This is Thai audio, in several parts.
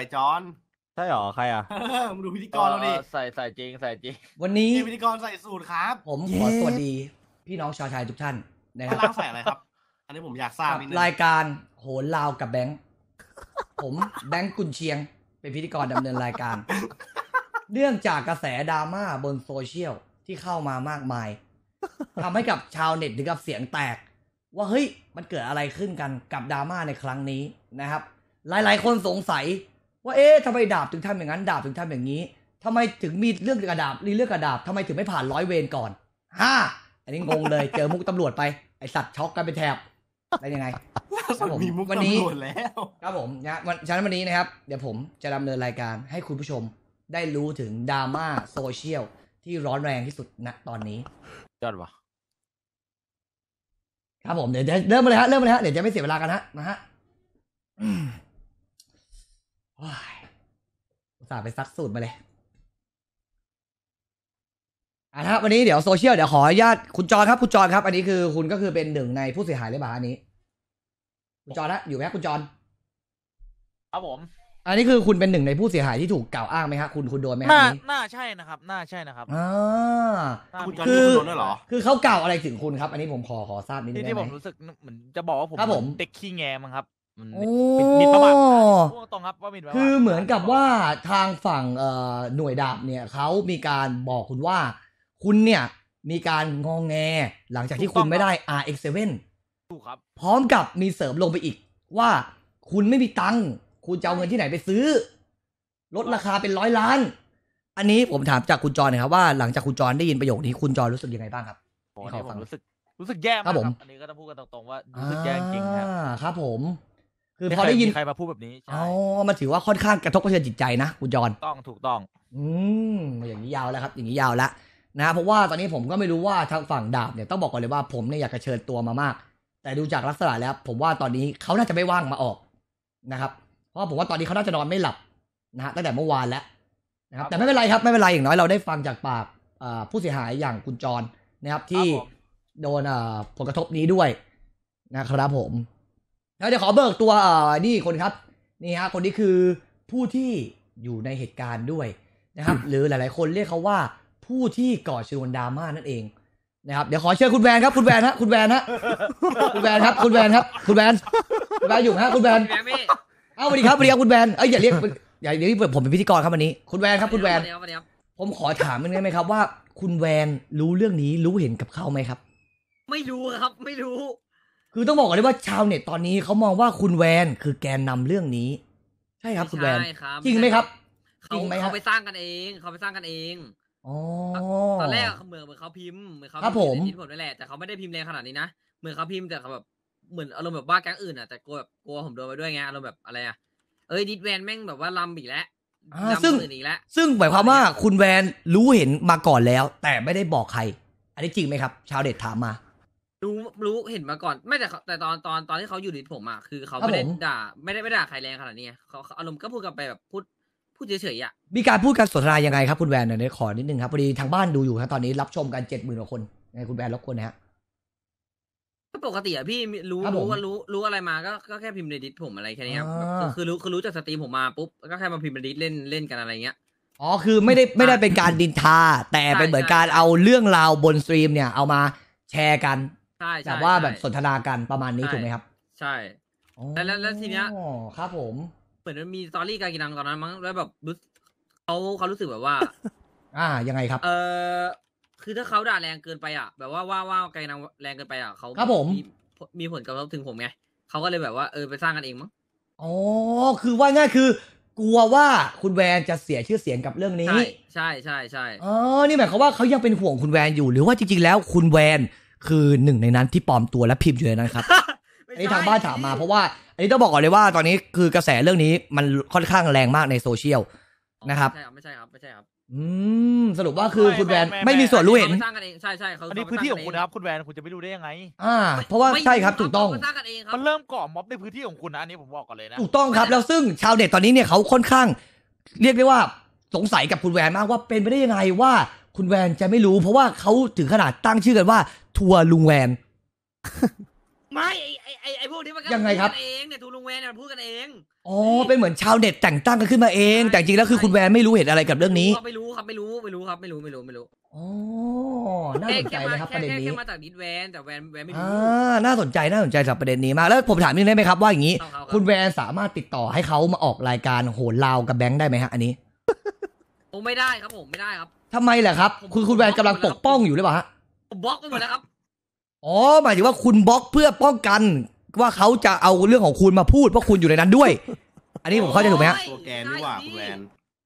อยจอน ใช่หรอ ใครอ่ะมึงดูพิธีกรเราดิใส่ใส่จริงใส่จริงวันนี้พิธีกรใส่สูตรครับ ผมขอสวัสดีพี่น้องชาวไทยทุกท่านนะครับลังใส่อะไรครับ อันนี้ผมอยากทราบรายการโหนลาวกับแบงค์ผมแบงค์กุนเชียง เป็นพิธีกรดำเนินรายการเนื่องจากกระแสดราม่า บนโซเชียลที่เข้ามามากมายทำให้กับชาวเน็ตถึงกับเสียงแตก ว่าเฮ้ยมันเกิดอะไรขึ้นกันกับดราม่าในครั้งนี้นะครับ หลาย ๆ คนสงสัยว่าเอ๊ะทำไมดาบถึงทำอย่างนั้น ดาบถึงทำอย่างนี้ ทำไมถึงมีเรื่องกระดาบรีเรื่องกระดาบทำไมถึงไม่ผ่านร้อยเวรก่อนฮ่าอันนี้งงเลยเจอมุกตำรวจไปไอสัตว์ช็อกกันเป็นแถบได้ยังไงมีมุกตวันนี้แล้วครับผมนะวันฉะนั้นวันนี้นะครับ เดี๋ยวผมจะดำเนินรายการให้คุณผู้ชม ได้รู้ถึงดราม่าโซเชียล ที่ร้อนแรงที่สุดณตอนนี้ยอดวะครับผมเดี๋ยวเริ่มเลยฮะเริ่มเลยฮะเดี๋ยวจะไม่เสียเวลากันฮะมาฮะอุตส่าห์ไปซักสูตรมาเลย อ่ะครับวันนี้เดี๋ยวโซเชียลเดี๋ยวขออนุญาตคุณจอนครับ คุณจอนครับ อันนี้คือคุณก็คือเป็นหนึ่งในผู้เสียหายเรือเปล่าอันนี้ คุณจอนนะอยู่ไหมคุณจอนครับผม อันนี้คือคุณเป็นหนึ่งในผู้เสียหายที่ถูกกล่าวอ้างไหมครับคุณคุณโดนไหมครับน่าอันนี้น่าใช่นะครับ น่าใช่นะครับอ่าคุณจอนคืนอโดนด้วยเหรอ คือเขากล่าวอะไรถึงคุณครับอันนี้ผมขอขอทราบนิดนึงที่ผมรู้สึกเหมือนจะบอกว่าผมผมเด็กขี้แงมั้งครับมันมิดประมาทพูดตรงครับว่ามิดประมาทคือเหมือนกับว่าทางฝั่งเอ่อหน่วยดาบเนี่ยเขามีการบอกคุณว่าคุณเนี่ยมีการงองแงหลังจากที่คุณไม่ได้ RX7 ถูกครับ พร้อมกับมีเสริมลงไปอีก ว่าคุณไม่มีตังคุณจะเอาเงินที่ไหนไปซื้อ ลดราคาเป็นร้อยล้าน อันนี้ผมถามจากคุณจอนะครับว่าหลังจากคุณจอนได้ยินประโยคนี้คุณจอนรู้สึกยังไงบ้างครับอผมรู้สึกรู้สึกแย่มากครับอันนี้ก็ต้องพูดกันตรงๆว่า รู้สึกแย่จริงครับครับ ผมคือพอได้ยินใครมาพูดแบบนี้อ๋อมันถือว่าค่อนข้างกระทบกระเทือนจิตใจนะคุณจอนต้องถูกต้อง อืมอย่างนี้ยาวแล้วครับ อย่างนี้ยาวแล้วนะเพราะว่าตอนนี้ผมก็ไม่รู้ว่าทางฝั่งดาบเนี่ยต้องบอกก่อนเลยว่าผมเนี่ยอยากจะเชิญตัวมามาก แต่ดูจากลักษณะแล้ว ผมว่าตอนนี้เขาน่าจะไม่ว่างมาออกนะครับ เพราะผมว่าตอนนี้เขาน่าจะนอนไม่หลับ นะฮะตั้งแต่เมื่อวานแล้ว นะครับแต่ไม่เป็นไรครับไม่เป็นไรอย่างน้อยเราได้ฟังจากปากผู้เสียหายอย่างคุณจรนะครับ ที่โดนผลกระทบนี้ด้วย นะครับผมแล้วเดี๋ยวขอเบิกตัวอ่นี่คนครับนี่ฮะ คนนี้คือผู้ที่อยู่ในเหตุการณ์ด้วยนะครับ หรือหลายๆคนเรียกเขาว่าผู้ที่ก่อชวนดราม่านั่นเองนะครับเดี๋ยวขอเชิญคุณแวนครับคุณแวนฮะคุณแวนฮะคุณแวนครับ คุณแวนครับ คุณแวนคุณแวนอยู่ฮะคุณแวนเอ้าสวัสดีครับสวัสดีครับคุณแวนเอ้ยอย่าเรียกอย่าเรียกผมเป็นพิธีกรครับวันนี้คุณแวนครับคุณแวนผมขอถามมันได้ไหมครับว่า คุณแวนรู้เรื่องนี้รู้เห็นกับเขาไหมครับ ไม่รู้ครับ ไม่รู้คือต้องบอกก่อนเลยว่าชาวเน็ตตอนนี้เขามองว่าคุณแวนคือแกนนำเรื่องนี้ ใช่ครับคุณแวนจริงไหมครับเขาเขาไปสร้างกันเองเขาไปสร้างกันเองตอนแรกเหมือนเหมือนเขาพิมพ์เหมือนเขาพิมพ์ผลนั่แหละแต่เขาไม่ได้พิมพ์แรงขนาดนี้นะเหมือนเขาพิมพ์แต่เขาแบบเหมือนอารมณ์แบบว่าแก๊งอื่นอ่ะ แต่กลัวแบบกลัวผมโดนไปด้วยไงอารมณ์แบบอะไรอ่ะเอ้ยดิดแวนแม่งแบบว่าลำอีกแล้วซึ่งอีกแล้วซึ่งหมายความว่าคุณแวนรู้เห็นมาก่อนแล้ว แต่ไม่ได้บอกใคร อันนี้จริงไหมครับ ชาวเด็ดถามมารู้รู้เห็นมาก่อน ไม่แต่แต่ตอนตอนตอนที่เขาอยู่ดิผมอ่ะ คือเขาไม่ได้ด่า ไม่ได้ไม่ด่าใครแรงขนาดนี้เขาอารมณ์ก็พูดกันไปแบบพูดพูดเฉยๆอ่ะมีการพูดกันสนทนายังไงครับคุณแวนเนี่ยขอนิดนึงครับ พอดีทางบ้านดูอยู่ครับตอนนี้รับชมกันเจ็ดหมื่นกว่าคนไงคุณแวนรบกวนนะฮะ ปกติอ่ะพี่รู้รู้ว่ารู้รู้อะไรมาก็ก็แค่พิมพ์ในดิสผมอะไรแค่นี้ครับคือรู้คือรู้จากสตรีมผมมาปุ๊บก็แค่มาพิมพ์ในดิสเล่นเล่นกันอะไรเงี้ยอ๋อคือไม่ได้ไม่ได้เป็นการดินทาแต่เป็นเหมือนการเอาเรื่องราวบนสตรีมเนี่ยเอามาแชร์กันใช่แบบว่าแบบสนทนากันประมาณนี้ถูกไหมครับ ใช่ แล้วแล้วทีเนี้ยครับผมเหมือนมันมีสตอรี่การกินังตอนนั้นมั้งแล้วแบบเขาเขารู้สึกแบบว่า อ่า ยังไงครับ เออ คือถ้าเขาด่าแรงเกินไปอ่ะ แบบว่าว่าว่าการกินังแรงเกินไปอ่ะเขาครับผมมีผลกระทบถึงผมไงเขาก็เลยแบบว่าเออไปสร้างกันเองมั้ง อ๋อ คือว่าง่ายคือ กลัวว่าคุณแวนจะเสียชื่อเสียงกับเรื่องนี้ ใช่ ใช่ ใช่ใช่อ๋อ นี่หมายความว่าเขายังเป็นห่วงคุณแวนอยู่หรือว่าจริงๆแล้วคุณแวนคือหนึ่งในนั้นที่ปลอมตัวและพิมพ์อยู่ในนั้นครับ อันนี้ทางบ้านถามมา เพราะว่าอันนี้ต้องบอกก่อนเลยว่าตอนนี้คือกระแสเรื่องนี้มันค่อนข้างแรงมากในโซเชียลนะครับ ไม่ใช่ครับ ไม่ใช่ครับ อืมสรุปว่าคือคุณแวนไม่มีส่วนรู้เห็นสร้างกันเองใช่ใช่เขาอันนี้พื้นที่ของคุณนะครับคุณแวนคุณจะไม่รู้ได้ยังไง อ่า เพราะว่าใช่ครับถูกต้อง มันเริ่มก่อม็อบในพื้นที่ของคุณนะอันนี้ผมบอกก่อนเลยนะ ถูกต้องครับแล้วซึ่งชาวเน็ตตอนนี้เนี่ยเขาค่อนข้างเรียกได้ว่าสงสัยกับคุณแวนมากว่าเป็นไปได้ยังไงว่าคุณแวนจะไม่รู้ เพราะว่าเขาถึงขนาดตั้งชื่อกันว่าทัวร์ลุงแวนไม่ไอไอ้ไอ้ไอ้พวกนี้มันก็ยังไงครับเองเนี่ยทูลุงแวนเนี่ยพูดกันเองอ๋อเป็นเหมือนชาวเน็ตแต่งตั้งกันขึ้นมาเอง แต่จริงแล้วคือคุณแวนไม่รู้เห็นอะไรกับเรื่องนี้ไม่รู้ครับไม่รู้ไม่รู้ครับไม่รู้ไม่รู้ไม่รู้อ๋อน่าสนใจนะครับประเด็นนี้แค่มาจากดิสแวนแต่แวนแวนไม่รู้อ่าน่าสนใจน่าสนใจสำหรับประเด็นนี้มากแล้วผมถามนิดนึงได้ไหมครับ ว่าอย่างนี้คคุณแวนสามารถติดต่อให้เขามาออกรายการโหนลาวกับแบงค์ได้ไหมฮะอันนี้โอ้ไม่ได้ครับผมไม่ได้ครับทำไมแหละครับคือคุณแวนกำลังปกป้องอยู่หรือเปล่าฮะบล็อกไปหมดแล้วครับอ๋อหมายถึงว่าคุณบล็อกเพื่อป้องกันว่าเขาจะเอาเรื่องของคุณมาพูดเพราะคุณอยู่ในนั้นด้วย อันนี้ผมเข้าใจถูกไหมฮะตัวแกนี่หว่าคุณแวน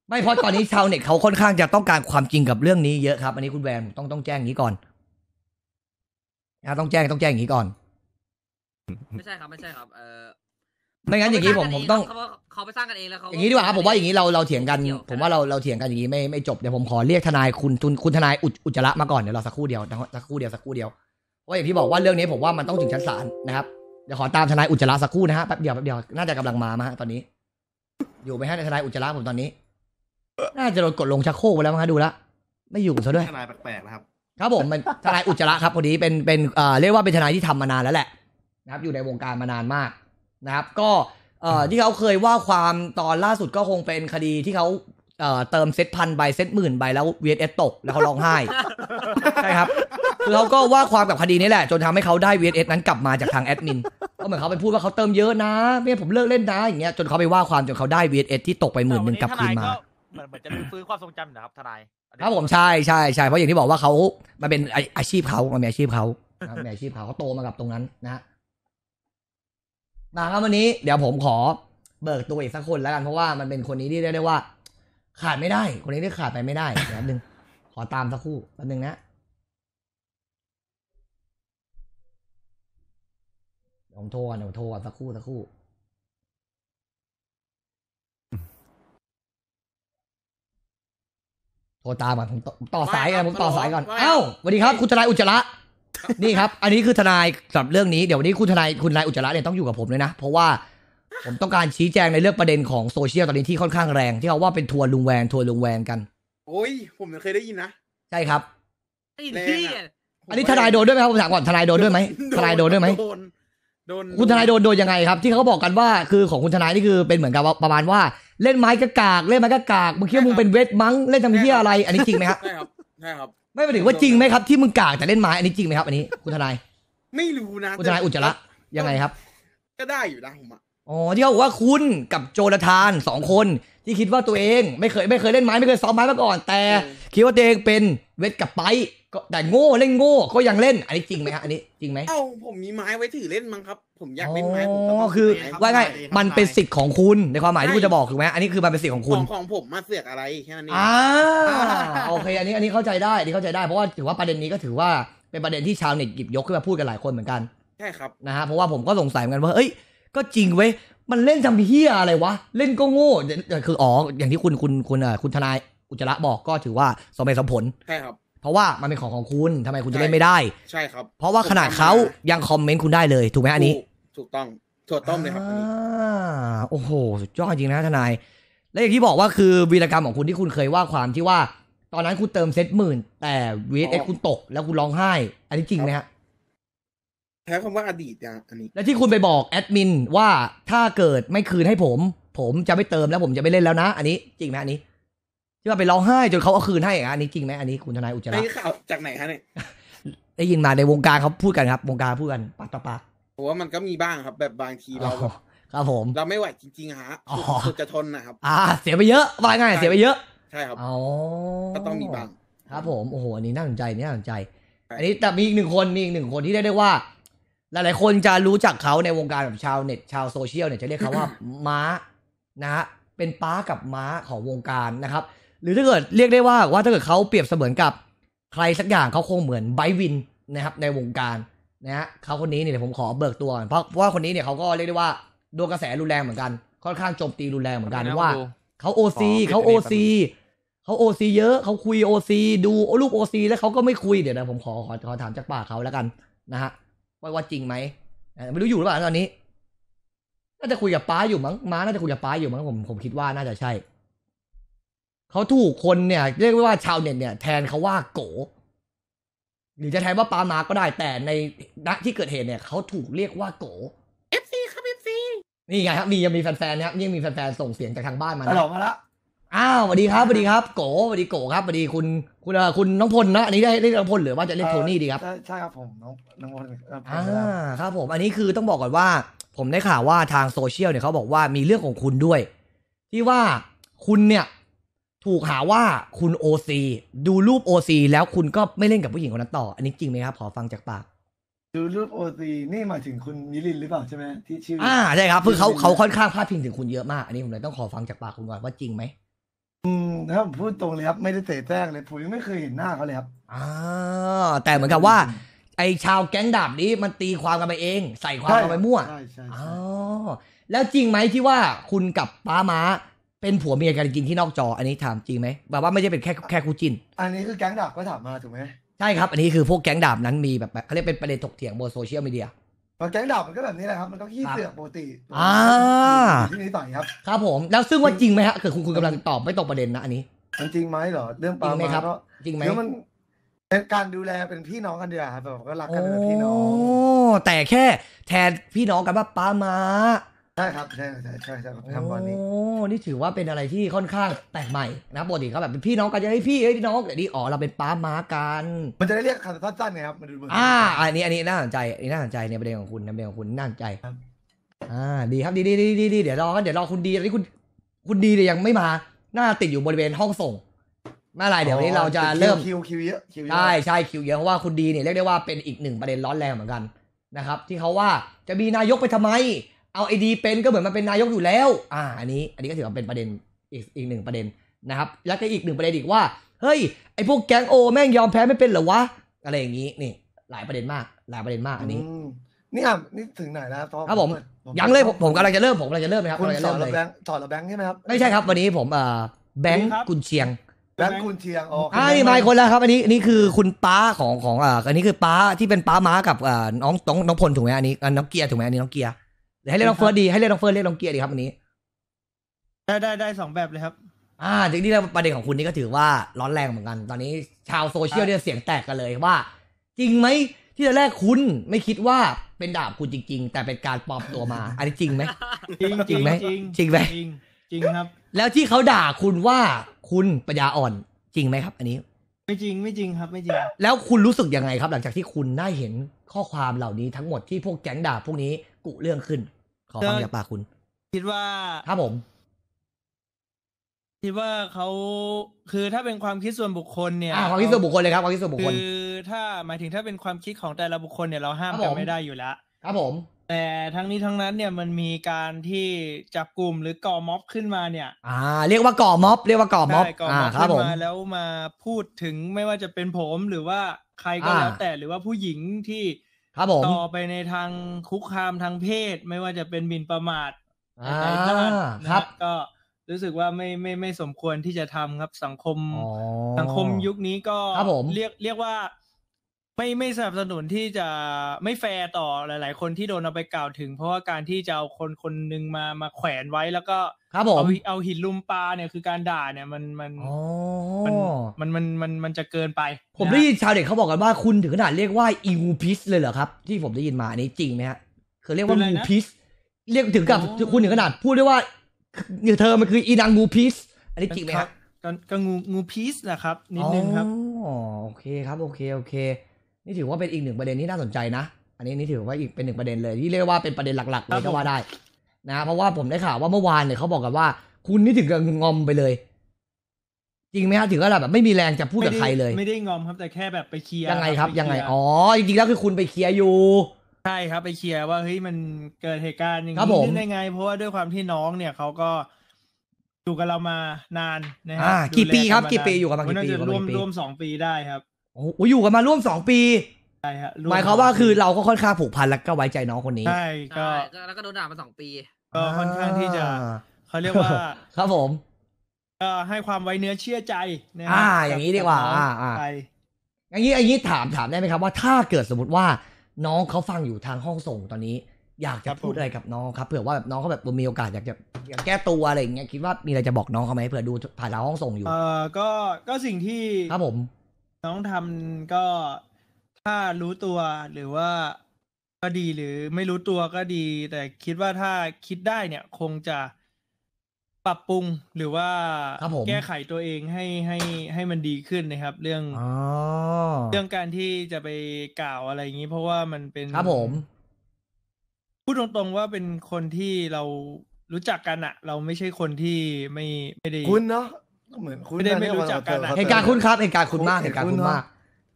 ไม่เพราะตอนนี้ชาวเน็ตเขาค่อนข้างจะต้องการความจริงกับเรื่องนี้เยอะครับ อันนี้คุณแวนต้องต้องแจ้งอย่างนี้ก่อนนะต้องแจ้งต้องแจ้งอย่างนี้ก่อน ไม่ใช่ครับไม่ใช่ครับเออไม่งั้นอย่างนี้ผมผมต้องเขาไปสร้างกันเองแล้วเขาอย่างนี้ดีกว่าครับผมว่าอย่างนี้เราเราเถียงกันผมว่าเราเราเถียงกันอย่างนี้ไม่ไม่ จบเดี๋ยวผมขอเรียกทนายคุณคุณคุณทนายอุจจระมาก่อนเดี๋ยวเราสักครู่เดียวสักครู่เดียวสักครู่เดียวว่าอย่างที่บอกว่าเรื่องนี้ผมว่ามันต้องถึงชั้นศาลนะครับเดี๋ยวขอตามทนายอุจจระสักครู่นะฮะแป๊บเดียวแป๊บเดียวน่าจะกำลังมามาฮะตอนนี้ อยู่ไหมฮะทนายอุจจระผมตอนนี้ น่าจะโดนกดลงชักโครกไปแล้วมั้งฮะดูละไม่อยู่ซะด้วยทนายแปลกๆนะครับ ครับผมมันทนายอุจจระครับ พอดีเป็นเป็นเอ่อเรียกว่าเป็นทนายที่ทำมานานแล้วแหละ นะครับ อยู่ในวงการมานานมากนะครับก็ที่เขาเคยว่าความตอนล่าสุดก็คงเป็นคดีที่เขาเติมเซตพันใบเซตหมื่นใบแล้วเวียดเอสตกแล้วเขาร้องไห้ใช่ครับคือเขาก็ว่าความกับคดีนี้แหละจนทำให้เขาได้เวียดเอสนั้นกลับมาจากทางแอดมินก็เหมือนเขาไปพูดว่าเขาเติมเยอะนะ่ใช่ผมเลิกเล่นนะอย่างเงี้ยจนเขาไปว่าความจนเขาได้เวียดเอสที่ตกไปหมื่นหนึ่งกลับคืนมาเหมือนจะฟื้นความทรงจำนะครับทนายครับผมใช่ใช่ใช่เพราะอย่างที่บอกว่าเขามันเป็นอาชีพเขามันเป็นอาชีพเขาเป็นอาชีพเขาเขาโตมากับตรงนั้นนะฮะมาครับวันนี้เดี๋ยวผมขอเบิกตัวอีกสักคนแล้วกันเพราะว่ามันเป็นคนนี้ที่เรียกได้ว่า ขาดไม่ได้ คนนี้ที่ขาดไปไม่ได้แป๊บนึงขอตามสักคู่แป๊บนึงนะผมโทรอ่ี๋ยวโทรอ่ะสักคู่ สักคู่ โทรตามก่อนผมต่อสายก่อนผมต่อสายก่อนเอ้าสวัสดีครับ คุณชรายอุจจระนี่ครับ อันนี้คือทนายสำหรับเรื่องนี้ เดี๋ยววันนี้คุณทนายคุณนายอุจจาระเนี่ยต้องอยู่กับผมเลยนะ เพราะว่าผมต้องการชี้แจงในเรื่องประเด็นของโซเชียลตอนนี้ที่ค่อนข้างแรงที่เขาว่าเป็นทัวร์ลุงแวนทัวร์ลุงแวนกัน โอ้ยผมเคยได้ยินนะ ใช่ครับไอ้ที่อันนี้ทนายโดนด้วยไหมครับผมถามก่อนทนายโดนด้วยไหมทนายโดนด้วยไหมโดนโดน คุณทนายโดนโดนยังไงครับ ที่เขาบอกกันว่าคือของคุณทนายนี่คือเป็นเหมือนกับประมาณว่าเล่นไม้กระกากเล่นไม้กระกากมึงคิดว่ามึงเป็นเวทมั้งเล่นทำเพี้ยอะไร อันนี้จริงไหมครับใช่ครับใช่ครับไม่ไปถึงว่าจริงไหมครับ ที่มึงกากแต่เล่นไม้อันนี้จริงไหมครับอันนี้คุณทนายไม่รู้นะคุณทนายอุจจาระยังไงครับก็ได้อยู่นะผมอะอ๋อที่เขาบอกว่าคุณ กับโจนาธานสองคนที่คิดว่าตัวเองไม่เคยไม่เคยเล่นไม้ไม่เคยซ้อมไม้มาก่อน แต่คิดว่าตัวเองเป็นเวทกับไปก็แต่โง่เล่นโง่ ก็ยังเล่น อันนี้จริงไหมฮะอันนี้จริงไหมเอ้าผมมีไม้ไว้ถือเล่นมั้งครับ ผมอยากเล่นไม้ผมก็คือว่าไง มันเป็นสิทธิ์ของคุณในความหมายที่คุณจะบอกถูกไหมอันนี้คือมันเป็นสิทธิ์ของคุณของผมมาเสือกอะไรแค่นั้นเองอ่าโอเคอันนี้อันนี้เข้าใจได้ที่เข้าใจได้ เพราะว่าถือว่าประเด็นนี้ก็ถือว่าเป็นประเด็นที่ชาวเน็ตหยิบยกขึ้นมาพูดกันหลายคนเหมือนกันใช่ครับนะฮะเพราะว่าผมก็สงสัยเหมือนกันว่าเอ้ยก็จริงเว้ยมันเล่นทำเฮียอะไรวะเล่นก็โง่คืออ๋ออย่างที่คุณคุณคุณคุณทนาย อุจจาระบอกก็ถือว่าสมัยสมผลใช่ครับเพราะว่ามันเป็นของของคุณทำไมคุณจะเล่นไม่ได้ ใช่ครับ เพราะว่าขนาดเขายังคอมเมนต์คุณได้เลย ถูกไหมอันนี้ ถูกต้องถูกต้มเลยครับอันนี้่าโอ้โหสุดยอดจริงนะทนาย และอย่างที่บอกว่าคือวีรกรรมของคุณที่คุณเคยว่าความที่ว่า ตอนนั้นคุณเติมเซ็ตหมื่นแต่วีเอคุณตกแล้วคุณร้องไห้ อันนี้จริงไหมฮะใช้คำว่าอดีตนะอันนี้ และที่คุณไปบอกแอดมินว่าถ้าเกิดไม่คืนให้ผมผมจะไม่เติมแล้วผมจะไม่เล่นแล้วนะ อันนี้จริงไหมอันนี้ที่ว่าไปร้องไห้จนเขาเอาคืนให้อ่ะอันนี้จริงไหมอันนี้คุณทนายอุจจาระนี่ข่าวจากไหนคะเนี่ยได้ยินมาในวงการเขาพูดกันครับ วงการพูดกันปากต่อปากผมว่ามันก็มีบ้างครับ แบบบางทีเรา ครับผมเราไม่ไหวจริงๆฮะสุดจะทนนะครับอ่า เสียไปเยอะว่าง่ายเสียไปเยอะใช่ครับอ๋อก็ต้องมีบ้างครับ ผมโอ้โหอันนี้น่าสนใจนี่นาสนใจ อันนี้แต่มีอีกหนึ่งคนมีอีกหนึ่งคนที่ได้เรียกว่า หลายๆคนจะรู้จักเขาในวงการแบบชาวเน็ตชาวโซเชียลเนี่ยจะเรียกเขาว่าม้านะฮะเป็นป้ากับม้าของวงการนะครับหรือถ้าเกิดเรียกได้ว่าว่าถ้าเกิดเขาเปรียบเสมือนกับใครสักอย่างเขาคงเหมือนไบวินนะครับ ในวงการนะฮะเขาคนนี้เนี่ยผมขอเบิกตัวเพราะว่าคนนี้เนี่ยเขาก็เรียกได้ว่าดดงกระแสรุนแรงเหมือนกันค่อนข้างโจมตีรุนแรงเหมือนกันว่าเขาโอซีเขาโอซีเขาโอซีเยอะเขาคุยโอซีดูรูปโอซีแล้วเขาก็ไม่คุยเดี๋ยวนะผมขอขอขอถามจากปากเขาแล้วกันนะฮะว่าว่าจริงไหมไม่รู้อยู่หรือเปล่าตอนนี้น่าจะคุยกับป้าอยู่มั้งม้า น่าจะคุยกับป้าอยู่มั้งผมผมคิดว่าน่าจะใช่เขาถูกคนเนี่ย เรียกว่าชาวเน็ตเนี่ยแทนเขาว่าโกหรือจะแทนว่าปามาก็ได้แต่ในณที่เกิดเหตุเนี่ย เขาถูกเรียกว่าโกเอฟซีครับเอฟซีนี่ไงครับมียังมีแฟนๆนะครับยังมีแฟนๆส่งเสียงจากทางบ้านมานะหลกมาละอ้าวสวัสดีครับสวัสดีครับ โกสวัสดีโกครับสวัสดีคุณคุณเออคุณน้องพลนะอันนี้ได้เรียกน้องพลหรือว่าจะเรียกโทนี่ดี ครับ ใช่ครับผมน้องน้องพลอ่าครับ ผมอันนี้คือต้องบอกก่อนว่า ผมได้ข่าวว่าทางโซเชียลเนี่ยเขาบอกว่ามีเรื่องของคุณด้วย ที่ว่าคุณเนี่ยถูกหาว่าคุณโอซีดูรูปโอซีแล้วคุณก็ไม่เล่นกับผู้หญิงคนนั้นต่อ อันนี้จริงไหมครับขอฟังจากปากดูรูปโอซีนี่หมายถึงคุณมิลินหรือเปล่าใช่ไหมที่ชื่ออ่าใช่ครับคือเขาเขาค่อนข้างพาดพิงถึงคุณเยอะมากอันนี้ผมเลยต้องขอฟังจากปากคุณก่อนว่าจริงไหมอืมถ้าพูดตรงเลยครับไม่ได้เตะแท้งเลยผมยังไม่เคยเห็นหน้าเขาเลยครับอ่าแต่เหมือนกับว่า ไอชาวแก๊งดาบนี้มันตีความกันไปเอง ใส่ความกันไปมั่วใช่ใช่อ๋อแล้วจริงไหมที่ว่าคุณกับป้าม้าเป็นผัวเมียกันจริงที่นอกจออันนี้ถามจริงไหมแบบว่าไม่ใช่เป็นแค่แค่คู่จิ้นอันนี้คือแก๊งดาบก็ถามมาถูกไหมใช่ครับ อันนี้คือพวกแก๊งดาบนั้นมีแบบเขาเรียกเป็นประเด็นถกเถียงบนโซเชียลมีเดียแก๊งดาบมันก็แบบนี้แหละครับ มันก็ขี้เสือกปกติอ่าที่นี่ต่อยครับครับผมแล้วซึ่งว่าจริงไหมฮะคือคุณคุณกำลังตอบไม่ตรงประเด็นนะอันนี้มันจริงไหมเหรอเรื่องปลาไหมครับจริงไหมวมัน การดูแลเป็นพี่น้องกันดีกว่าครับแบบก็รักกันเป็นพี่น้องแต่แค่ แทนพี่น้องกันว่าป้ามาใช่ครับใช่ใช่ใช่ใช่ทำวอนนี้ โอ้นี่ถือว่าเป็นอะไรที่ค่อนข้างแปลกใหม่นะปกติเขาแบบเป็นพี่น้องกันจะให้พี่เฮ้ยพี่น้องแต่๋นี่อ๋อเราเป็นป้าม้ากัน มันจะได้เรียกคำสั้นๆไงครับมันดูเหมือนอ่าอันนี้อันนี้น่าสนใจอันนี้น่าสนใจในประเด็นของคุณในประเด็นของคุณน่าสนใจครับ อ่า ดีครับดีดีดีดีดีเดี๋ยวรอกันเดี๋ยวรอคุณดีตอนนี้คุณ คุณดีเนี่ยยังไม่มาหน้าติดอยู่บริเวณห้องส่งเมื่อไรเดี๋ยวนี้เราจะเริ่มคิวคิวเยอะคิวเยอะใช่ใช่คิวเยอะเพราะว่าคุณดีเนี่ยเรียกได้ว่าเป็นอีกหนึ่งประเด็นร้อนแรงเหมือนกันนะครับ ที่เขาว่า จะมีนายกไปทำไมเอาไอดีเป็นก็เหมือนมันเป็นนายกอยู่แล้ว อ่าอันนี้ อันนี้ก็ถือว่าเป็นประเด็นอีกอีกหนึ่งประเด็นนะครับแล้วก็อีกหนึ่งประเด็นอีกว่าเฮ้ยไอพวกแก๊งโอ แม่งยอมแพ้ไม่เป็นหรอวะ อะไรอย่างนี้นี่หลายประเด็นมาก หลายประเด็นมากอันนี้นี่ครับนี่ถึงไหนแล้วครับผมยังเลยผมผมกำลังจะเริ่มผมกำลังจะเริ่มนะครับคุณสอนเราแบงค์สอนเราแบงค์ใช่ไหมครับไม่ใช่ครับวันนี้ผมเอ่อแบงค์กุนเชียงแบงค์คุณเชียงอ๋อม่ไม่มาคนแล้วครับ อันนี้นี่คือคุณป้าของของอ่าอันนี้คือป้าที่เป็นป้าม้ากับอ่าน้องน้องน้องพลถูกไหมอันนี้น้องเกียร์ถูกไหมอันนี้น้องเกียร์ดี๋ยวให้เรียกน้องเฟิร์สดีให้เรียกน้องเฟิร์สเรียกน้องเกียร์ดีครับวันนี้ได้ได้ได้สองแบบเลยครับ อ่าจรินีแล้วประเด็นของคุณนี่ก็ถือว่าร้อนแรงเหมือนกัน ตอนนี้ ชาวโซเชียลเนี่ยเสียงแตกกันเลยว่า จริงไหม ที่ตอนแรกคุณไม่คิดว่าเป็นดาบคุณจริง ๆ แต่เป็นการปลอมตัวมา อันนี้จริงไหมจริงจริงไหมจริงไหมจริงจริงครับ แล้วที่เขาด่าคุณว่าคุณปัญญาอ่อนจริงไหมครับ อันนี้ ไม่จริงไม่จริงครับ ไม่จริงแล้วคุณรู้สึกยังไงครับ หลังจากที่คุณได้เห็นข้อความเหล่านี้ทั้งหมดที่พวกแก๊งด่าพวกนี้ กุเรื่องขึ้นขอฟังจากปากคุณ คิดว่าถ้าผมคิดว่าเขาคือถ้าเป็นความคิดส่วนบุคคลเนี่ยความคิดส่วนบุคคลเลยครับความคิดส่วนบุคคลคือถ้า หมายถึงถ้าเป็นความคิดของแต่ละบุคคลเนี่ยเราห้ามกันไม่ได้อยู่แล้วครับผมแต่ทั้งนี้ทั้งนั้น เนี่ยมันมีการที่จับกลุ่มหรือก่อม็อบขึ้นมาเนี่ย อ่า เรียกว่าก่อม็อบเรียกว่าก่อม็อบอ่าครับผมแล้วมาพูดถึงไม่ว่าจะเป็นผมหรือว่าใครก็แล้วแต่หรือว่าผู้หญิงที่ครับผมต่อไปในทางคุกคามทางเพศ ไม่ว่าจะเป็นบินประมาทอะไรานครับก็รู้สึกว่าไม่ไม่ไม่สมควรที่จะทำครับสังคมสังคมยุคนี้ก็เรียกเรียกว่าไม่ไม่สนับสนุนที่จะไม่แฟร์ต่อหลายๆ คนที่โดนเอาไปกล่าวถึง เพราะว่าการที่จะเอาคนคนหนึ่งมามาแขวนไว้แล้วก็ครับผมเอาเอาหินลุมปลาเนี่ยคือการด่า เนี่ย มันมันมันมันมันมันจะเกินไป ผมได้ยินชาวเด็กเขาบอกกันว่าคุณถึงขนาดเรียกว่าอีงูพิสเลยเหรอครับ ที่ผมได้ยินมาอันนี้จริงไหมฮะคือเรียกว่างูพิสเรียกถึงกับคุณถึงขนาด พูดได้ว่าเธอมันคืออีนางงูพิสอันนี้จริงไหมครับก็งูงูพิสนะครับนิดนึงครับอ๋อโอเคครับ โอเคโอเคนี่ถือว่าเป็นอีกหนึ่งประเด็นที่น่าสนใจนะ อันนี้นี่ถือว่าอีกเป็นหนึ่งประเด็นเลยที่เรียกว่าเป็นประเด็นหลักๆเลยก็ว่าได้ นะ เพราะว่าผมได้ข่าวว่าเมื่อวานเนี่ยเขาบอกกันว่าคุณนี่ถึงกับงอมไปเลย จริงไหมฮะถืองกาแบบไม่มีแรงจะพูดกับใครเลย ไม่ได้งอมครับแต่แค่แบบไปเคลียร์ยังไงครับยังไงอ๋อจริงๆแล้วคือคุณไปเคลียร์อยู่ ใช่ครับ ไปเคลียร์ว่าเฮ้ยมันเกิดเหตุการณ์อย่างนี้ได้ไง เพราะว่าด้วยความที่น้องเนี่ยเขาก็อยู่กับเรามานานนะครับกี่ปีครับกี่ปีอยู่กับมากี่ปีรวมรวมสองปีได้ครับโอ้โอยู่กันมาร่วมสองปี ใช่ฮะรหมายความว่าคือเราก็ค่อนข้างผูกพันแล้วก็ไว้ใจน้องคนนี้ใช่ก็แล้วก็โดนด่ามาสองปีก็ค่อนข้างที่จะเขาเรียกว่าครับผมก็ให้ความไว้เนื้อเชื่อใจนะฮะอ่า อย่างนี้ดีกว่าอ่าอ่าไปอย่างนี้อย่างนี้ถามถามได้ไหมครับว่าถ้าเกิดสมมติว่าน้องเขาฟังอยู่ทางห้องส่งตอนนี้ อยากจะพูดอะไรกับน้องครับเผื่อว่าแบบน้องเขาแบบมีโอกาสอยากจะอยากแก้ตัวอะไรอย่าง เงี้ยคิดว่ามีอะไรจะบอกน้องเขาไหมเผื่อดูผ่านทางห้องส่งอยู่เออก็ก็สิ่งที่ครับผมน้องทำก็ถ้ารู้ตัวหรือว่าก็ดีหรือไม่รู้ตัวก็ดี แต่คิดว่าถ้าคิดได้เนี่ย คงจะปรับปรุงหรือว่าแก้ไขตัวเองให้ให้ให้มันดีขึ้นนะครับ เรื่องอเรื่องการที่จะไปกล่าวอะไรอย่างนี้เพราะว่ามันเป็นครับผม พูดตรงๆว่าเป็นคนที่เรารู้จักกันอะเราไม่ใช่คนที่ไม่ไม่ได้คุณเนาะเหมือนคุณไม่ได้ไม่รู้จักกันเหตุการณ์คุณครับเหตุการณ์คุณมากเหตุการณ์คุณมาก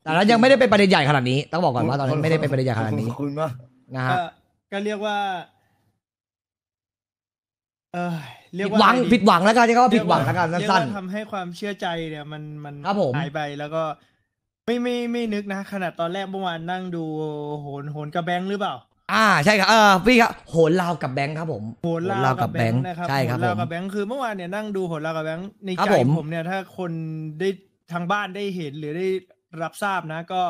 แต่นั้นยังไม่ได้เป็นประเด็นใหญ่ขนาดนี้ต้องบอกก่อนว่าตอนนี้ไม่ได้เป็นประเด็นใหญ่ขนาดนี้คุณมากนะฮะก็เรียกว่า เออเรียผิกดว่าหวังผิดหวังแล้วกันที่เขาผิดหวังแล้วกันสั้นๆทำให้ความเชื่อใจเนี่ย มันมันหายไปแล้วก็ ไม่ไม่ไม่นึกนะขนาดตอนแรกเมื่อวานนั่งดูโหนโหนกระแบงหรือเปล่าอ่าใช่ครับเออพี่ครับโหนลาว กับแบงค์ครับผมโหนลาวกับแบงค์นะครับใช่ครับโหนลาวกับแบงค์คือเมื่อวานเนี่ยนั่งดูโหนลาวกับแบงค์ในใจผมเนี่ยถ้าคนได้ทางบ้านได้เห็นหรือได้รับทราบนะ ก็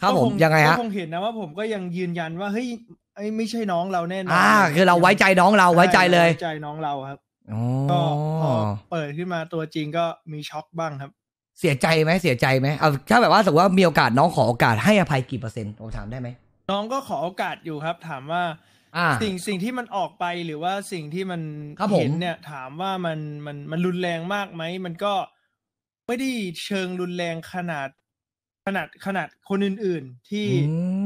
ครับผมยังไงฮะก็คงเห็นนะว่าผมก็ยังยืนยันว่าเฮ้ยไอ้ไม่ใช่น้องเราแน่นอนอ่า คือเราไว้ใจน้องเราไว้ใจเลยไว้ใจน้องเราครับก็พอเปิดขึ้นมาตัวจริงก็มีช็อกบ้างครับ เสียใจไหมเสียใจไหมเอาถ้าแบบว่าสมมติว่ามีโอกาสน้องขอโอกาสให้อภัยกี่เปอร์เซ็นต์ผมถามได้ไหมน้องก็ขอโอกาสอยู่ครับถามว่าสิ่งสิ่งที่มันออกไปหรือว่าสิ่งที่มันเห็นเนี่ย ถามว่ามันมันมันรุนแรงมากไหมมันก็ไม่ได้เชิงรุนแรงขนาด ขนาดขนาดคนอื่น ๆที่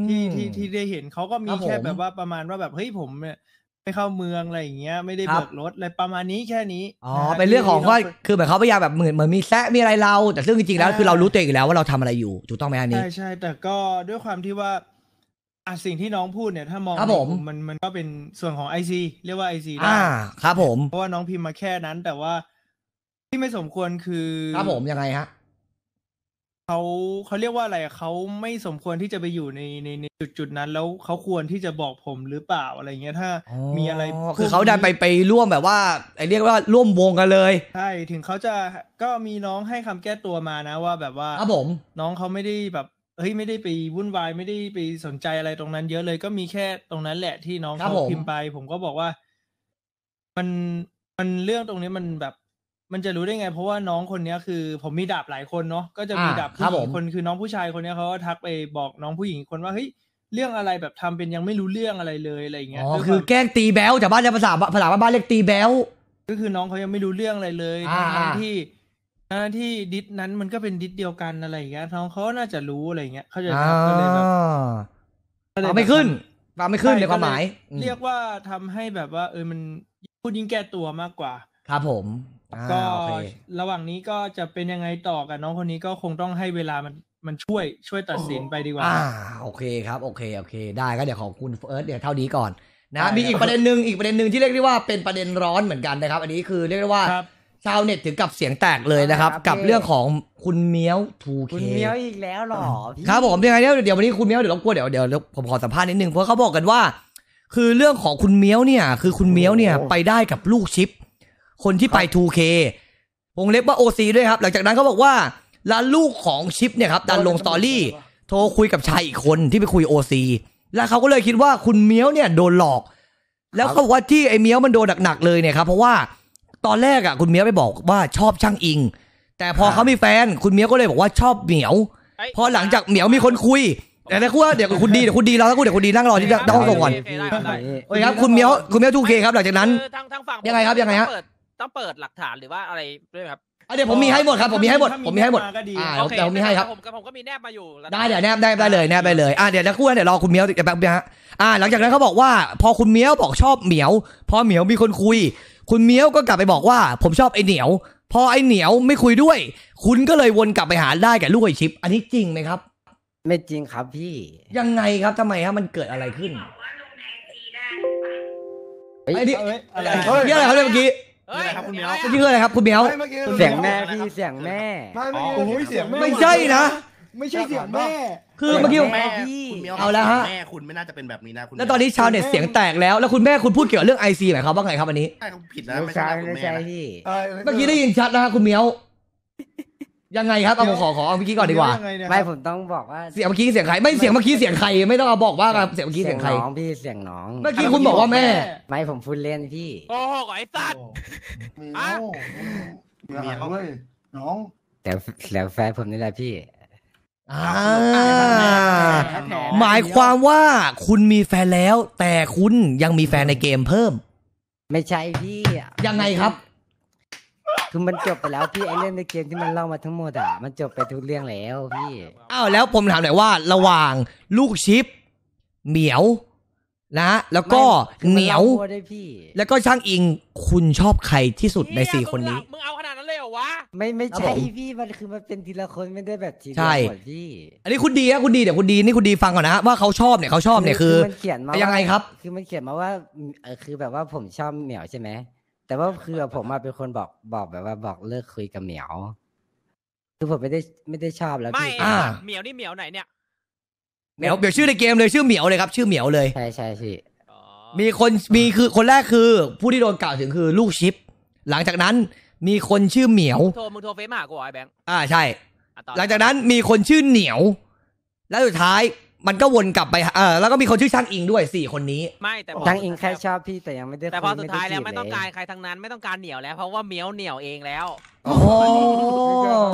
ที่ที่ที่ได้เห็นเขาก็มีแค่แบบว่าประมาณว่าแบบเฮ้ยผมเนี่ยไม่เข้าเมืองอะไรอย่างเงี้ย ไม่ได้เบิกรถอะไรประมาณนี้แค่นี้อ๋อเป็นเรื่องของว่าคือแบบเขาพยายามแบบเหมือนเหมือนมีแซะมีอะไรเรา แต่ซึ่งจริงๆแล้วคือเรารู้ตัวเองอยู่แล้วว่าเราทำอะไรอยู่ถูกต้องไหมอันนี้ใช่ใช่แต่ก็ด้วยความที่ว่าอ่ะสิ่งที่น้องพูดเนี่ยถ้ามองมมันมันก็เป็นส่วนของไอซีเรียกว่าไอซีได้อ่าครับ ผมเพราะว่าน้องพิมพ์มาแค่นั้น แต่ว่าที่ไม่สมควรคือครับผมยังไงฮะเขาเขาเรียกว่าอะไรเขาไม่สมควรที่จะไปอยู่ในในในจุดจุดนั้น แล้วเขาควรที่จะบอกผมหรือเปล่าอะไรเงี้ยถ้า มีอะไรคือเขาได้ไปไปร่วมแบบว่าไอเรียกว่าร่วมวงกันเลยใช่ถึงเขาจะก็มีน้องให้คำแก้ตัวมานะ ว่าแบบว่าครับผม น้องเขาไม่ได้แบบเฮ้ยไม่ได้ไปวุ่นวายไม่ได้ไปสนใจอะไรตรงนั้น เยอะเลยก็มีแค่ตรงนั้น แหละ ที่น้องเขาพิมพ์ไป ผมก็บอกว่า มันมันเรื่องตรงนี้มันแบบมันจะรู้ได้ไง เพราะว่าน้องคนเนี้ยคือ ผมมีดาบหลายคนเนาะก็จะมีดาบผู้หญิงคนคือน้องผู้ชายคนเนี้ยเขาก็ทักไปบอกน้องผู้หญิงคนว่าเฮ้ยเรื่องอะไรแบบทำเป็นยังไม่รู้เรื่องอะไรเลยอะไรอย่างเงี้ยอ๋อคือแกล้งตีแบลจากบ้านภาษาภาษาบ้านเรียกตีแบลก็คือน้องเขายังไม่รู้เรื่องอะไรเลยทั้งที่ทั้งที่ดิสนั้นมันก็เป็นดิสเดียวกันอะไรอย่างเงี้ยน้องเขาน่าจะรู้อะไรเงี้ยเขาจะทำก็เลยแบบไม่ขึ้นเอาไม่ขึ้นในความหมาย เรียกว่าทำให้แบบว่าเออมันพูดยิ่งแก้ตัวมากกว่า ครับผม ก็ ระหว่างนี้ก็จะเป็นยังไงต่อกันน้องคนนี้ก็คงต้องให้เวลามันมันช่วย ช่วยตัดสินไปดีกว่าอ่า โอเคครับโอเคโอเค ได้ก็เดี๋ยวขอบคุณเฟิร์สเดี๋ยวเท่านี้ก่อนนะมีอีกประเด็นหนึ่งอีกประเด็นหนึ่งที่เรียกได้ว่าเป็นประเด็นร้อนเหมือนกันนะครับ อันนี้คือเรียกได้ว่าชาวเน็ตถึงกับเสียงแตกเลยนะครับ กับเรื่องของคุณเมียวทูเคคุณเมียวอีกแล้วหรอครับ ผมยังไงเนี่ยเดี๋ยววันนี้คุณเมียวเดี๋ยวรบกวนเดี๋ยวเดี๋ยวเดี๋ยวผมขอสัมภาษณ์นิดนึงเพราะเขาบอกกันว่า คือเรื่องของคุณเมียวเนี่ย คือคุณเมียวเนี่ยไปได้กับลูกชิป คนที่ไป 2K วงเล็บว่า OC ด้วยครับ หลังจากนั้นเขาบอกว่าลลวลูกของชิปเนี่ยครับดันลงสตอรี่ โทรคุยกับชายอีกคนที่ไปคุย OC แล้วเขาก็เลยคิดว่าคุณเมียวเนี่ยโดนหลอก แล้วเขาบอกว่าที่ไอ้เมียวมันโดนหนัก ๆ เลยเนี่ยครับเพราะว่าตอนแรกอ่ะคุณเมียไปบอกว่าชอบช่างอิง แต่พอเขามีแฟนคุณเมียก็เลยบอกว่าชอบเหมียว พอหลังจากเหมียวมีคนคุยแต่ในคู่เดี๋ยวคุณดีเดี๋ยวคุณดีเราถ้าคุณเดี๋ยวคุณดีนั่งรอที่ด้านห้องส่งก่อนโอเคครับคุณเมียวคุณเมียวทูเคครับหลังจากนั้นยังไงครับยังไงฮะต้องเปิดหลักฐานหรือว่าอะไรด้วยครับเดี๋ยวผมมีให้หมดครับผมมีให้หมดผมมีให้หมดอ่าเดี๋ยวผมมีให้ครับผมก็มีแนบมาอยู่ได้เดี๋ยวแนบได้ได้เลยแนบได้เลยอ่าเดี๋ยวนะคู่เดี๋ยวรอคุณเมียวจะแป๊บนะฮะอ่า หลังจากนั้นเขาบอกว่า พอคุณเมียวบอกชอบเหมียวพอเหมียวมีคนคุยคุณเมียวก็กลับไปบอกว่า ผมชอบไอ้เหนียว พอไอ้เหนียวไม่คุยด้วย คุณก็เลยวนกลับไปหาได้กับลูกไอชิป อันนี้จริงไหมครับ ไม่จริงครับพี่ยังไงครับทำไมฮะมันเกิดอะไรขึ้นบอกว่าะไรครับเนี่ยเมื่อกี้เฮ้ยครับคุณเมียวเมื่อกี้คืออะไรครับคุณเมียวเสียงแม่พี่เสียงแม่ไม่ใช่นะ ไม่ใช่เสียงแม่คือเมื่อกีุ้ณแม่คุณมีเอาแล้วฮะแม่คุณไม่น่าจะเป็นแบบนี้นะคุณแล้วตอนนี้ชาวเน็ตเสียงแตกแล้วแล้วคุณแม่คุณพูดเกี่ยวกับเรื่องไอซีหมายความว่าไงครับวันนี้ใช่ผิดแล้วไม่ใช่ไม่แม่ใช่พี่เมื่อกี้ได้ยินชัดนะฮะคุณเมียว ยังไงครับเอาผมขอขอเอาเมื่อกี้ก่อนดีกว่าไม่ผมต้องบอกว่าเสียงเมื่อกี้เสียงใครไม่เสียงเมื่อกี้เสียงใครไม่ต้องเอาบอกว่า เสียงเมื่อกี้เสียงใครน้องพี่เสียงน้องเมื่อกี้คุณบอกว่าแม่ไม่ผมพูดเล่นพี่โอ้โหไอ้สัตว์มียเขา้ลยน้องแต่แต่แฟนผมนี่แหละพี่อ่าหมายความว่าคุณมีแฟนแล้วแต่คุณยังมีแฟนในเกมเพิ่ม ไม่ใช่พี่ยังไงครับคือมันจบไปแล้วพี่ไอเล่นในเกมที่มันเล่ามาทั้งหมดอ่ะ มันจบไปทุกเรื่องแล้ว พี่อ้าวแล้วผมถามหน่อยว่า ระหว่างลูกชิป เหมียวนะแล้วก็เหนียวแล้วก็ช่างอิงคุณชอบใครที่สุดในสี่คนนี้มึงเอาขนาดนั้นเลยเหรอวะไม่ไม่ใช่พี่มันคือมันเป็นทีละคนไม่ได้แบบทีละคนพี่อันนี้คุณดีอะคุณดี เดี๋ยวคุณดีนี่คุณดีฟังก่อนนะว่าเขาชอบเนี่ยเขาชอบเนี่ยคือมันเขียนมายังไงครับ คือมันเขียนมาว่าคือแบบว่าผมชอบเหมียวใช่ไหม แต่ว่าคือผมมาเป็นคนบอกบอกแบบว่าบอกเลิกคุยกับเหมียวคือผมไม่ได้ไม่ได้ชอบแล้วพี่่เหมียวนี่เหมียวไหนเนี่ยเหมียวเดี๋ยวชื่อในเกมเลยชื่อเหมียวเลยครับ ชื่อเหมียวเลยใช่ใช่สี่มีคนมีคือคนแรกคือ ผู้ที่โดนกล่าวถึงคือลูกชิปหลังจากนั้นมีคนชื่อเหมียวโทรมึงโทรเฟซมากกว่าไอ้แบงค์อ่าใช่ หลังจากนั้นมีคนชื่อเหนียว และสุดท้ายมันก็วนกลับไป เออแล้วก็มีคนชื่อช่างอิงด้วยสี่คนนี้ ไม่แต่ช่างอิงแค่ชอบพี่แต่ยังไม่ได้แต่พอสุดท้ายแล้ว ไม่ต้องการใครทั้งนั้น ไม่ต้องการเหนียวแล้ว เพราะว่าเมียวเหนียวเองแล้ว โอ้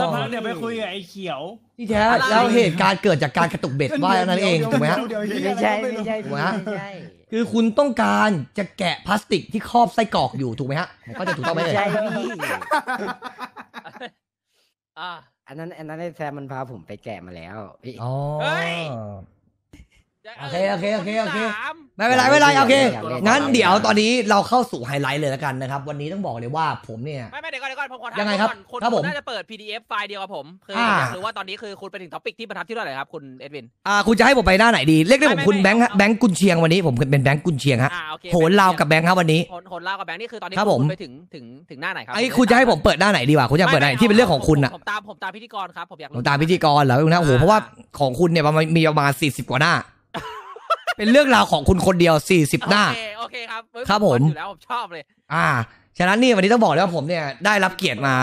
สักพักเดี๋ยวไปคุยกับไอ้เขียวที่แท้แล้วเหตุการณ์เกิดจากการกระตุกเบ็ดว่านัไนเองถูกไหมฮะไม่ใช่ไม่ใช่ถูกไหมฮะคือคุณต้องการจะแกะพลาสติกที่ครอบไส้กรอกอยู่ถูกไหมฮะก็จะถูกต้องไหมใช่พี่อันนั้นอันนั้นแซมมันพาผมไปแกะมาแล้วอ๋อโอเคโอเคโอเคโอเคไม่เป็นไรไม่เป็นไรโอเคงั้นเดี๋ยวตอนนี้เราเข้าสู่ไฮไลท์เลยแล้วกันนะครับ วันนี้ต้องบอกเลยว่าผมเนี่ยไม่ไม่เดี๋ยวก่อนเดี๋ยวก่อนผมขอถามยังไงครับก่อนคุผมน่าจะเปิด PDF ไฟล์เดียวกับผมคืออยากรู้ว่าตอนนี้คือคุณไปถึงท็อปิกที่ประทับที่เท่าไหร่ครับคุณเอ็ดวินอ่าคุณจะให้ผมไปหน้าไหนดี เรียกได้ผมคุณแบงค์แบงค์กุนเชียงวันนี้ผมเป็นแบงค์กุนเชียงฮะโหนลาวกับแบงค์ครับวันนี้โหนลาวกับแบงค์นี่คือตอนนี้ครับผมไปถึงถึงถึงหน้าไหนครับไอ้คุณจะให้ผมเปิดหน้าไหนดีวะคุณอยากเปิดไหนที่เป็นเรื่องของคุณอะผมตามผมตามพิธีกรครับผมอยากผมตามพิธีกรเหรอนะโอ้โหเพราะว่าของคุณเนี่ยประมาณมีประมาณสสี่ิบกว่าหน้าเป็นเรื่องราวของคุณคนเดียวสสี่ิบหน้าโอเคโอเค ครับครับผมอยู่แล้วผมชอบเลย อ่าฉะนั้นนี่วันนี้ต้องบอกเลยว่าผมเนี่ย ได้รับเกียรติมา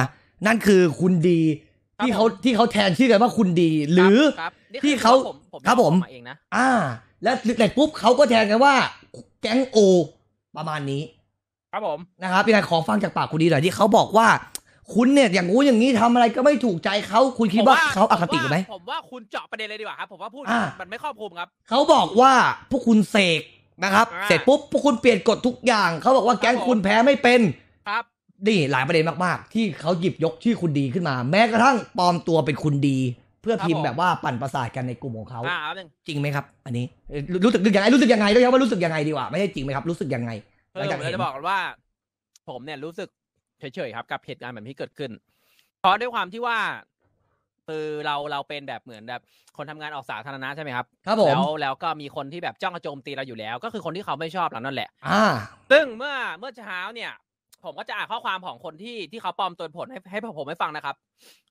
นั่นคือคุณดี ที่เขาที่เขาแทนชื่อกันว่าคุณดีหรือที่เขาผมครับผมเอางนะอ่า แลวเสร็จปุ๊บเขาก็แทนกันว่า แก๊งโอประมาณนี้ ครับผมนะครับพี่นายขอฟังจากปากคุณดีหน่อยที่เขาบอกว่าคุณเนี่ยอย่างงู้อย่างนี้ทำอะไรก็ไม่ถูกใจเขาคุณคิดว่าเขาอคติไหมผมว่าคุณเจาะประเด็นเลยดีกว่าครับผมว่าพูดมันไม่ครอบคลุมครับเขาบอกว่าพวกคุณเสกนะครับเสร็จปุ๊บพวกคุณเปลี่ยนกฎทุกอย่างเขาบอกว่าแก๊งคุณแพ้ไม่เป็นครับนี่หลายประเด็นมากๆ ที่เขาหยิบยกที่คุณดีขึ้นมา แม้กระทั่งปลอมตัวเป็นคุณดี เพื่อพิมพ์แบบว่าปั่นประสาทกันในกลุ่มของเขาจริงไหมครับ อันนี้รู้สึกยังไงรู้สึกยังไงต้อยัำว่ารู้สึกยังไงดีกว่า ไม่ใช่จริงไหมครับ รู้สึกยังไงหลาจะบอกว่า ผมเนี่ยรู้สึกเฉยๆครับกับเหตุการณ์แบบที่เกิดขึ้นเพราะด้วยความที่ว่าคือเราเราเป็นแบบเหมือนแบบ คนทำงานออกสาธารณะใช่ไหมครับครับผมแล้ว แล้วก็มีคนที่แบบจ้องโจมตีเราอยู่แล้ว ก็คือคนที่เขาไม่ชอบเรานั่นแหละ อ่าซึ่งเมื่อเมื่อเช้าเนี่ย ผมก็จะอ่านข้อความของคนที่ที่เขาปลอมตัวผล ให้ให้ผมให้ฟังนะครับ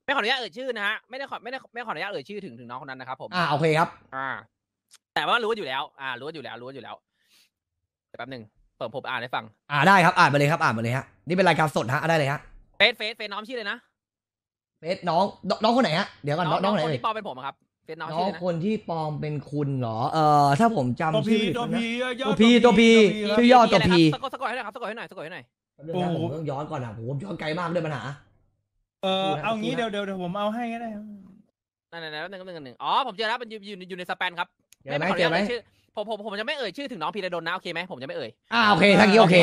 ไม่ขออนุญาตเอ่ยชื่อนะฮะไม่ได้ขอไม่ได้ ไม่ขออนุญาตเอ่ยชื่อถึงถึงน้องคนนั้นนะครับ ผมอ่าโอเคครับ อ่า แต่ว่ารู้อยู่แล้ว อ่า รู้อยู่แล้ว รู้อยู่แล้วแป๊บหนึ่งเปิดผมอ่านให้ฟัง อ่าได้ครับ อ่านมาเลยครับอ่านมาเลยฮะ นี่เป็นรายการสดฮะได้เลยฮะ เฟซเฟซเฟซน้องชื่อเลยนะเฟซน้องน้องคนไหนฮะเดี๋ยวก่อนน้องคนนที่ปอมเป็นผมครับ เฟซน้องชื่อนะคนที่ปอมเป็นคุณเหรอเอ่อถ้าผมจำชื่อตัวพีตัวพีตัวพีชื่อย่อตัวพีสะกดกให้หน่อยครับสะกดให้หน่อยสะกดให้หน่อยผมต้องย้อนก่อนอะผมย้อนไกลมากด้วยปัญหาเออเอางี้เดี๋ยวเดี๋ยวผมเอาให้ก็ได้นั่นนั่นนั่นหนึ่งหนึ่งหนึ่งอ๋อผมเจอแล้วมันอยู่อยู่ในสแปนครับไม่ขออนุญาตนชื่อผมผมผมจะไม่เอ่ยชื่อถึงน้องพีระดนนะโอเคไหมผมจะไม่เอ่ย อ่าโอเคทางนี้โอเค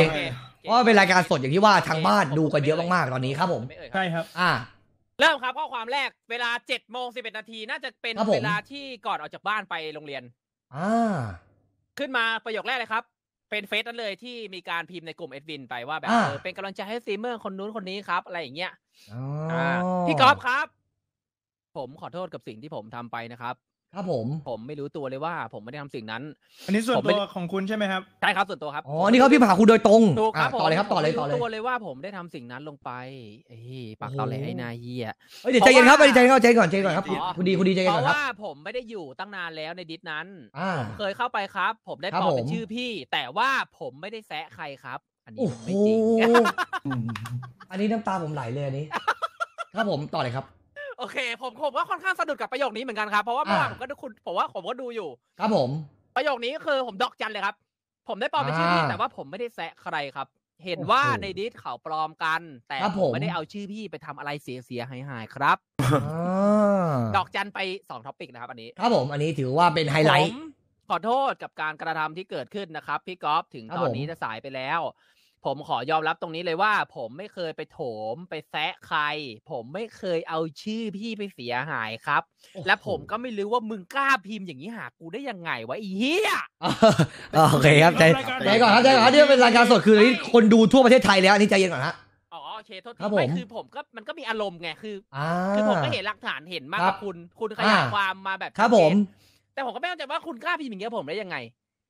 เพราะเป็นรายการสดอย่างที่ว่าทางบ้านดูกันเยอะมากๆตอนนี้ครับผม ใช่ครับ อ่าเริ่มครับข้อความแรกเวลาเจ็ดโมงสิบเอ็ดนาทีน่าจะเป็นเวลาที่ก่อนออกจากบ้านไปโรงเรียน อ่า ขึ้นมาประโยคแรกเลยครับ เป็นเฟซนั้นเลยที่มีการพิมพ์ในกลุ่มเอ็ดวินไปว่า แบบเออเป็นกำลังใจให้ซีเมอร์คนนู้นคนนี้ครับ อะไรอย่างเงี้ยอ่า พี่กอล์ฟครับ ผมขอโทษกับสิ่งที่ผมทำไปนะครับครับผมผมไม่รู้ตัวเลยว่า ผมไม่ได้ทำสิ่งนั้น อันนี้ส่วนตัวของคุณใช่ไหมครับใช่ครับส่วนตัวครับอ๋อนี่เขาพี่ผ่าคุณโดยตรงครับต่อเลยครับต่อเลยต่อเลยตัวยเลยว่าผมได้ทำสิ่งนั้นลงไปเอ้ยปากตอแหลไอ้นายเฮียเเดี๋ยวใจเย็นครับใจเย็นครับใจก่อนใจเย็นก่อนครับ คุณดีคุณดีใจเย็นครก่อนราะรว่าผมไม่ได้อยู่ตั้งนานแล้วในดิสนั้นเคยเข้าไปครับ ผมได้ปลอมเป็นชื่อพี่ แต่ว่าผมไม่ได้แซะใครครับ อันนี้ไม่จริงอันนี้น้ำตาผมไหลเลยอันนี้ครับผมต่อเลยครับโอเคผมผมก็ค่อนข้างสะดุดกับประโยคนี้เหมือนกันครับเพราะว่าผมก็ดูคุณผมว่าผมก็ดูอยู่ครับผม ประโยคนี้คือผมดอกจันเลยครับ ผมได้ปลอมเป็นชื่อพี่แต่ว่าผมไม่ได้แซะใครครับ เห็นว่าในดิสเขาปลอมกัน แต่ผมไม่ได้เอาชื่อพี่ไปทำอะไรเสียหายครับดอกจันไปสองท็อปิกนะครับอันนี้ ครับผมอันนี้ถือว่าเป็นไฮไลท์ขอโทษกับการกระทำที่เกิดขึ้นนะครับพี่กอล์ฟถึงตอนนี้จะสายไปแล้วผมขอยอมรับตรงนี้เลยว่า ผมไม่เคยไปโถมไปแซะใครผมไม่เคยเอาชื่อพี่ไปเสียหายครับ และผมก็ไม่รู้ว่ามึงกล้าพิมพ์อย่างนี้หากูได้ยังไงวะไอ้เหี้ยโอเคครับใจใจก่อนครับใจก่อนทนี่เป็นรายการสดคือคนดูทั่วประเทศไทยแล้วนี่ใจเย็นก่อนฮะอ๋อโอเคโทษทีไม่คือผมก็มันก็มีอารมณ์ไงคือคือผมก็เห็นหลักฐานเห็นมากกว่าคุณคุณขยายความมาแบบครับผมแต่ผมก็ไม่เข้าใจว่าคุณกล้าพิมพ์อย่างเงี้ยผมได้ยังไง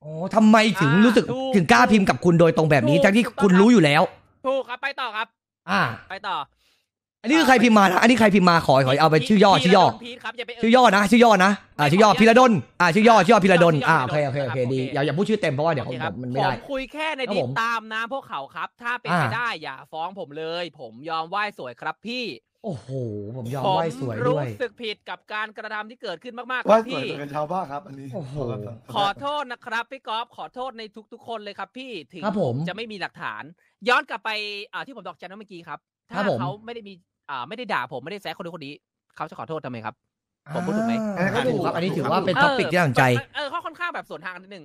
โอ้ ทำไมถึงรู้สึกถึงกล้าพิมพ์กับคุณโดยตรงแบบนี้จากที่คุณรู้อยู่แล้วถูกครับไปต่อครับ อ่า ไปต่อ อันนี้คือใครพิมพ์มานะอันนี้ใครพิมพ์มาขอขอเอาไปชื่อย่อชื่อย่อชื่อย่อนะชื่อย่อนะ อ่าชื่อย่อพิระดล อ่าชื่อย่อชื่อย่อพิระดล อ่าโอเคโอเคโอเคดีอย่าอย่าพูดชื่อเต็มเพราะว่าเดี๋ยวผมมันไม่ผได้มคุยแค่ในดิตามน้ำพวกเขาครับ ถ้าเป็นไปได้อย่าฟ้องผมเลย ผมยอมไหว้สวยครับพี่โอ้โหผมยอมไหวสวยด้วยรู้สึกผิดกับการกระทำที่เกิดขึ้นมากๆครับพี่สวยเป็นชาวบ้าครับอันนี้โอ้โหขอโทษนะครับ พี่กอล์ฟขอโทษในทุก ๆคนเลยครับ พี่ถึงจะไม่มีหลักฐานย้อนกลับไปอ่าที่ผมดอกจันเมื่อกี้ครับ ถ้าเขาไม่ได้มีอ่าไม่ได้ด่าผมไม่ได้แซะคนนี้คนนี้เขาจะขอโทษทำไมครับ ผมพูดถูกไหมถูกครับอันนี้ถือว่าเป็นท็อปิกที่ต่้งใจเออเขาค่อนข้างแบบสวนทางนิดนึง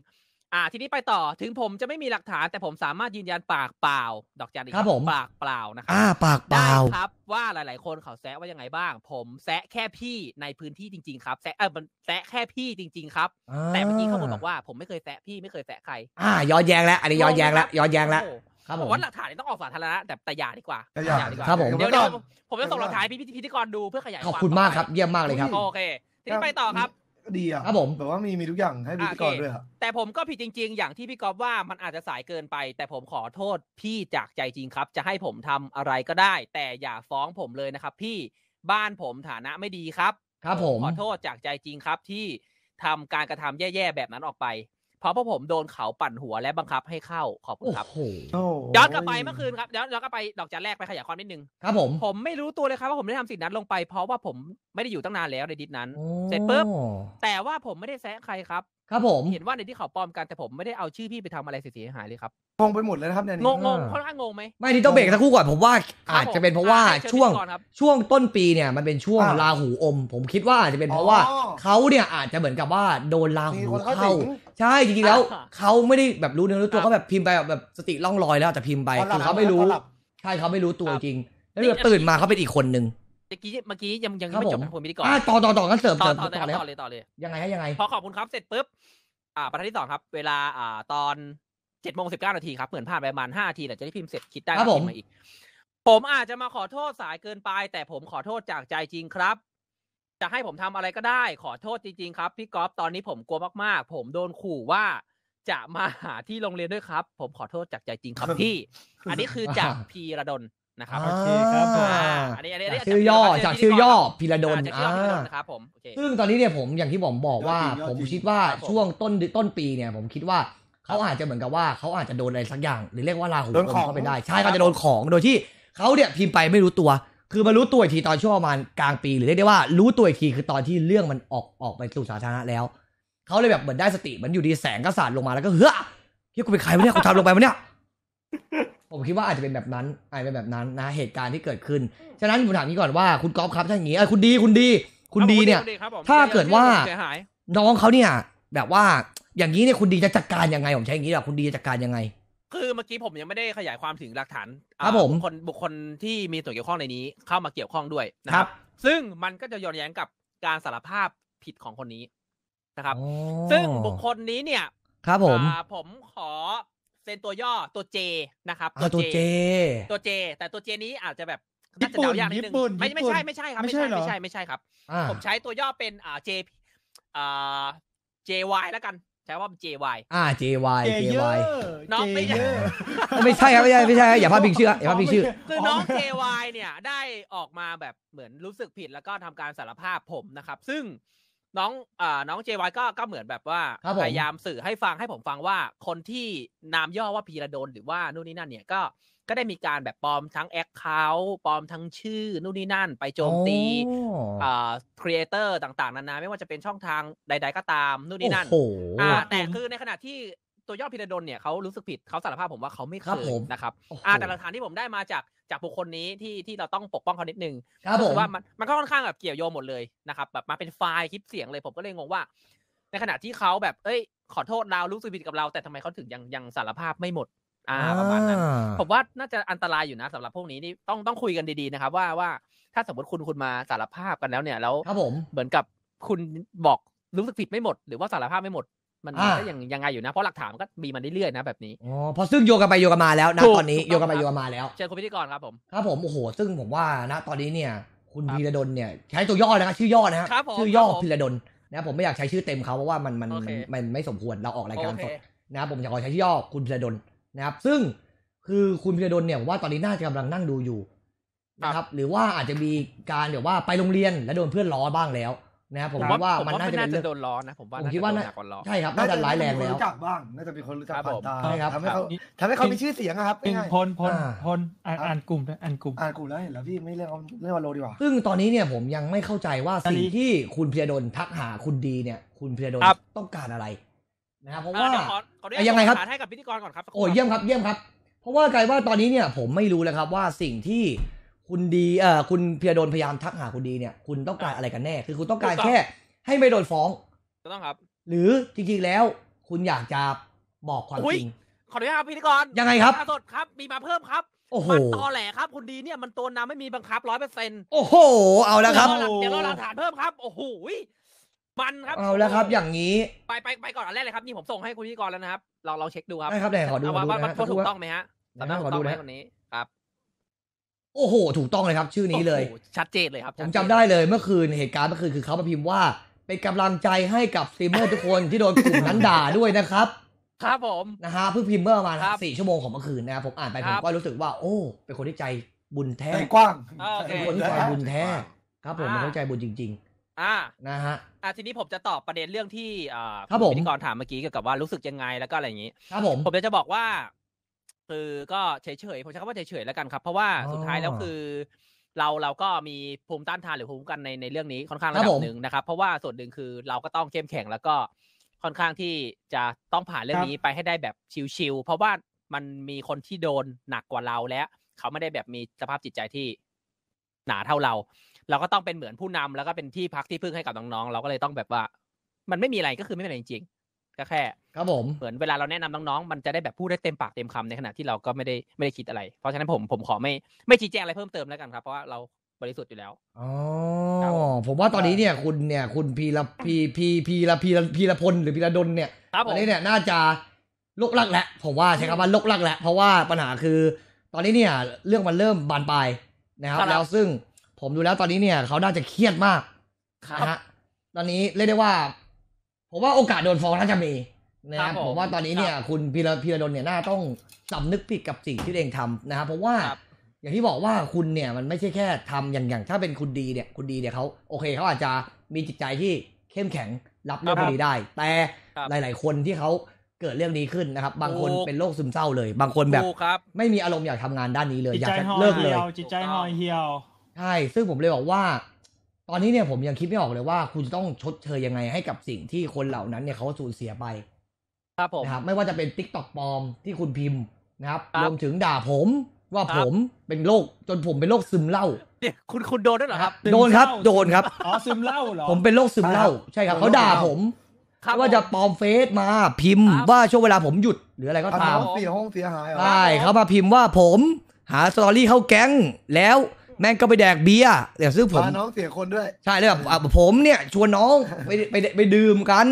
อ่าทีนี้ไปต่อถึงผมจะไม่มีหลักฐานแต่ผมสามารถยืนยันปากเปล่าดอกจันอีกครับ ผมปากเปล่านะครับอ่าปากเปล่าครับว่าหลาย ๆคนเขาแซะว่ายังไงบ้าง ผมแซะแค่พี่ในพื้นที่จริงๆครับแซะเออมันแซะแค่พี่จริงๆครับแต่เมื่อกี้ข้อมูลบอกว่า ผมไม่เคยแซะพี่ไม่เคยแซะใครอ่าย้อนแย้งแล้วอันนี้ย้อนแย้งแล้วย้อนแย้งแล้วครับผมว่าหลักฐานนี่ต้องออกสาธารณะแต่แต่อย่าดีกว่าแต่อย่าดีกว่าครับผมเดี๋ยวผมจะส่งหลักฐานพี่พิธีกรดูเพื่อขยายความขอบคุณมากครับเยี่ยมมากเลยครับโอเคทีนี้ไปต่อครับ็ดีอ่ะครับผมแบบว่ามีมีทุกอย่างให้พี่ีกรด้วยอ่ะแต่ผมก็ผิดจริงๆอย่างที่พี่กอฟว่ามันอาจจะสายเกินไป แต่ผมขอโทษพี่จากใจจริงครับ จะให้ผมทำอะไรก็ได้ แต่อย่าฟ้องผมเลยนะครับ พี่บ้านผมฐานะไม่ดีครับ ครับผมขอโทษจากใจจริงครับที่ทำการกระทำแย่ๆแบบนั้นออกไปเพราะพวกผมโดนเขาปั่นหัวและบังคับให้เข้าขอบคุณครับย้อนกลับไปเมื่อคืนครับย้อนรากลับไป ดอกจันแรกไปขยายความนิดนึง ครับผมผมไม่รู้ตัวเลยครับว่าผมได้ทำสิ่งนั้นลงไป เพราะว่าผมไม่ได้อยู่ตั้งนานแล้วในดิสนั้น เสร็จปุ๊บแต่ว่าผมไม่ได้แซะใครครับครับผมเห็นว่าในที่เขาปลอม กัน แต่ผมไม่ได้เอาชื่อพี่ไปทำอะไรเสียหายเลยครับงงไปหมดเลยนะครับเนี่ยงงงงพราะว่างงไหมไม่นี่ต้องเบรกสักครู่ก่อนผมว่าอาจจะเป็นเพราะว่าช่วงช่วงต้นปีเนี่ยมันเป็นช่วงราหูอม ผมคิดว่าอาจจะเป็นเพราะว่า เขาเนี่ยอาจจะเหมือนกับว่าโดนราหูเข้าใช่จริงๆแล้วเขาไม่ได้แบบรู้เนื้อรู้ตัวเขาแบบพิมพ์ไปแบบสติล่องลอยแล้วแต่พิมพ์ไปคือเขาไม่รู้ใช่เขาไม่รู้ตัวจริง แล้วตื่นมาเขาเป็นอีกคนนึงเมื่อกี้เมื่อกี้ยังยังไม่จบผมผีมีก่อนต่อต่อต่อกันเสริมต่อต่อเลยต่อเลยต่อเลยยังไงฮะยังไงพอขอบคุณครับเสร็จปุ๊บอ่า ประทัดที่สองครับ เวลาอ่า ตอนเจ็ดโมงสิบเก้านาทีครับเหมือนผ่านไปประมาณห้านาทีแต่จะได้พิมพ์เสร็จคิดได้ก็พิมพ์มาอีกผมอาจจะมาขอโทษสายเกินไป แต่ผมขอโทษจากใจจริงครับ จะให้ผมทำอะไรก็ได้ขอโทษจริง ๆครับพี่กอล์ฟตอนนี้ผมกลัวมากๆ ผมโดนขู่ว่าจะมาหาที่โรงเรียนด้วยครับ ผมขอโทษจากใจจริงครับพี่ อันนี้คือจากพีระดลนะครับโอเคครับอันนี้อันนี้ชื่อย่อ จากชื่อย่อพิรดลอ่านครับ ผมซึ่งตอนนี้เนี่ยผมอย่างที่ผมบอกว่าผมคิดว่าช่วงต้นต้นปีเนี่ย ผมคิดว่าเขาอาจจะเหมือนกับว่าเขาอาจจะโดนอะไรสักอย่าง หรือเรียกว่าราหูอมเข้าไปได้ ใช่เขาจะโดนของโดยที่เขาเนี่ยพิมพ์ไปไม่รู้ตัว คือมารู้ตัวอีกทีตอนช่วงประมาณกลางปี หรือเรียกได้ว่ารู้ตัวอีกทีคือตอนที่เรื่องมันออกออกไปสู่สาธารณะแล้วเขาเลยแบบเหมือนได้สติมันอยู่ดีแสงก็สาดลงมาแล้วก็เฮ้ยที่กูเป็นใครวะเนี่ยกูทำลงไปวะเนี่ยผมคิดว่าอาจจะเป็นแบบนั้น อาจจะเป็นแบบนั้นนะเหตุการณ์ที่เกิดขึ้น ฉะนั้นผมถามนี้ก่อนว่าคุณกอล์ฟครับ ถ้าอย่างนี้คุณดีคุณดี คุณดีเนี่ยถ้าเกิดว่าน้องเขาเนี่ยแบบว่าอย่างนี้เนี่ยคุณดีจะจัดการยังไงผมใช้อย่างนี้แบบคุณดีจะจัดการยังไง คือเมื่อกี้ผมยังไม่ได้ขยายความถึงหลักฐานครับผมคนบุคคลที่มีส่วนเกี่ยวข้องในนี้ เข้ามาเกี่ยวข้องด้วยนะครับ ซึ่งมันก็จะย้อนแย้งกับการสารภาพผิดของคนนี้นะครับ ซึ่งบุคคลนี้เนี่ย ครับ ผมผมขอเซ็นตัวย่อตัวเจนะครับตัวเจตัวเจแต่ตัวเจนี้อาจจะแบบน่าจะเดายากนิดนึงไม่ไม่ใช่ไม่ใช่ครับไม่ใช่ไม่ใช่ไม่ใช่ครับ ผมใช้ตัวย่อเป็นอ่าเจอ่า JY แล้วกัน ใช้ว่า JY อ่า JY JY น้องไม่ใช่ไม่ใช่ครับไม่ใช่ไม่ใช่ อย่าพาดพิงชื่ออย่าพาดพิงชื่อคือน้อง JY เนี่ยได้ออกมาแบบเหมือนรู้สึกผิดแล้วก็ทำการสารภาพผมนะครับ ซึ่งน้องอ่าน้องเจวายก็ก็เหมือนแบบว่า พยายามสื่อให้ฟังให้ผมฟังว่า คนที่นามย่อว่าพีระดน หรือว่า นู่นนี่นั่นเนี่ย ก็ก็ได้มีการแบบปลอมทั้งแอคเคาท์ปลอมทั้งชื่อ นู่นนี่นั่น ไปโจมตีอ่าครีเอเตอร์ต่างๆนานาไม่ว่าจะเป็นช่องทางใดๆ ก็ตาม นู่นนี่นั่นอ่าแต่คือในขณะที่ตัวย่อพิรดลเนี่ยเขารู้สึกผิดเขาสารภาพผมว่าเขาไม่เคยนะครับอาแต่หลักฐานที่ผมได้มาจากจากบุคคลนี้ที่ที่เราต้องปกป้องเขานิดนึงก็คือว่ามันมันก็ค่อนข้างแบบเกี่ยวโยงหมดเลยนะครับแบบมาเป็นไฟล์คลิปเสียงเลย ผมก็เลยงงว่า ในขณะที่เขาแบบเอ้ยขอโทษเรารู้สึกผิดกับเรา แต่ทำไมเขาถึงยังยังสารภาพไม่หมดอ่าประมาณนั้นผมว่าน่าจะอันตรายอยู่นะ สำหรับพวกนี้นี่ต้องต้องคุยกันดีๆนะครับว่าว่าถ้าสมมติคุณคุณมาสารภาพกันแล้วเนี่ยแล้วเหมือนกับคุณบอกรู้สึกผิดไม่หมดหรือว่าสารภาพไม่หมดมันก็ยังยังไงอยู่นะเพราะหลักฐานมันก็มีมั้เรื่อยๆนะ แบบนี้อ๋อพอซึ่งโยกันไปโยกันมาแล้วนะตอนนี้โยกันไปโยกันมาแล้วเชิญคุณพิธีกรครับผมครับผมโอ้โหซึ่งผมว่านะตอนนี้เนี่ย คุณพีระดลเนี่ย ใช้ตัวย่อนะครับชื่อย่อนะครับชื่อย่อพีระดลนะ ผมไม่อยากใช้ชื่อเต็มเขาเพราะว่ามันมันมันไม่สมควรเราออกรายการสดนะ ผมอยากขอใช้ชื่อย่อคุณพีระดลนะครับซึ่งคือคุณพีระดลเนี่ยว่าตอนนี้น่าจะกำลังนั่งดูอยู่ นะครับ หรือว่าอาจจะมีการเด๋ยวว่าไปโรงเรียนแล้วโดนเพื่อนล้อบ้างแล้วนะครับผมว่ามันน่าจะเป็นเรื่องโดนล้อนะผมว่าผมคิดว่านใช่ครับน่าจะร้ายแรงแล้วจับบ้างน่าจะมีนคนรู้จักบ่ารับทำให้เขาทำให้เขามีชื่อเสียงครับพลพลพลอ่านกลุ่มอ่านกลุ่มอ่านกลุ่มแล้วเห็นแล้วพี่ไม่เรื่องเรื่องวันโลดีกว่าซึ่งตอนนี้เนี่ยผมยังไม่เข้าใจว่าสิ่งที่คุณเพียรดลทักหาคุณดีเนี่ย คุณเพียรดลต้องการอะไร นะครับเพราะว่ายังไงครับให้กับพิธีกรก่อนครับ โอ้เยี่ยมครับเยี่ยมครับเพราะว่ากลายว่าตอนนี้เนี่ยผมไม่รู้แล้วครับว่าสิ่งที่คุณดีเอ่อคุณเพียโดนพยายามทักหาคุณดีเนี่ยคุณต้องการอะไรกันแน่คือคุณต้องการแค่ ให้ไม่โดนฟ้องก็ต้องครับ หรือจริง ๆแล้วคุณอยากจะบอกความจริงขออนุญาตครับพิธีกรยังไงครับสดครับ มีมาเพิ่มครับโอ้โหมันตอแหลครับ คุณดีเนี่ยมันตัวนำไม่มีบังคับร้อยเปอร์เซ็นต์โอ้โห เอาแล้วครับ เดี๋ยวเราหลักฐานเพิ่มครับโอ้โหมันครับเอาแล้วครับ อย่างนี้ไปไปไปก่อนอันแรกเลยครับนี่ผมส่งให้คุณพิธีกรแล้วนะครับเราเราเช็คดูครับได้ครับไหนขอดูว่ามันถูกต้องไหมฮะสำนักขอดูนะคนนี้โอ้โห ถูกต้องเลยครับ ชื่อนี้เลย ชัดเจนเลยครับ ผมจำได้เลยเมื่อคืน เหตุการณ์เมื่อคืน คือเขามาพิมพ์ว่า เป็นกำลังใจให้กับสตรีมเมอร์ทุกคนที่โดนกลุ่มนั้นด่าด้วยนะครับ ครับผม นะฮะเพิ่งพิมพ์เมื่อประมาณสี่ชั่วโมงของเมื่อคืนนะครับผมอ่านไป ผมก็รู้สึกว่าโอ้ เป็นคนที่ใจบุญแท้ใจกว้างเป็นคนที่ใจบุญแท้ ครับผมเป็นคนใจบุญจริง ๆอ่านะฮะอ่ะทีนี้ผมจะตอบประเด็นเรื่องที่อ่าพิธีกรถามเมื่อกี้เกี่ยวกับว่ารู้สึกยังไงแล้วก็อะไรอย่างนี้ ครับผมผมจะบอกว่าคือก็เฉยๆ ผมใช้คำว่าเฉยๆแล้วกันครับ เพราะว่าสุดท้ายแล้วคือ เราเราก็มีภูมิต้านทานหรือภูมิกันในในเรื่องนี้ค่อนข้างระดับหนึ่งนะครับ เพราะว่าส่วนหนึ่งคือเราก็ต้องเข้มแข็งแล้วก็ค่อนข้างที่จะต้องผ่านเรื่องนี้ไปให้ได้แบบชิวๆเพราะว่ามันมีคนที่โดนหนักกว่าเราและเขาไม่ได้แบบมีสภาพจิตใจที่หนาเท่าเรา เราก็ต้องเป็นเหมือนผู้นำแล้วก็เป็นที่พักที่พึ่งให้กับน้องๆเราก็เลยต้องแบบว่า มันไม่มีอะไรก็คือไม่เป็นอะไรจริงก็แค่ครับผมเหมือนเวลาเราแนะนำน้อง ๆ มันจะได้แบบพูดได้เต็มปากเต็มคำในขณะที่เราก็ไม่ได้ไม่ได้คิดอะไร เพราะฉะนั้นผมผมขอไม่ไม่ชี้แจงอะไรเพิ่มเติมแล้วกันครับเพราะว่าเราบริสุทธิ์อยู่แล้วอ๋อผมว่าตอนนี้เนี่ย คุณเนี่ยคุณพีรพีพีพีรพีรพีรพลหรือพีรดลเนี่ยตอนนี้เนี่ยน่าจะลกลักแหละผมว่าใช่คบว่าลกลักแหละ เพราะว่าปัญหาคือตอนนี้เนี่ย เรื่องมันเริ่มบานปลายนะครับแล้วซึ่งผมดูแล้วตอนนี้เนี่ย เขาน่าจะเครียดมากนะฮะตอนนี้เรียกได้ว่าผมว่าโอกาสโดนฟ้องน่าจะมีนะครับผมว่าตอนนี้เนี่ยคุณพีระพีระดลเนี่ยน่าต้องสำนึกผิดกับสิ่งที่เองทำนะครับเพราะว่า อย่างที่บอกว่าคุณเนี่ยมันไม่ใช่แค่ทำอย่างอย่างถ้าเป็นคุณดีเนี่ยคุณดีเนี่ยเขาโอเคเขาอาจจะมีจิตใจที่เข้มแข็งรับเรื่องพวกนี้ได้ แต่หลายๆคนที่เขาเกิดเรื่องนี้ขึ้นนะครับ บางคนเป็นโรคซึมเศร้าเลย บางคนแบบไม่มีอารมณ์อยากทำงานด้านนี้เลยอยากเลิกเลยจิตใจหออเหี่ยวใช่ซึ่งผมเลยบอกว่าตอนนี้เนี่ย ผมยังคิดไม่ออกเลยว่าคุณจะต้องชดเชยยังไงให้กับสิ่งที่คนเหล่านั้นเนี่ยเขาสูญเสียไปครับผมนะครับไม่ว่าจะเป็นติ๊กต็อกปลอมที่คุณพิมพ์นะครับรวมถึงด่าผมว่าผมเป็นโรค จนผมเป็นโรคซึมเหล้าเนี่ยคุณ คุณ โดนด้วยเหรอครับ โดนครับโดนครับอ๋อซึมเหล้าเหรอผมเป็นโรคซึมเหล้าใช่ครับเขาด่าผมว่าจะปลอมเฟซมาพิมพ์ว่าช่วงเวลาผมหยุดหรืออะไรก็ตามเสียห้องเสียหายใช่เขามาพิมพ์ว่าผม หาสตอรี่เข้าแก๊งแล้วแม่งก็ไปแดกเบียร์เดี๋ยวซื้อผมพาน้องเสียคนด้วย ใช่แล้วแบบผมเนี่ยชวนน้องไปไปไปดื่มกัน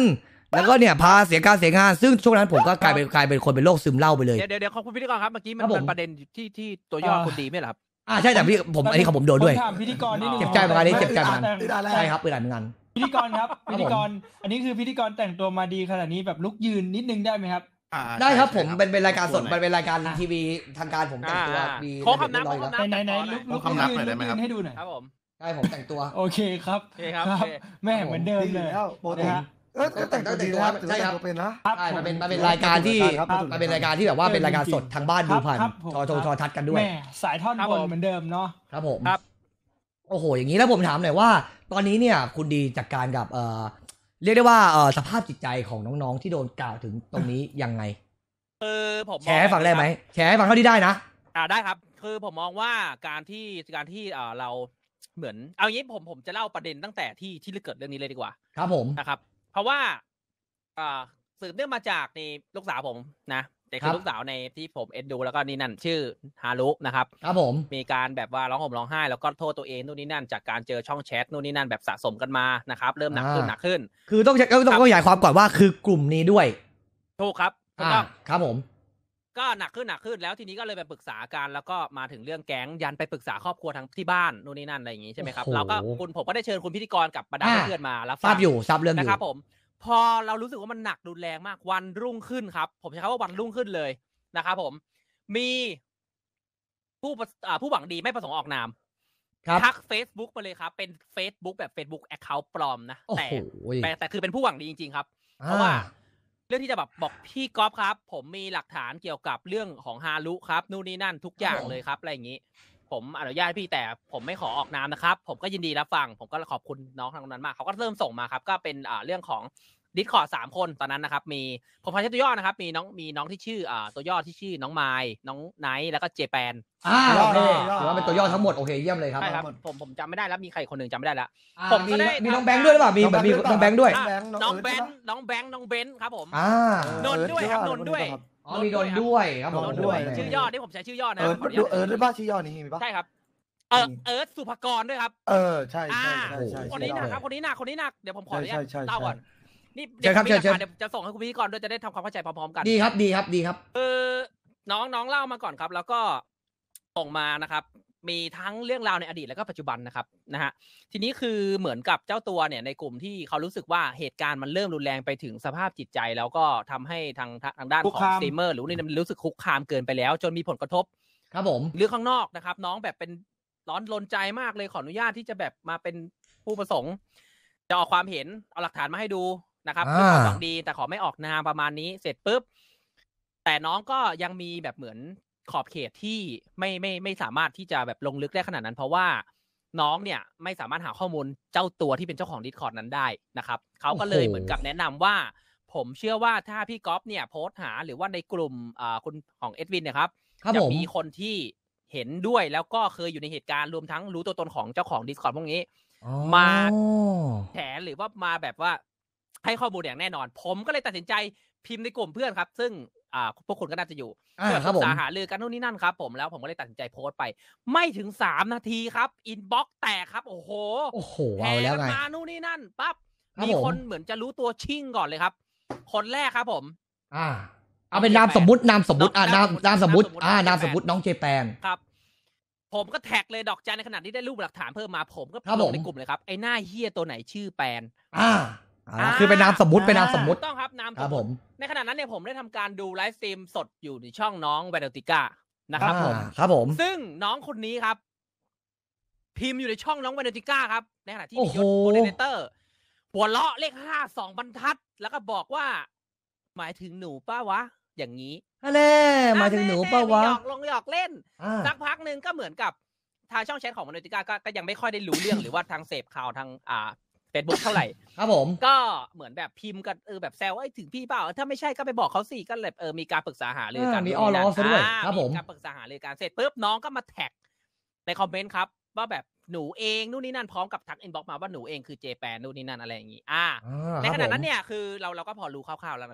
แล้วก็เนี่ยพาเสียการเสียงาน ซึ่งช่วงนั้นผมก็กลายเป็นกลายเป็นคนเป็นโรคซึมเหล้าไปเลย เดี๋ยวเดี๋ยวขอบคุณพิธีกรครับเมื่อกี้มันเป็นประเด็นที่ที่ตัวย่อคนดีไม่หรครับอ่าใช่แต่พี่ผมอันนี้ของผมโดนด้วยพิธีกรนี่เจ็บใจเหมือนกันนี่เจ็บใจเหมือนกันใช่ครับเป็นอะไรเหมือนกันพิธีกรครับพิธีกรอันนี้คือพิธีกรแต่งตัวมาดีขนาดนี้แบบลุกยืนนิดนึงได้ไหมครับได้ครับผมเป็นเป็นรายการสดเป็นเป็นรายการทีวีทางการผมแต่งตัวมีขอคำนับไหนไหนไหนลุกลุกยืนลุกยนให้ดูหน่อยครับผมได้ผมแต่งตัว โอเคครับโอเคครับ แม่เหมือนเดิมเลยปรตนเออแต่งตัวดีนะครับใช่ครับเป็นนะครับมันเป็นมันเป็นรายการที่มันเป็นรายการที่แบบว่าเป็นรายการสดทางบ้านดูผ่านทอทอทอทัดกันด้วยสายท่อนบนเหมือนเดิมเนาะครับผมครับ โอ้โห อย่างนี้แล้วผมถามหน่อยว่าตอนนี้เนี่ยคุณดีจัดการกับเอ่อเรียกได้ว่าสภาพจิตใจของน้อง ๆ ที่โดนกล่าวถึงตรงนี้ยังไงคือผมแชร์ให้ฟังได้ไหม แชร์ให้ฟังเท่าที่ได้นะอ่าได้ครับ คือผมมองว่าการที่การที่เราเหมือนเอางี้ผมผมจะเล่าประเด็นตั้งแต่ที่ที่เกิดเรื่องนี้เลยดีกว่า ครับผม นะครับ เพราะว่าอ่าสืบเนื่องมาจากในลูกสาวผมนะเด็กคือลูกสาวในที่ผมเอ็นดูแล้วก็นี่นั่นชื่อฮารุนะครับครับผม มีการแบบว่าร้องห่มร้องไห้แล้วก็โทษตัวเองนู่นนี่นั่นจากการเจอช่องแชทนู่นนี่นั่นแบบสะสมกันมานะครับ เริ่มหนักขึ้นหนักขึ้น คือต้องต้องขยายความก่อนว่า คือกลุ่มนี้ด้วยถูกครับถูกต้องครับผม ก็หนักขึ้นหนักขึ้นแล้วทีนี้ก็เลยไปปรึกษากัน แล้วก็มาถึงเรื่องแก๊งยันไปปรึกษาครอบครัวทั้งที่บ้านนู่นนี่นั่นอะไรอย่างงี้ใช่ไหมครับเราก็คุณผมก็ได้เชิญคุณพิธีกรกับประดาเพื่อนมาแล้วทราบอยู่ทราบเรื่องอยนะครับผมพอเรารู้สึกว่ามันหนักรุนแรงมากวันรุ่งขึ้นครับ ผมใช้คำว่าวันรุ่งขึ้นเลยนะครับผมมีผู้ ผู้หวังดีไม่ประสงค์ออกนามทัก Facebook มาเลยครับ เป็น Facebook แบบ Facebook Account ปลอมนะแต่แต่คือเป็นผู้หวังดีจริงๆครับ เพราะว่าเรื่องที่จะแบบบอกพี่ก๊อฟครับ ผมมีหลักฐานเกี่ยวกับเรื่องของฮารุครับ นู่นนี่นั่นทุกอย่างเลยครับอะไรอย่างนี้ผมอนุญาตพี่แต่ผมไม่ขอออกนามนะครับผมก็ยินดีรับฟัง ผมก็ขอบคุณน้องทางนั้นมากเขาก็เริ่มส่งมาครับก็เป็นเรื่องของดิสคอร์สามคนตอนนั้นนะครับมีผมพาใช้ตัวย่อนะครับมีน้องมีน้องที่ชื่อตัวย่อที่ชื่อน้องไมล์น้องไนท์แล้วก็เจแปนอ่าโอเคถือว่าเป็นตัวย่อทั้งหมดโอเคเยี่ยมเลยครับใช่ครับผมผมจำไม่ได้แล้วมีใครคนหนึ่งจำไม่ได้แล้วผมก็ได้มีน้องแบงค์ด้วยหรือเปล่ามีแบบมีน้องแบงค์ด้วยน้องแบงค์น้องแบงค์น้องเบนครับผมอ่านนด้วยครับนนด้วยอัอมีโดนด้วยครับผมโดนด้วยชื่อยอดที่ผมใช้ชื่อยอดนะเออเออได้ป่ะชื่อยอดนี้มีป่ะใช่ครับ เออ เอิร์ธสุภกรด้วยครับ เออใช่ใช่ใช่คนนี้หนักครับคนนี้หนักคนนี้หนักเดี๋ยวผมขออนุญาตเล่าก่อนนี่เดี๋ยวพัเดี๋ยวจะส่งให้คุณพี่ก่อนด้วยจะได้ทำความเข้าใจพร้อมๆกันดีครับดีครับดีครับเออ น้องน้องเล่ามาก่อนครับ แล้วก็ส่งมานะครับมีทั้งเรื่องราวในอดีตแล้วก็ปัจจุบันนะครับนะฮะ ทีนี้คือเหมือนกับเจ้าตัวเนี่ย ในกลุ่มที่เขารู้สึกว่าเหตุการณ์มันเริ่มรุนแรงไปถึงสภาพจิตใจ แล้วก็ทำให้ทางทางด้านของสตรีมเมอร์หรือนี่รู้สึกคุกคามเกินไปแล้ว จนมีผลกระทบ ครับผมเรื่องข้างนอกนะครับ น้องแบบเป็นร้อนรนใจมากเลยขออนุญาตที่จะแบบมาเป็นผู้ประสงค์จะออกความเห็นเอาหลักฐานมาให้ดูนะครับเพื่อความดี แต่ขอไม่ออกนามประมาณนี้เสร็จปุ๊บแต่น้องก็ยังมีแบบเหมือนขอบเขตที่ไม่ไม่ไม่สามารถที่จะแบบลงลึกได้ขนาดนั้น เพราะว่า น้องเนี่ยไม่สามารถหาข้อมูลเจ้าตัวที่เป็นเจ้าของดิสคอร์ดนั้นได้นะครับ เขาก็เลยเหมือนกับแนะนำว่า ผมเชื่อว่าถ้าพี่ก๊อฟเนี่ยโพสต์หาหรือว่าในกลุ่มอ่าคุณของเอ็ดวินนะครับ จะมีคนที่เห็นด้วยแล้วก็เคยอยู่ในเหตุการณ์รวมทั้งรู้ตัวตนของเจ้าของดิสคอร์ดพวกนี้ มาแฉหรือว่ามาแบบว่าให้ข้อมูลอย่างแน่นอน ผมก็เลยตัดสินใจพิมพ์ในกลุ่มเพื่อนครับซึ่ง่าพวกคนก็น่าจะอยู่เพื่ึกษาหารือกันนู่นนี่นั่นครับผมแล้วผมก็เลยตัดสินใจโพสต์ไป ไม่ถึงสามนาทีครับ อินบ็อกแตกครับ โอ้โหโอ้โหเอาแล้วไงมานู่นนี่นั่น ปั๊บ มีคนเหมือนจะรู้ตัวชิ่งก่อนเลยครับ คนแรกครับผม อ่า เอาเป็นนามสมมุตินามสมมุติ อ่านามนามสมมุติอ่านามสมมุติน้องเจแปนครับผมก็แท็กเลยดอกจันในขณะที่ได้รูปหลักฐานเพิ่มมา ผมก็ลงในกลุ่มเลยครับไอ้หน้าเฮียตัวไหนชื่อแปน อ่าคือเป็นนามสมมติเป็นนามสมมติต้องครับนามสมมติในขณะนั้นเนี่ย ผมได้ทำการดูไลฟ์สตรีมสดอยู่ในช่องน้องแวดติก้านะครับผมครับผม ซึ่งน้องคนนี้ครับ พิมพ์อยู่ในช่องน้องแวดติก้าครับ ในขณะที่ยศโมเดเลเตอร์หัวเลาะเลขห้าสองบรรทัด แล้วก็บอกว่า หมายถึงหนูป้าวะ อย่างนี้อะไรหมายถึงหนูป้าวะ หยอกลงหยอกเล่น สักพักหนึ่งก็เหมือนกับทางช่องแชทของวนติก้าก็ยังไม่ค่อยได้รู้เรื่องหรือว่าทางเสพข่าวทางอ่าเฟซบุ๊กเท่าไหร่ครับผม ก็เหมือนแบบพิมพ์กันเออแบบแซวไอ้ถึงพี่เปล่า ถ้าไม่ใช่ก็ไปบอกเขาสิก็แบบเออมีการปรึกษาหารือกัน มีออลอสด้วยครับผมการปรึกษาหารือกันเสร็จปุ๊บน้องก็มาแท็กในคอมเมนต์ครับ ว่าแบบหนูเอง นู่นนี่นั่นพร้อมกับทักอินบ็อกมาว่าหนูเองคือเจแปนนู่นนี่นั่นอะไรอย่างงี้ อ่า ในขณะนั้นเนี่ย คือเราเราก็พอรู้คร่าวๆแล้ว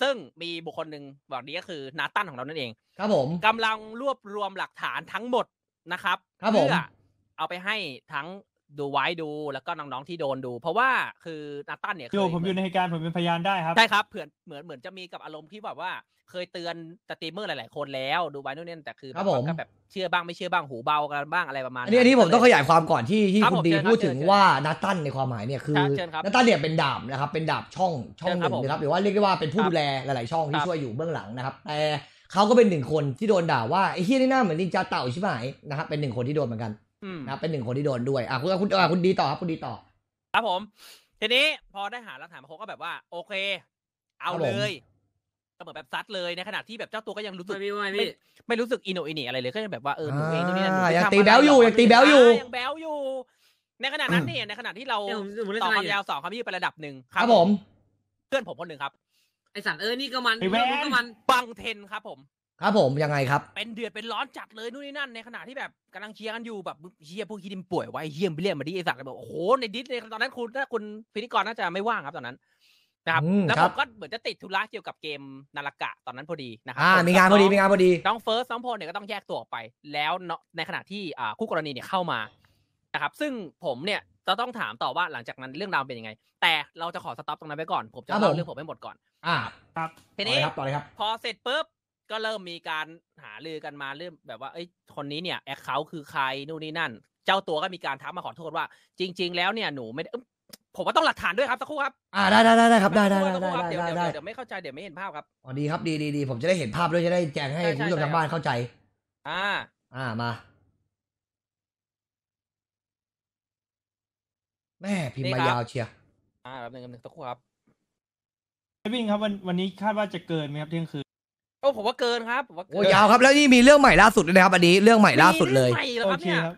ซึ่งมีบุคคลหนึ่งบอกนี้ก็คือนาตันของเรานั่นเอง ครับผมกำลังรวบรวมหลักฐานทั้งหมดนะครับเพื่อเอาไปให้ทั้งดูไว้ดูแล้วก็น้องๆ ที่โดนดู เพราะว่า คือนาตันเนี่ยโยูผมอยู่ในเหตุการณ์ผมเป็นพยานได้ครับ ใช่ครับเหมือนเหมือนเหมือนจะมีกับอารมณ์ที่แบบว่าเคยเตือนสตรีมเมอร์หลาย ๆ คนแล้ว ดูไว้นู่นนี่แต่คือก็แบบเชื่อบ้างไม่เชื่อบ้างหูเบากันบ้างอะไรประมาณนี้อันนี้ผมต้องขยายความก่อนที่ที่คุณดีพูดถึงว่านาตันในความหมายเนี่ยคือนาตันเนี่ยเป็นดาบนะครับเป็นดาบช่องช่องหนึ่งนะครับหรือว่าเรียกได้ว่าเป็นผู้ดูแลหลายๆช่องที่ช่วยอยู่เบื้องหลังนะครับแต่เขาก็เป็นหนึ่งคนที่โดนด่าว่าไอ้เฮียนี่หน้าเหมือนนินจาเต่าใช่ไหมนะครับเป็นหนึ่งคนที่โดนเหมือนกันนะเป็นหนึ่งคนที่โดนด้วย อ่ะคุณคุณคุณดีต่อครับคุณดีต่อ ครับผม ทีนี้พอได้หาหลักฐานมาครบก็แบบว่า โอเค เอาเลยก็เหมือนแบบซัดเลยในขณะที่แบบเจ้าตัวก็ยังรู้สึกไม่ไม่ไม่รู้สึกอินโนอินีอะไรเลยก็ยังแบบว่าเออหนูเองตรงนี้นะหนูยังตีแบลอยู่ยังตีแบลอยู่ยังแบลอยู่ ในขณะนั้นเนี่ยในขณะที่เราต่อความยาวสองความยืดไประดับหนึ่งครับผมเพื่อนผมคนหนึ่งครับไอสันเออนี่ก็มันนี่ก็มันบังเทนครับผมครับผมยังไงครับ เป็นเดือด เป็นร้อนจัดเลย นู่นนี่นั่นในขณะที่แบบกำลังเชียร์กันอยู่แบบเชียร์พวกคิดิมป่วยไว้เฮียมไปเรียกมาดิไอสัตว์เลยบอกโอ้โหในดิสในตอนนั้นคุณถ้าคุณพิธีกรน่าจะไม่ว่างครับตอนนั้นนะครับ แล้วผมก็เหมือนจะติดธุระเกี่ยวกับเกมนาฬกะตอนนั้นพอดีนะครับอ่ามีงานพอดีมีงานพอดี ต้องเฟิร์สต้องพลเนี่ยก็ต้องแยกตัวออกไป แล้วในขณะที่คู่กรณีเนี่ยเข้ามานะครับซึ่งผมเนี่ยจะต้องถามต่อว่าหลังจากนั้นเรื่องราวเป็นยังไง แต่เราจะขอสต็อปตรงนั้นไว้ก่อนผมจะเล่าเรื่องผมให้หมดก่อน อ่า ครับทีนี้พอเสร็จปุ๊บก็เริ่มมีการหาลือกันมาเริ่มแบบว่าไอ้คนนี้เนี่ยแอคเคาท์คือใครนู่นนี่นั่นเจ้าตัวก็มีการทักมาขอโทษว่าจริง ๆ แล้วเนี่ยหนูไม่ผมว่าต้องหลักฐานด้วยครับสักครู่ครับอ่า ได้ได้ได้ครับได้ได้ได้ได้เดี๋ยวเดี๋ยวไม่เข้าใจเดี๋ยวไม่เห็นภาพครับอ๋อดีครับ ดีดีดีผมจะได้เห็นภาพด้วยจะได้แจ้งให้ผู้ชมทางบ้านเข้าใจ อ่า อ่ามา แม่พิมพ์มายาวเชียร์อ่าแป๊บนึงแป๊บนึงสักครู่ครับวิ่งครับวันวันนี้คาดว่าจะเกินไหมครับเที่ยงคืนโอ้ผมว่าเกินครับผมว่าโอ้ยาวครับแล้วนี่มีเรื่องใหม่ล่าสุดเลยนะครับอันนี้เรื่องใหม่ล่าสุดเลยใหม่โอครับเคนี่ยครับ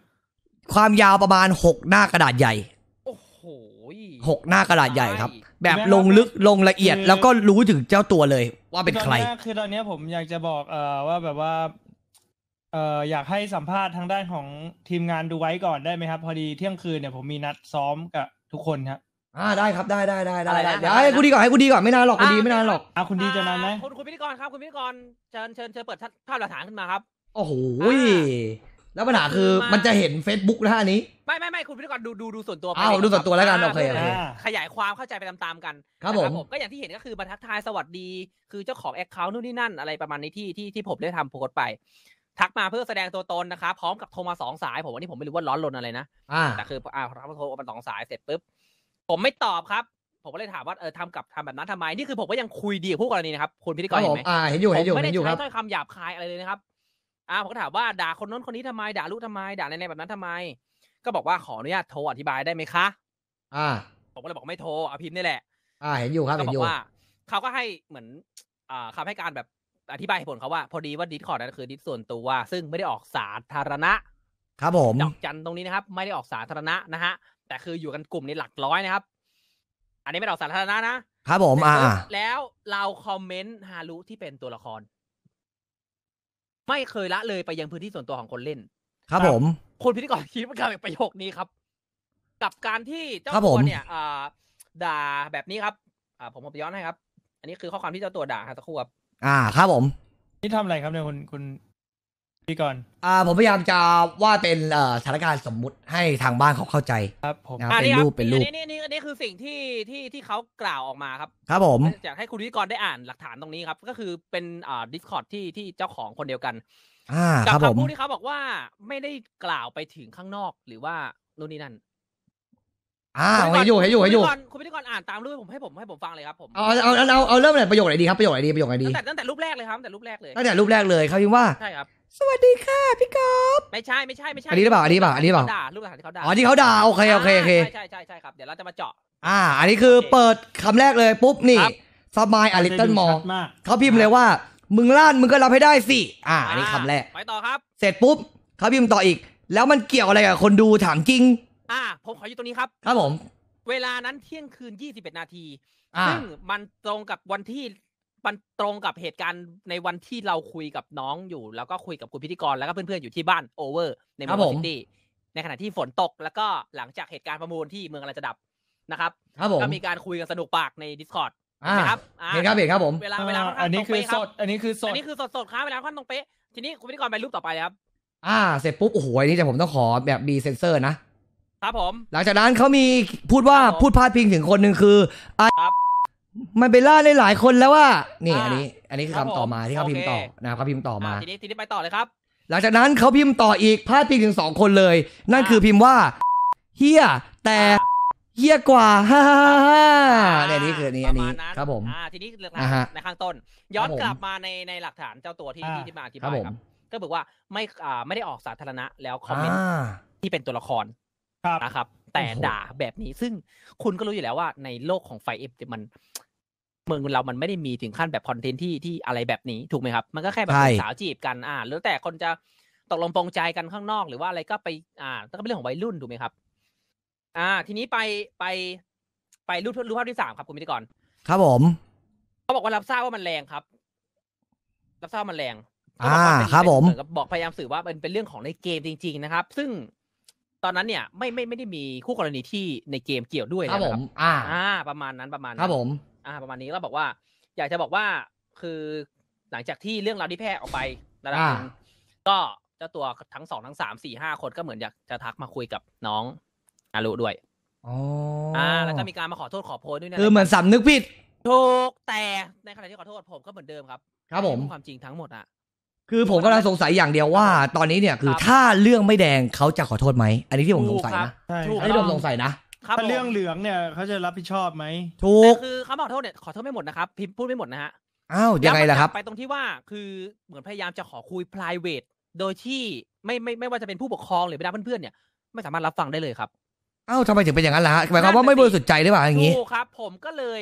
ความยาวประมาณหกหน้ากระดาษใหญ่โอ้โหหกหน้ากระดาษใหญ่ครับ แบบลงลึกลงละเอียดแล้วก็รู้ถึงเจ้าตัวเลยว่าเป็นใคร คือตอนเนี้ยผมอยากจะบอกเอ่อว่าแบบว่าเอ่ออยากให้สัมภาษณ์ทางด้านของทีมงานดูไว้ก่อนได้ไหมครับพอดีเที่ยงคืนเนี่ยผมมีนัดซ้อมกับทุกคนครับอ่าได้ครับได้ได้ได้ได้ได้เดี๋ยวให้กูดีก่อนให้กูดีก่อน ไม่นานหรอกกูดีไม่นานหรอกอ่าคุณดีจะนานไหมคุณคุณพิธีกรครับคุณพิธีกรเชิญเชิญเชิญเปิดภาพหลักฐานขึ้นมาครับ โอ้โห แล้วปัญหาคือมันจะเห็น Facebook นะฮะนี้ ไม่ไม่ไม่คุณพิธีกรดูดูดูส่วนตัวอ้าวดูส่วนตัวแล้วกันโอเคขยายความเข้าใจไปตามๆกันครับผมก็อย่างที่เห็นก็คือมาทักทายสวัสดี คือเจ้าของแอคเคาท์นู่นนี่นั่นอะไรประมาณนี้ที่ที่ที่ผมได้ทำโพสต์ไปทักมาเพื่อแสดงตัวตนนะคะพร้อมกับโทรมาสองสายผมวันนี้ผมไม่รู้ว่าร้อนรนอะไรนะแต่คืออ่าโทรมาสองสายเสร็จปุ๊บผมไม่ตอบครับ ผมก็เลยถามว่าเออทำกับทำแบบนั้นทำไมนี่คือผมก็ยังคุยดีกับผู้กรณีนะครับคุณพิธีกรเห็นไหมอ่าเห็นอยู่เห็นอยู่ไม่ได้ใช้ถ้อยคำหยาบคายอะไรเลยนะครับ อ่าผมก็ถามว่าด่าคนนู้นคนนี้ทำไม ด่าลูกทำไม ด่าในในแบบนั้นทำไม ก็บอกว่าขออนุญาตโทรอธิบายได้ไหมคะอ่า ผมก็เลยบอกไม่โทรเอาพิมพ์นี่แหละอ่าเห็นอยู่ครับเห็นอยู่ว่าเขาก็ให้เหมือนอ่าคำให้การแบบอธิบายผลเขาว่าพอดีว่าดิสคอร์ดนั้นคือดิสส่วนตัว ซึ่งไม่ได้ออกสาธารณะครับผมดอกจันตรงนี้นะครับ ไม่ได้ออกสาธารณะนะฮะแต่คืออยู่กันกลุ่มในหลักร้อยนะครับ อันนี้ไม่เราสาธารณะนะ ครับ ผม อ่า แล้วเราคอมเมนต์ฮารุที่เป็นตัวละคร ไม่เคยละเลยไปยังพื้นที่ส่วนตัวของคนเล่น ครับผม คนพิธีกรคิดว่าการประโยคนี้ครับ กับการที่เจ้าตัวเนี่ยด่าแบบนี้ครับ อ่า ผมผมย้อนให้ครับ อันนี้คือข้อความที่เจ้าตัวด่าฮะตะคูคบอ่าครับ ผม นี่ทำอะไรครับเนี่ยคุณคุณพี่ก่อนอ่าผมพยายามจะว่าเป็นเอ่อสถานการณ์สมมุติให้ทางบ้านเขาเข้าใจ ครับผมนะเป็นรูปเป็นรูปนี่นี่อันนี่คือสิ่งที่ที่ที่เขากล่าวออกมาครับครับผม อยากให้คุณพิธีกรได้อ่านหลักฐานตรงนี้ครับ ก็คือเป็นอ่าดิสคอร์ดที่ที่เจ้าของคนเดียวกันอ่ากัครับผมคำพูดที่เขาบอกว่าไม่ได้กล่าวไปถึงข้างนอกหรือว่านู่นนี่นั่นอ่าให้อยู่ให้อยู่ให้อยู่คุณพิธีกรอ่านตามรูปผมให้ผมให้ผมฟังเลยครับผมเอาเอาเอาเอาเริ่มเลยประโยคไหนดีครับประโยคไหนดีประโยคไหนดีตั้งแต่ตั้งแต่รูปแรกเลยครับตั้งแต่รูปแรกเลยตั้งแต่รูปแรกเลยเขาพิมพ์ว่าใช่ครับสวัสดีค่ะ พี่กอฟไม่ใช่ไม่ใช่ไม่ใช่ อันนี้หรือเปล่าอันนี้เปล่าอันนี้เปล่าด่ารูปหลักที่เขาด่าอ๋อที่เขาด่าโอเคโอเคโอเคใช่ใช่ใช่ครับ เดี๋ยวเราจะมาเจาะ อ่า อันนี้คือเปิดคำแรกเลยปุ๊บนี่สบสมายอลิตเตลมอร์เขาพิมพ์เลยว่ามึงล่านมึงก็รับให้ได้สิ อ่า อันนี้คำแรกไปต่อครับ เสร็จปุ๊บเขาพิมพ์ต่ออีก แล้วมันเกี่ยวอะไรกับคนดูถามจริงอ่าผมขออยู่ตรงนี้ครับครับผม เวลานั้นเที่ยงคืน21นาทีอนาซึ่งมันตรงกับวันที่มันตรงกับเหตุการณ์ในวันที่เราคุยกับน้องอยู่แล้วก็คุยกับคุณพิธีกร แล้วก็เพื่อนๆอยู่ที่บ้านโอเวอร์ ในเมืองซิตี้ในขณะที่ฝนตกแล้วก็หลังจากเหตุการณ์ประมูลที่เมืองอะไรจะดับนะครับก็มีการคุยกันสนุกปากใน Discord ครับเห็นครับเห็นครับผมเวลาเวลาอันนี้คือสดอันนี้คือสดอันนี้คือสดสดครับเวลาข่้นตรงเป๊ะทีนี้คุณพิธีกรไปรูปต่อไปครับ อ่าเสร็จปุ๊บโอ้โหนี่แต่ผมต้องขอแบบมีเซนเซอร์นะครับผม หลังจากนั้นเขามีพูดว่าพูดพาดพิงถึงคนหนึ่งคือไอมันไปล่าได้หลายคนแล้วว่านี่อันนี้ อันนี้คือคำต่อมาที่เขาพิมพ์ต่อ นะครับเขาพิมพ์ต่อมา ทีนี้ทีนี้ไปต่อเลยครับ หลังจากนั้นเขาพิมพ์ต่ออีกพาดพิงถึงสองคนเลย นั่นคือพิมพ์ว่าเฮียแต่เฮียกว่าฮ่าฮ่าฮ่าเนี่ยนี่คือนี่อันนี้ ครับผม ทีนี้เรื่องในข้างต้น ย้อนกลับมาในในหลักฐานเจ้าตัวที่ที่มาอธิบายครับ ก็บอกว่าไม่อ่าไม่ได้ออกสาธารณะแล้วคอมเมนต์ที่เป็นตัวละครนะครับ แต่ด่าแบบนี้ ซึ่งคุณก็รู้อยู่แล้วว่า ในโลกของไฟเอฟมันเมืองเรามันไม่ได้มีถึงขั้นแบบคอนเทนต์ที่ที่อะไรแบบนี้ถูกไหมครับ มันก็แค่แบบสาวจีบกันอ่าหรือแต่คนจะตกลงปองใจกันข้างนอก หรือว่าอะไรก็ไป อ่าก็เป็นเรื่องของวัยรุ่นถูกไหมครับ อ่า ทีนี้ไปไป ไปรูปรูปภาพที่สามครับคุณมิตรกรครับผม เขาบอกว่ารับทราบว่ามันแรงครับ รับทราบมันแรง อ่า ครับผมบอกพยายามสื่อว่ามันเป็นเรื่องของในเกมจริง ๆ นะครับ ซึ่งตอนนั้นเนี่ยไม่ไม่ไม่ได้มีคู่กรณีที่ในเกมเกี่ยวด้วยนะครับอ่า ประมาณนั้นประมาณนั้นครับผมอ่าประมาณนี้เราบอกว่า อยากจะบอกว่าคือหลังจากที่เรื่องราวที่แพร่ออกไประดับนึงก็เจ้าตัวทั้งสองทั้งสามสี่ห้าคนก็เหมือนอยากจะทักมาคุยกับน้องอารุด้วยอ๋อ่าแล้วก็มีการมาขอโทษขอโพยด้วยนะคือเหมือนสำนึกผิดถูกแต่ในขณะที่ขอโทษผมก็เหมือนเดิมครับครับ ผมความจริงทั้งหมดอ่ะ คือผมกำลังสงสัยอย่างเดียวว่า ตอนนี้เนี่ยคือถ้าเรื่องไม่แดงเขาจะขอโทษไหมอันนี้ที่ผมสงสัยนะอันนี้ผมสงสัยนะถ้าเรื่องเหลืองเนี่ยเขาจะรับผิดชอบไหมถูกคือคำขอโทษเนี่ยขอโทษไม่หมดนะครับ พิมพ์พูดไม่หมดนะฮะอ้าวยังไงล่ะครับ ไปตรงที่ว่าคือเหมือนพยายามจะขอคุย p r i v a t e โดยที่ไม่ไม่ไม่ว่าจะเป็นผู้ปกครอง หรือบรรดาเพื่อนๆเนี่ย ไม่สามารถรับฟังได้เลยครับอ้าวทำไมถึงเป็นอย่างนั้นล่ะฮะหมายความว่าไม่บริสุทธิ์ใจหรือเปล่าอย่างนี้ถูกครับ ผมก็เลย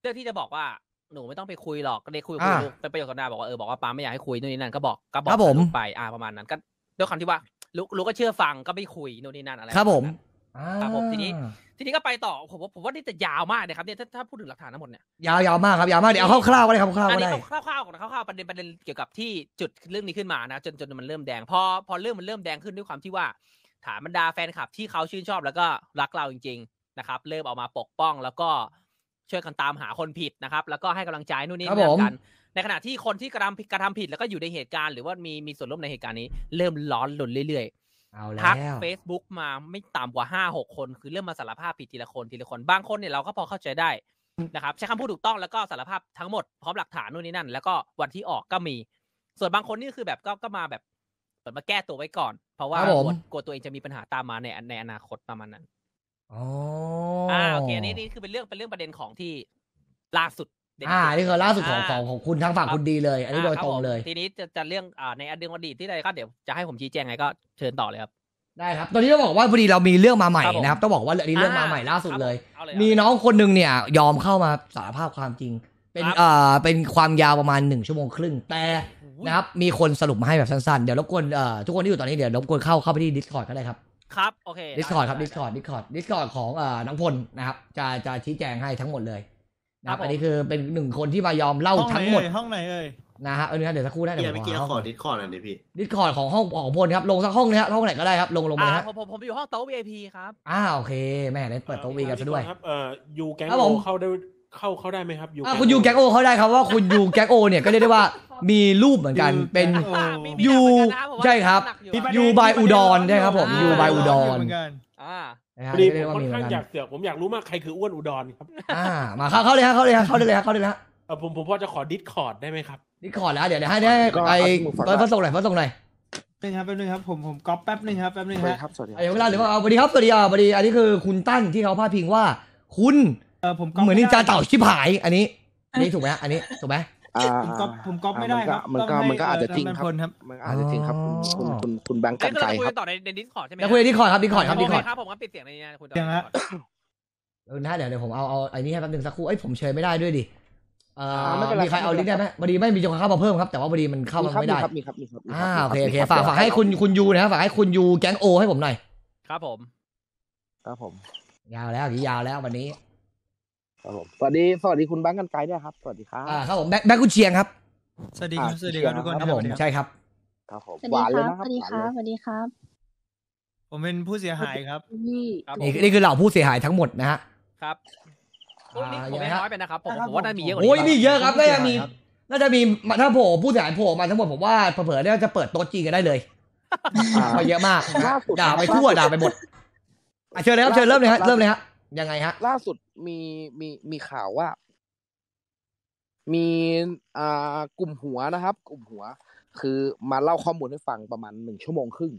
เรืองที่จะบอกว่า หนูไม่ต้องไปคุยหรอกก็เลยคุยกับคุยลูกเป็นประโยคสนทนาบอกว่าเออบอกว่าป้าไม่อยากให้คุยนู่นนี่นั่นก็บอกก็บอกับผมไปอ่าประมาณนั้นก็ด้วยคำที่ว่าลูกลูกก็เชื่อฟังก็ไม่คุยนู่นนี่นั่นอะไรครับผมครับผมทีนี้ทีนี้ก็ไปต่อผมว่าผมว่านี่จะยาวมากนะครับเนี่ยถ้าถ้าพูดถึงหลักฐานทั้งหมดเนี่ยยาวยาวมากครับ ยาวมากเดี๋ยวเอาคร่าวๆก็ได้ครับคร่าวๆก็ได้คร่าวๆก่อนคร่าวๆประเด็นประเด็นเกี่ยวกับที่จุดเรื่องนี้ขึ้นมานะจนจนมันเริ่มแดงพอพอเรื่องมันเริ่มแดงขึ้นด้วยความที่ว่าฐานบรรดาแฟนคลับที่เขาชื่นชอบแล้วก็รักเราจริงๆนะครับเริ่มออกมาปกป้อง แล้วก็ช่วยกันตามหาคนผิดนะครับแล้วก็ให้กำลังใจนู่นนี่นั่นกัน ในขณะที่คนที่กระทำผิดกระทำผิด แล้วก็อยู่ในเหตุการณ์หรือว่ามีมีส่วนร่วมในเหตุการณ์นี้เริ่มร้อนหลุนเรื่อยๆเอาแล้วทัก Facebook มาไม่ต่ำกว่าห้าหกคน คือเริ่มมาสารภาพผิดทีละคนทีละคน บางคนเนี่ยเราก็พอเข้าใจได้นะครับ ใช้คำพูดถูกต้องแล้วก็สารภาพทั้งหมด พร้อมหลักฐานนู่นนี่นั่น แล้วก็วันที่ออกก็มี ส่วนบางคนนี่คือแบบก็ก็มาแบบเปิดมาแก้ตัวไว้ก่อน เพราะว่ากลัวตัวเองจะมีปัญหาตามมาในในอนาคตประมาณนั้นอ๋ออ่าโอเคอันนี้นี่คือเป็นเรื่องเป็นเรื่องประเด็นของที่ล่าสุดอ่า นี่คือล่าสุดของของของคุณทั้งฝั่งคุณดีเลย อันนี้โดยตรงเลย ทีนี้จะจะเรื่องอ่าในอดีตอดีตที่ใดก็เดี๋ยวจะให้ผมชี้แจงไงก็เชิญต่อเลยครับ ได้ครับ ตอนนี้ต้องบอกว่าพอดีเรามีเรื่องมาใหม่นะครับ ต้องบอกว่าอันนี้เรื่องมาใหม่ล่าสุดเลย มีน้องคนหนึ่งเนี่ยยอมเข้ามาสารภาพความจริง เป็นเอ่อเป็นความยาวประมาณหนึ่งชั่วโมงครึ่ง แต่นะครับมีคนสรุปมาให้แบบสั้นๆ เดี๋ยวรบกวนเอ่อทุกคนที่อยู่ตอนนี้เดี๋ยวรบกวนเข้าเข้าไปที่ Discord ก็ได้ครับ ครับ โอเค Discord ครับ Discord Discord Discord ของเอ่อน้องพลนะครับจะจะชี้แจงให้ทั้งหมดเลยนะครับอันนี้คือเป็นหนึ่งคนที่มายอมเล่าทั้งหมด ห้องไหนเอ่ยนะฮะเออนะเดี๋ยวสักครู่ได้เดี๋ยวผมเกียร์ขอดิสคอร์ดหน่อยดิพี่ดิสคอร์ดของห้องของพลครับลงสักห้องนะครับห้องไหนก็ได้ครับลงลงมาครับผมผมอยู่ห้องโต๊ะ VIP ครับอ้าวโอเคแม่ไดยเปิดโต๊ะ VIP กันซะด้วยครับเอ่อยูแก๊งโอเข้าได้เข้าเข้าได้ไหมครับยู่คุณยูแก๊งโอเข้าได้ครับว่าคุณยูแก๊งโอเนี่ยก็เรียกได้ว่ามีรูปเหมือนกันเป็นยูใช่ครับยูบายอุดรใช่ครับผมยูบายอุดรอ่านพอดีผมค่อนข้างอยากเสือกผมอยากรู้มาก ใครคืออ้วนอุดรครับ อ่า มาเข้าเลยฮะ เข้าเลยฮะ เข้าเลยฮะ เข้าเลยฮะเออผมผมพอจะขอดิสคอร์ดได้ไหมครับดิสคอร์ดแล้ว เดี๋ยวให้ได้ไปไปพระส่งหน่อยพระส่งหน่อยนึงครับแป๊บนึงครับผมผมก๊อปแป๊บนึงครับแป๊บนึงครับสวัสดีครับเวลาหรือว่าเอาสวัสดีครับสวัสดีอ่าสวัสดี อันนี้คือคุณตั้นที่เขาพาดพิงว่าคุณเหมือนนินจาเต่าชิบหาย อันนี้อันนี้ถูกไหมอันนี้ถูกไหมผมก๊อผมก๊อไม่ได้ครับมันก็มันก็อาจจะจริงครับ มันอาจจะจริงครับ คุณคุณคุณแบงค์กันใจครับต่อในในดิสคอร์ดใช่ไหมคุยในดิสคอร์ดครับดิสคอร์ดครับดิสคอร์ดครับ ผมก็ปิดเสียงในนี้คุณต่อเสียงละเออนาเดี๋ยวเดี๋ยวผมเอาเอาไอ้นี่ให้แป๊บนึงสักครู่เอ้ยผมเชยไม่ได้ด้วยดิมีใครเอาลิงก์ได้ไหมพอดีไม่มีจงเข้ามาเพิ่มครับ แต่ว่าพอดีมันเข้ามาไม่ได้มีครับมีครับอ่าโอเคโอเค ฝากฝากให้คุณคุณยูนะครับฝากให้คุณยูแก๊งโอให้ผมหน่อย ครับผม ครับผม ยาวแล้วยาวแล้ววันนี้ครับผมสวัสดีสวัสดีคุณแบงค์กันไกลด้วยครับสวัสดีครับอ่าครับผมแบงค์แบงค์กุเชียงครับสวัสดีครับสวัสดีครับทุกคนครับผมใช่ครับครับผมสวัสดีครับสวัสดีครับสวัสดีครับผมเป็นผู้เสียหายครับนี่นี่คือเหล่าผู้เสียหายทั้งหมดนะฮะครับนี่ผมไม่น้อยไปนะครับผมผมว่าน่ามีเยอะกว่านี้โอ้ยมีเยอะครับน่าจะมีน่าจะมีถ้าโผล่ผู้เสียหายโผล่มาทั้งหมดผมว่าเผื่อเน่ยจะเปิดโต๊ะจีกันได้เลยมาเยอะมากด่าไปทั่วด่าไปหมดเชิญเลยครับเชิญเริ่มเลยฮะเริ่มเลยฮะยังไงฮะล่าสุดมีมีมีข่าวว่า มีอ่ากลุ่มหัวนะครับ กลุ่มหัว คือมาเล่าข้อมูลให้ฟังประมาณหนึ่งชั่วโมงครึ่ง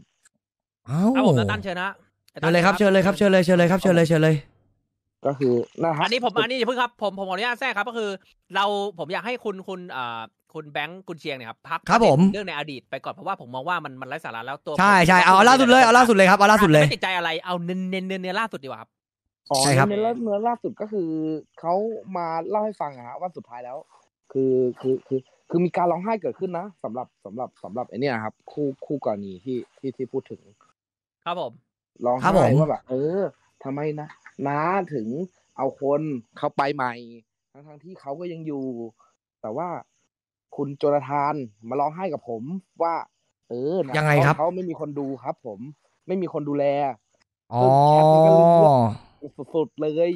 เอาผมะตั้นเชิญนะเชิญเลยครับเชิญเลยครับ เชิญเลยเชิญเลยครับเชิญเลยเชิญเลย ก็คือนะครับอันนี้ ผมอันนี้จะเพึ่งครับผมผมขออนุญาตแทรกครับก็คือ เราผมอยากให้คุณคุณอ่าคุณแบงค์คุณเชียงเนี่ย ครับพักผมเรื่องในอดีต ไปก่อนเพราะว่าผมมองว่ามันมันไร้สาระ แล้วตัวใช่ใช่เอาล่าสุดเลย เอาล่าสุดเลยครับเอาล่าสุดเลยไม่ติดใจอะไรเอาเน้นเน้นเนน้นล่าสุดดีกว่าครับอ๋อใช่ครับเนื่อเนื้อล่าสุดก็คือเขามาเล่าให้ฟังอะว่าสุดท้ายแล้ว คือคือคือ คือมีการร้องไห้เกิดขึ้นนะสำหรับสำหรับสำหรับไอ้นี่ยครับ คู่คู่กรณีที่ที่ที่พูดถึง ครับผมร้องไห้ว่าแบบเออ ทำไมนะน้าถึงเอาคนเขาไปใหม่ ทั้งทั้งที่เขาก็ยังอยู่แต่ว่าคุณโจนาธานมาร้องไห้กับผมว่าเออยังไงครับเขาไม่มีคนดูครับ ผม ไม่มีคนดูแลอ๋อสุดๆเลย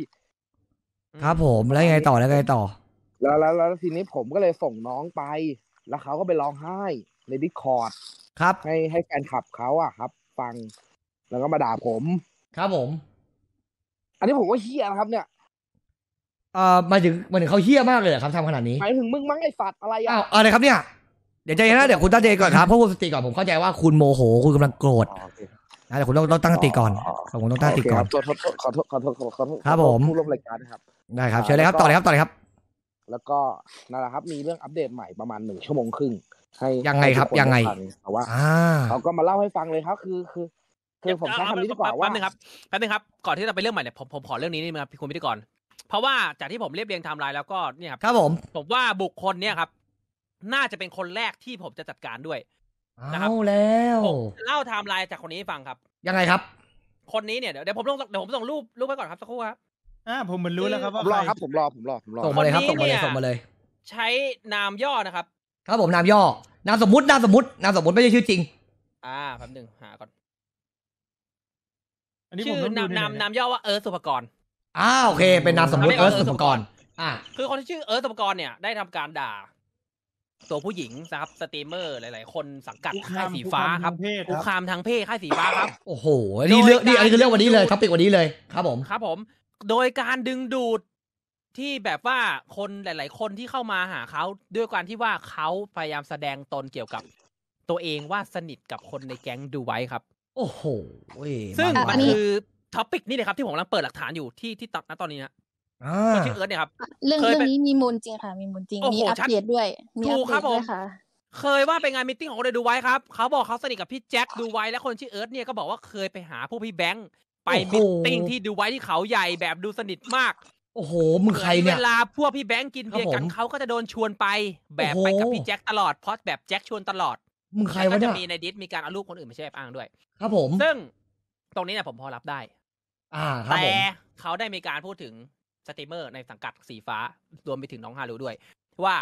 ครับผมแล้วไงต่อแล้วไงต่อ แล้วแล้วทีนี้ผมก็เลยส่งน้องไป แล้วเขาก็ไปร้องไห้ในดิคอร์ดครับ ให้ให้แฟนคลับเขาอะครับ ฟัง แล้วก็มาด่าผม ครับผม อันนี้ผมก็เฮี้ยนะครับ เนี่ยเอ่อหมายถึงหมายถึงเขาเฮี้ยมากเลยเหรอครับทำขนาดนี้หมายถึงมึงมั้งไอสัตว์อะไรอ้าอวอะไรครับเนี่ยเดี๋ยวใจเย็นนะเดี๋ยวคุณตั้งใจก่อนครับเพราะคุณสติก่อนผมเข้าใจว่าคุณโมโห คุณกำลังโกรธนะแต่คุณต้องต้องตั้งติก่อนคุณต้องตั้งติก่อนขอโทษ ขอโทษขอโทษขอโทษครับ ผมผู้ร่วมรายการนะครับได้ครับเชิญเลยครับต่อเลยครับต่อเลยครับ แล้วก็นั่นแหละครับมีเรื่องอัปเดตใหม่ประมาณหนึ่งชั่วโมงครึ่งให้ยังไงครับยังไงแต่ว่าเขาก็มาเล่าให้ฟังเลยครับคือ คือคือผมใช้คำนี้ดีกว่าว่าแป๊บนึงครับแป๊บนึงครับก่อนที่จะไปเรื่องใหม่เนี่ยผมผมขอเรื่องนี้นิดนึงครับพี่คุณพิธีกรเพราะว่าจากที่ผมเรียบเรียงไทม์ไลน์แล้วก็เนี่ย ครับครับผมผมว่าบุคคลเนี่ยครับ น่าจะเป็นคนแรกที่ผมจะจัดการด้วยนะครับแล้ว เล่าไทม์ไลน์จากคนนี้ฟังครับ ยังไงครับ คนนี้เนี่ย เดี๋ยวผมลงเดี๋ยวผมส่งรูปรูปไปก่อนครับสักครู่ครับอ่า ผมมันรู้แล้วครับว่าผมรอครับ ผมรอผมรอผมรอส่งมาเลยครับส่งมาเลยส่งมาเลย ใช้นามย่อนะครับครับผมนามย่อ นามสมมติ นามสมมตินามสมมติไม่ใช่ชื่อจริง อ่าแป๊บนึ่งหาก่อน อันนี้ผมนามนามนามย่อว่าเอิร์ธสุภกรอ้าโอเค เป็นนามสมมติเอิร์ธสุภกรอ่าคือคนที่ชื่อเอิร์ธสุภกรเนี่ยได้ทำการด่าตัวผู้หญิงนะครับสตรีมเมอร์หลาย ๆ คนสังกัดค่ายสีฟ้าครับคุกคามทางเพศค่ายสีฟ้าครับโอ้โหนี่เรื่องนี่อันนี้คือเรื่องวันนี้เลยท็อปิกวันนี้เลยครับผมครับผม โดยการดึงดูดที่แบบว่าคนหลาย ๆ คนที่เข้ามาหาเขาด้วยการที่ว่าเขาพยายามแสดงตนเกี่ยวกับตัวเองว่าสนิทกับคนในแก๊งดูไว้ครับ โอ้โหซึ่งมันคือท็อปิกนี่เลยครับ ที่ผมกำลังเปิดหลักฐานอยู่ที่ที่ตัดนะตอนนี้นะคนชื่อเอิร์ธเนี่ยครับเรื่องเรื่องนี้มีมูลจริงค่ะมีมูลจริงมีอัปเดตด้วยมีอัปเดตด้วยค่ะเคยว่าไปงานมิ팅ของเดดูไว้ครับเขาบอกเขาสนิทกับพี่แจ็คดูไว้และคนชื่อเอิร์ธเนี่ยก็บอกว่าเคยไปหาผู้พี่แบงค์ไปมิ팅ที่ดูไว้ที่เขาใหญ่แบบดูสนิทมากโอ้โหมึงใครเนี่ยเวลาพวกพี่แบงค์กินเบียร์กันเขาก็จะโดนชวนไปแบบไปกับพี่แจ็คตลอดเพราะแบบแจ็คชวนตลอดมึงใครวะเนี่ยก็จะมีในดิสมีการเอาลูกคนอื่นมาแชร์อ้างด้วยครับผมซึ่งตรงนี้เนี่ยผมพอรับได้อ่าแต่เขาได้มีการพูดถึงสตรีมเมอร์ในสังกัดสีฟ้า รวมไปถึงน้องฮารุด้วย ว่า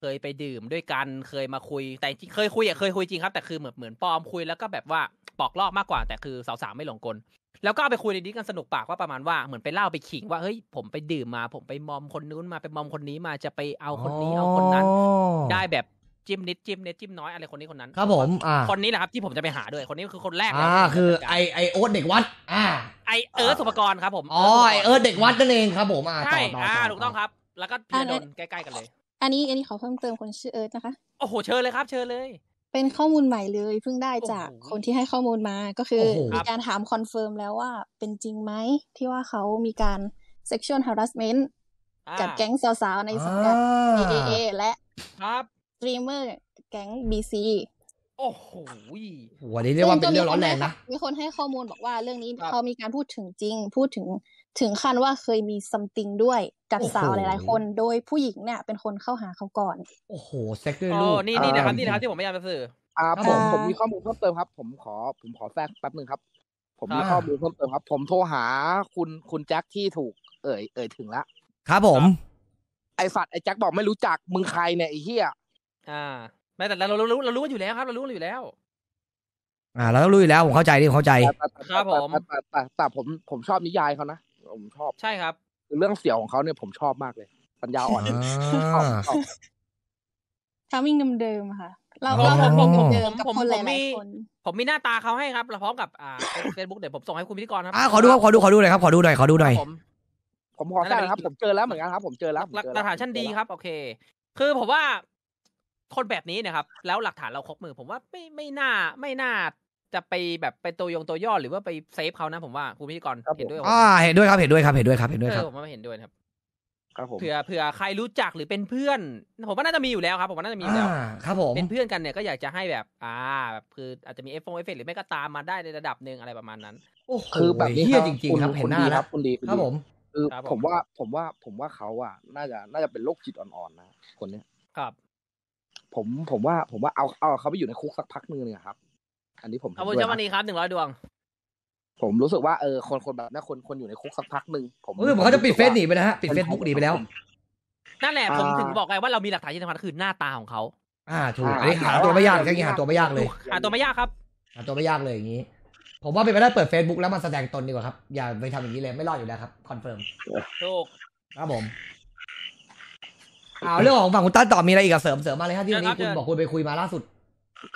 เคยไปดื่มด้วยกันเคยมาคุย แต่เคยคุยอ่ะเคยคุยจริงครับ แต่คือ เหมือนเหมือนปลอมคุยแล้วก็แบบว่าปอกลอกมากกว่าแต่คือสาวๆไม่หลงกล แล้วก็ไปคุยในนี้กันสนุกปากว่าประมาณว่าเหมือนไปเล่าไปขิงว่าเฮ้ยผมไปดื่มมา ผมไปมอมคนนู้นมาไปมอมคนนี้มาจะไปเอาคนนี้เอาคนนั้นได้แบบจิ้มนิดจิ้มเน็ตจิ้มน้อยอะไรคนนี้คนนั้นครับผมอ่าคนนี้แหละครับที่ผมจะไปหาด้วยคนนี้คือคนแรกอ่าคือไอไอโอ๊ตเด็กวัดอ่า ไอเอิร์ธสุภกรครับผม อ๋อไอเอิร์ธเด็กวัดนั่นเองครับผมอ่าใช่อ่าถูกต้องครับ แล้วก็พี่ะดนใกล้ ๆกันเลย อันนี้อันนี้ ขอเพิ่มเติมคนชื่อเอิร์ธนะคะโอ้โห เชิญเลยครับ เชิญเลยเป็นข้อมูลใหม่เลยเพิ่งได้จากคนที่ให้ข้อมูลมาก็คือมีการถามคอนเฟิร์มแล้วว่าเป็นจริงไหมที่ว่าเขามีการเซ็กชวล h a รัสเมนต์กับแก๊งสาวๆในสังกัด AAA และครับตรีมเมอร์แก๊งบีซีโอ้โหวันนี้เรียกว่าเป็นเรื่องร้อนแรงนะมีคนให้ข้อมูลบอกว่าเรื่องนี้เขามีการพูดถึงจริง พูดถึงถึงขั้นว่าเคยมีซัมติงด้วย กับสาวหลายๆ คน โดยผู้หญิงเนี่ย เป็นคนเข้าหาเขาก่อน โอ้โหเซ็กด้วยลูกนี่นี่นะครับนี่นะครับที่ผมพยายามจะสื่ออ่าผม ผมมีข้อมูลเพิ่มเติมครับ ผมขอผมขอแทรกแป๊บหนึ่งครับ ผมมีข้อมูลเพิ่มเติมครับ ผมโทรหาคุณคุณแจ็คที่ถูก เอ่ยเอ่ยถึงแล้วครับผม ไอสัตว์ไอแจ็คบอกไม่รู้จักมึงใครเนี่ยไอเฮียอ่าแม้แต่เราเรารู้ เรารู้กันอยู่แล้วครับ เรารู้กันอยู่แล้ว อ่าเราต้องรู้อยู่แล้วผมเข้าใจดิผมเข้าใจ ครับผมแต่แต่ผมผมชอบนิยายเขานะผมชอบใช่ครับเรื่องเสี่ยวของเขาเนี่ยผมชอบมากเลยปัญญาอ่อนอชอบทามิ่งเดิมๆค่ะ เราเราผมผมเดิมผมผมมีผมมีหน้าตาเขาให้ครับเราพร้อมกับอ่าเฟซบุ๊กเดี๋ยวผมส่งให้คุณพิธีกรครับอ่าขอดูครับขอดูขอดูหน่อยครับขอดูหน่อยขอดูหน่อยผมผมขอแทรครับผมเจอแล้วเหมือนกันครับ ผมเจอแล้วมหลักฐานชั้นดีครับ โอเค คือผมว่าคนแบบนี้นะครับแล้วหลักฐานเราครบมือผมว่าไม่ไม่น่าไม่น่า จะไปแบบไปตัวยงตัวย่อหรือว่าไปเซฟเขานะ ผมว่าคุณพิธีกรเห็นด้วยอ่าเห็นด้วยครับเห็นด้วยครับเห็นด้วยครับเห็นด้วยครับผมว่าเห็นด้วยครับ ครับผมเผื่อเผื่อใครรู้จักหรือเป็นเพื่อน ผมว่าน่าจะมีอยู่แล้วครับ ผมว่าน่าจะมีอยู่แล้วครับผมเป็นเพื่อนกันเนี่ยก็อยากจะให้แบบ อ่าแบบคืออาจจะมีเอฟฟเอฟเฟกหรือไม่ก็ตามมาได้ในระดับหนึ่งอะไรประมาณนั้นโอ้คือ แบบนี้จริงๆครับเห็นหน้าครับคุณดีครับ ผมคือผมว่าผมว่าผมว่าเขาอ่ะน่าจะน่าจะเป็นโรคจิตอ่อนๆนะคนเนี้ยครับผมผมว่าผมว่าเอาเอาเขาไปอยู่ในคุกสักพักนึงเลยครับ อันนี้ผมขอบคุณเจ้ามณีครับหนึ่งร้อยดวง ผมรู้สึกว่า เออคนคนแบบนี้คนคนอยู่ในคุกสักพักหนึ่งผมเออเขาจะปิดเฟซหนีไปนะฮะปิดเฟซบุ๊กหนีไปแล้วนั่นแหละผมถึงบอกไงว่าเรามีหลักฐานที่สำคัญคือหน้าตาของเขาอ่าถูกอันนี้หาตัวไม่ยากแค่นี้หาตัวไม่ยากเลยหาตัวไม่ยากครับหาตัวไม่ยากเลยอย่างนี้ผมว่าเป็นไปได้เปิดเฟซบุ๊กแล้วมาแสดงตนดีกว่าครับ อย่าไปทำอย่างนี้เลย ไม่รอดอยู่แล้วครับคอนเฟิร์มถูกครับผมเอาเรื่อง ของฝั่งคุณต้นต่อมีอะไรอีกอะเสริมเสริมมาเลครับที่วันนี้คุณบอกคุณไปคุยมาล่าสุด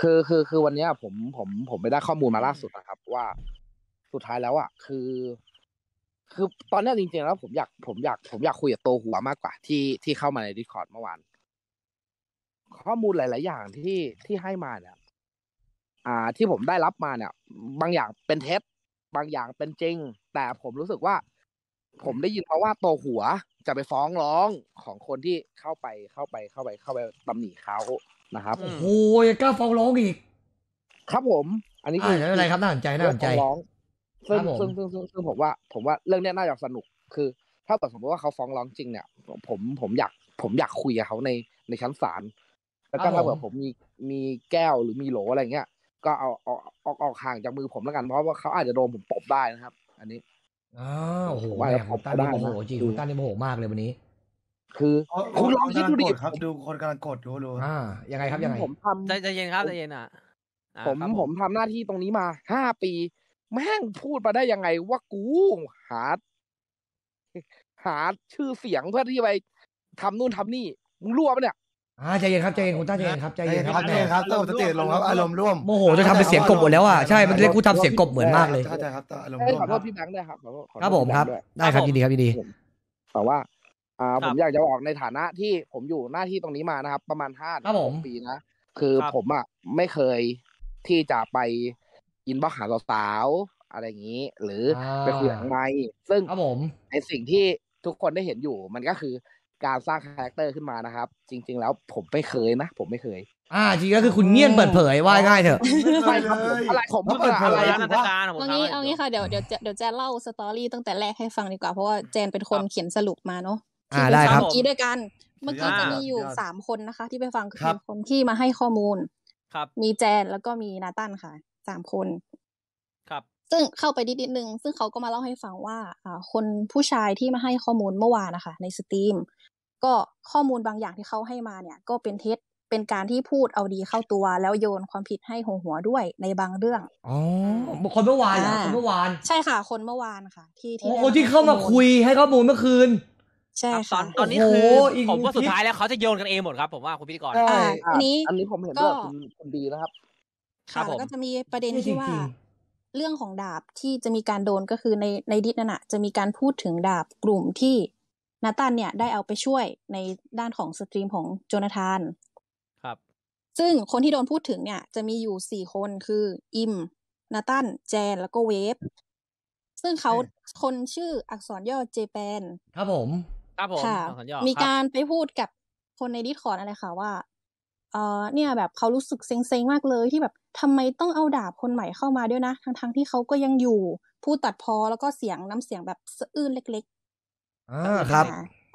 คือคือคือวันนี้ผมผมผมไปได้ข้อมูลมาล่าสุดนะครับ ว่าสุดท้ายแล้วอ่ะคือ คือตอนนี้จริงๆแล้ว ผมอยากผมอยาก ผมอยากคุยกับโตหัวมากกว่า ที่ที่เข้ามาในดิสคอร์ดเมื่อวานข้อมูลหลาย ๆ อย่างที่ที่ให้มาเนี่ย อ่าที่ผมได้รับมาเนี่ย บางอย่างเป็นเท็จบางอย่างเป็นจริง แต่ผมรู้สึกว่า ผมได้ยินมาว่าโตหัวจะไปฟ้องร้องของคนที่เข้าไปเข้าไปเข้าไปเข้าไปตำหนิเขานะครับ โอ้โหยังกล้าฟ้องร้องอีก ครับผม อันนี้คืออะไรครับน่าสนใจน่าสนใจฟ้องร้องซึ่งซึ่งซึ่งซึ่งผมว่า ผมว่าเรื่องนี้น่าจะสนุก คือ ถ้าสมมติว่าเขาฟ้องร้องจริง เนี่ย ผมผมอยากผมอยากคุยกับเขาในในชั้นศาล แล้วก็ถ้าเกิดผมมีมีแก้วหรือมีโหลอะไรเงี้ย ก็เอาออกออกห่างจากมือผมแล้วกันเพราะว่าเขาอาจจะโดนผมปบได้นะครับ อันนี้อ้าวโอ้โหแหมตา้นนี่โมโหจริงตั้นนี่โมโห มากเลยวันนี้ คือ คุณลองคิดดูดิครับ ดูคนกำลังกดดูดูอ่ายังไงครับยังไง ผมทำใจเย็นครับใจเย็นอ่ะ ผมผมทำหน้าที่ตรงนี้มาห้าปี แม่งพูดมาได้ยังไงว่า กูหาหาชื่อเสียงเพื่อที่ไปทำนู่นทำนี่ มึงรั่วปะเนี่ยอ่าใจเย็นครับใจเย็นคุณต้าใจเย็นครับใจเย็นครับใจเย็นครับสงสติลงครับอารมณ์ร่วมโมโหจะทำเป็นเสียงกบหมดแล้วอ่ะใช่มันเล่นกกูทำเสียงกบเหมือนมากเลยเข้าใจครับอารมณ์ร่วมขอโทษพี่แบงค์ด้วยครับขอโทษอครับผมครับ่ได้ครับยินดีครับยินดีแต่ว่า อ่าผมอยากจะออกในฐานะที่ผมอยู่หน้าที่ตรงนี้มานะครับ ประมาณห้าถึงปีนะคือผมอ่ะไม่เคยที่จะไปอินบ็อกซ์หาสาวอะไรอย่างนี้ หรือไปคุยกับใครซึ่งครับผมในสิ่งที่ทุกคนได้เห็นอยู่มันก็คือการสร้างคาแรคเตอร์ขึ้นมานะครับ จริง ๆแล้วผมไม่เคยนะผมไม่เคย อ่าจริงก็คือคุณเงียบเปิดเผยว่าง่ายเถอะรผมอะไรผมเปิดเผยนักการเอางี้เอางี้ค่ะเดี๋ยวเดี๋ยวเดี๋ยวแจนเล่าสตอรี่ตั้งแต่แรกให้ฟังดีกว่าเพราะว่าแจนเป็นคนเขียนสรุปมาเนาะอ่าได้ครับเมื่อกี้ด้วยกัน เมื่อกี้จะมีอยู่สามคนนะคะ ที่ไปฟังคือคนที่มาให้ข้อมูลครับ มีแจนแล้วก็มีนาตันค่ะสามคน ครับ ซึ่งเข้าไปนิดนิดนึงซึ่งเขาก็มาเล่าให้ฟังว่า อ่า คนผู้ชายที่มาให้ข้อมูลเมื่อวานนะคะในสตรีมก็ข้อมูลบางอย่างที่เขาให้มาเนี่ย ก็เป็นเท็จเป็นการที่พูดเอาดีเข้าตัวแล้วโยนความผิดให้หัวหัวด้วยในบางเรื่องอ๋อคนเมื่อวานเหรอคนเมื่อวาน ใช่ค่ะ คนเมื่อวานค่ะ ที่ที่คนที่เข้ามาคุยให้ข้อมูลเมื่อคืน ใช่ค่ะตอนนี้คือผมว่าสุดท้ายแล้วเขาจะโยนกันเองหมดครับผมว่าคุณพิธีกร อันนี้ อันนี้ผมเห็นด้วยคุณดีนะครับค่ะแล้วก็จะมีประเด็นที่ว่า เรื่องของดาบที่จะมีการโดนก็คือในในดิสน่ะจะมีการพูดถึงดาบกลุ่มที่นาตันเนี่ยได้เอาไปช่วยในด้านของสตรีมของโจนาธาน ครับ ซึ่งคนที่โดนพูดถึงเนี่ย จะมีอยู่สี่คนคืออิม นาตันแจนแล้วก็เวฟ ซึ่งเขาคนชื่ออักษรย่อเจแปน ครับผม ครับผม่มีการไปพูดกับคนในดิสคอร์ดอะไรค่ะว่า เออเนี่ยแบบเขารู้สึกเซ็งๆ มากเลยที่แบบทำไมต้องเอาดาบคนใหม่เข้ามาด้วยนะทั้งๆที่เขาก็ยังอยู่ผู้ตัดพอแล้วก็เสียงน้ำเสียงแบบสะอื้นเล็กอ่าครับ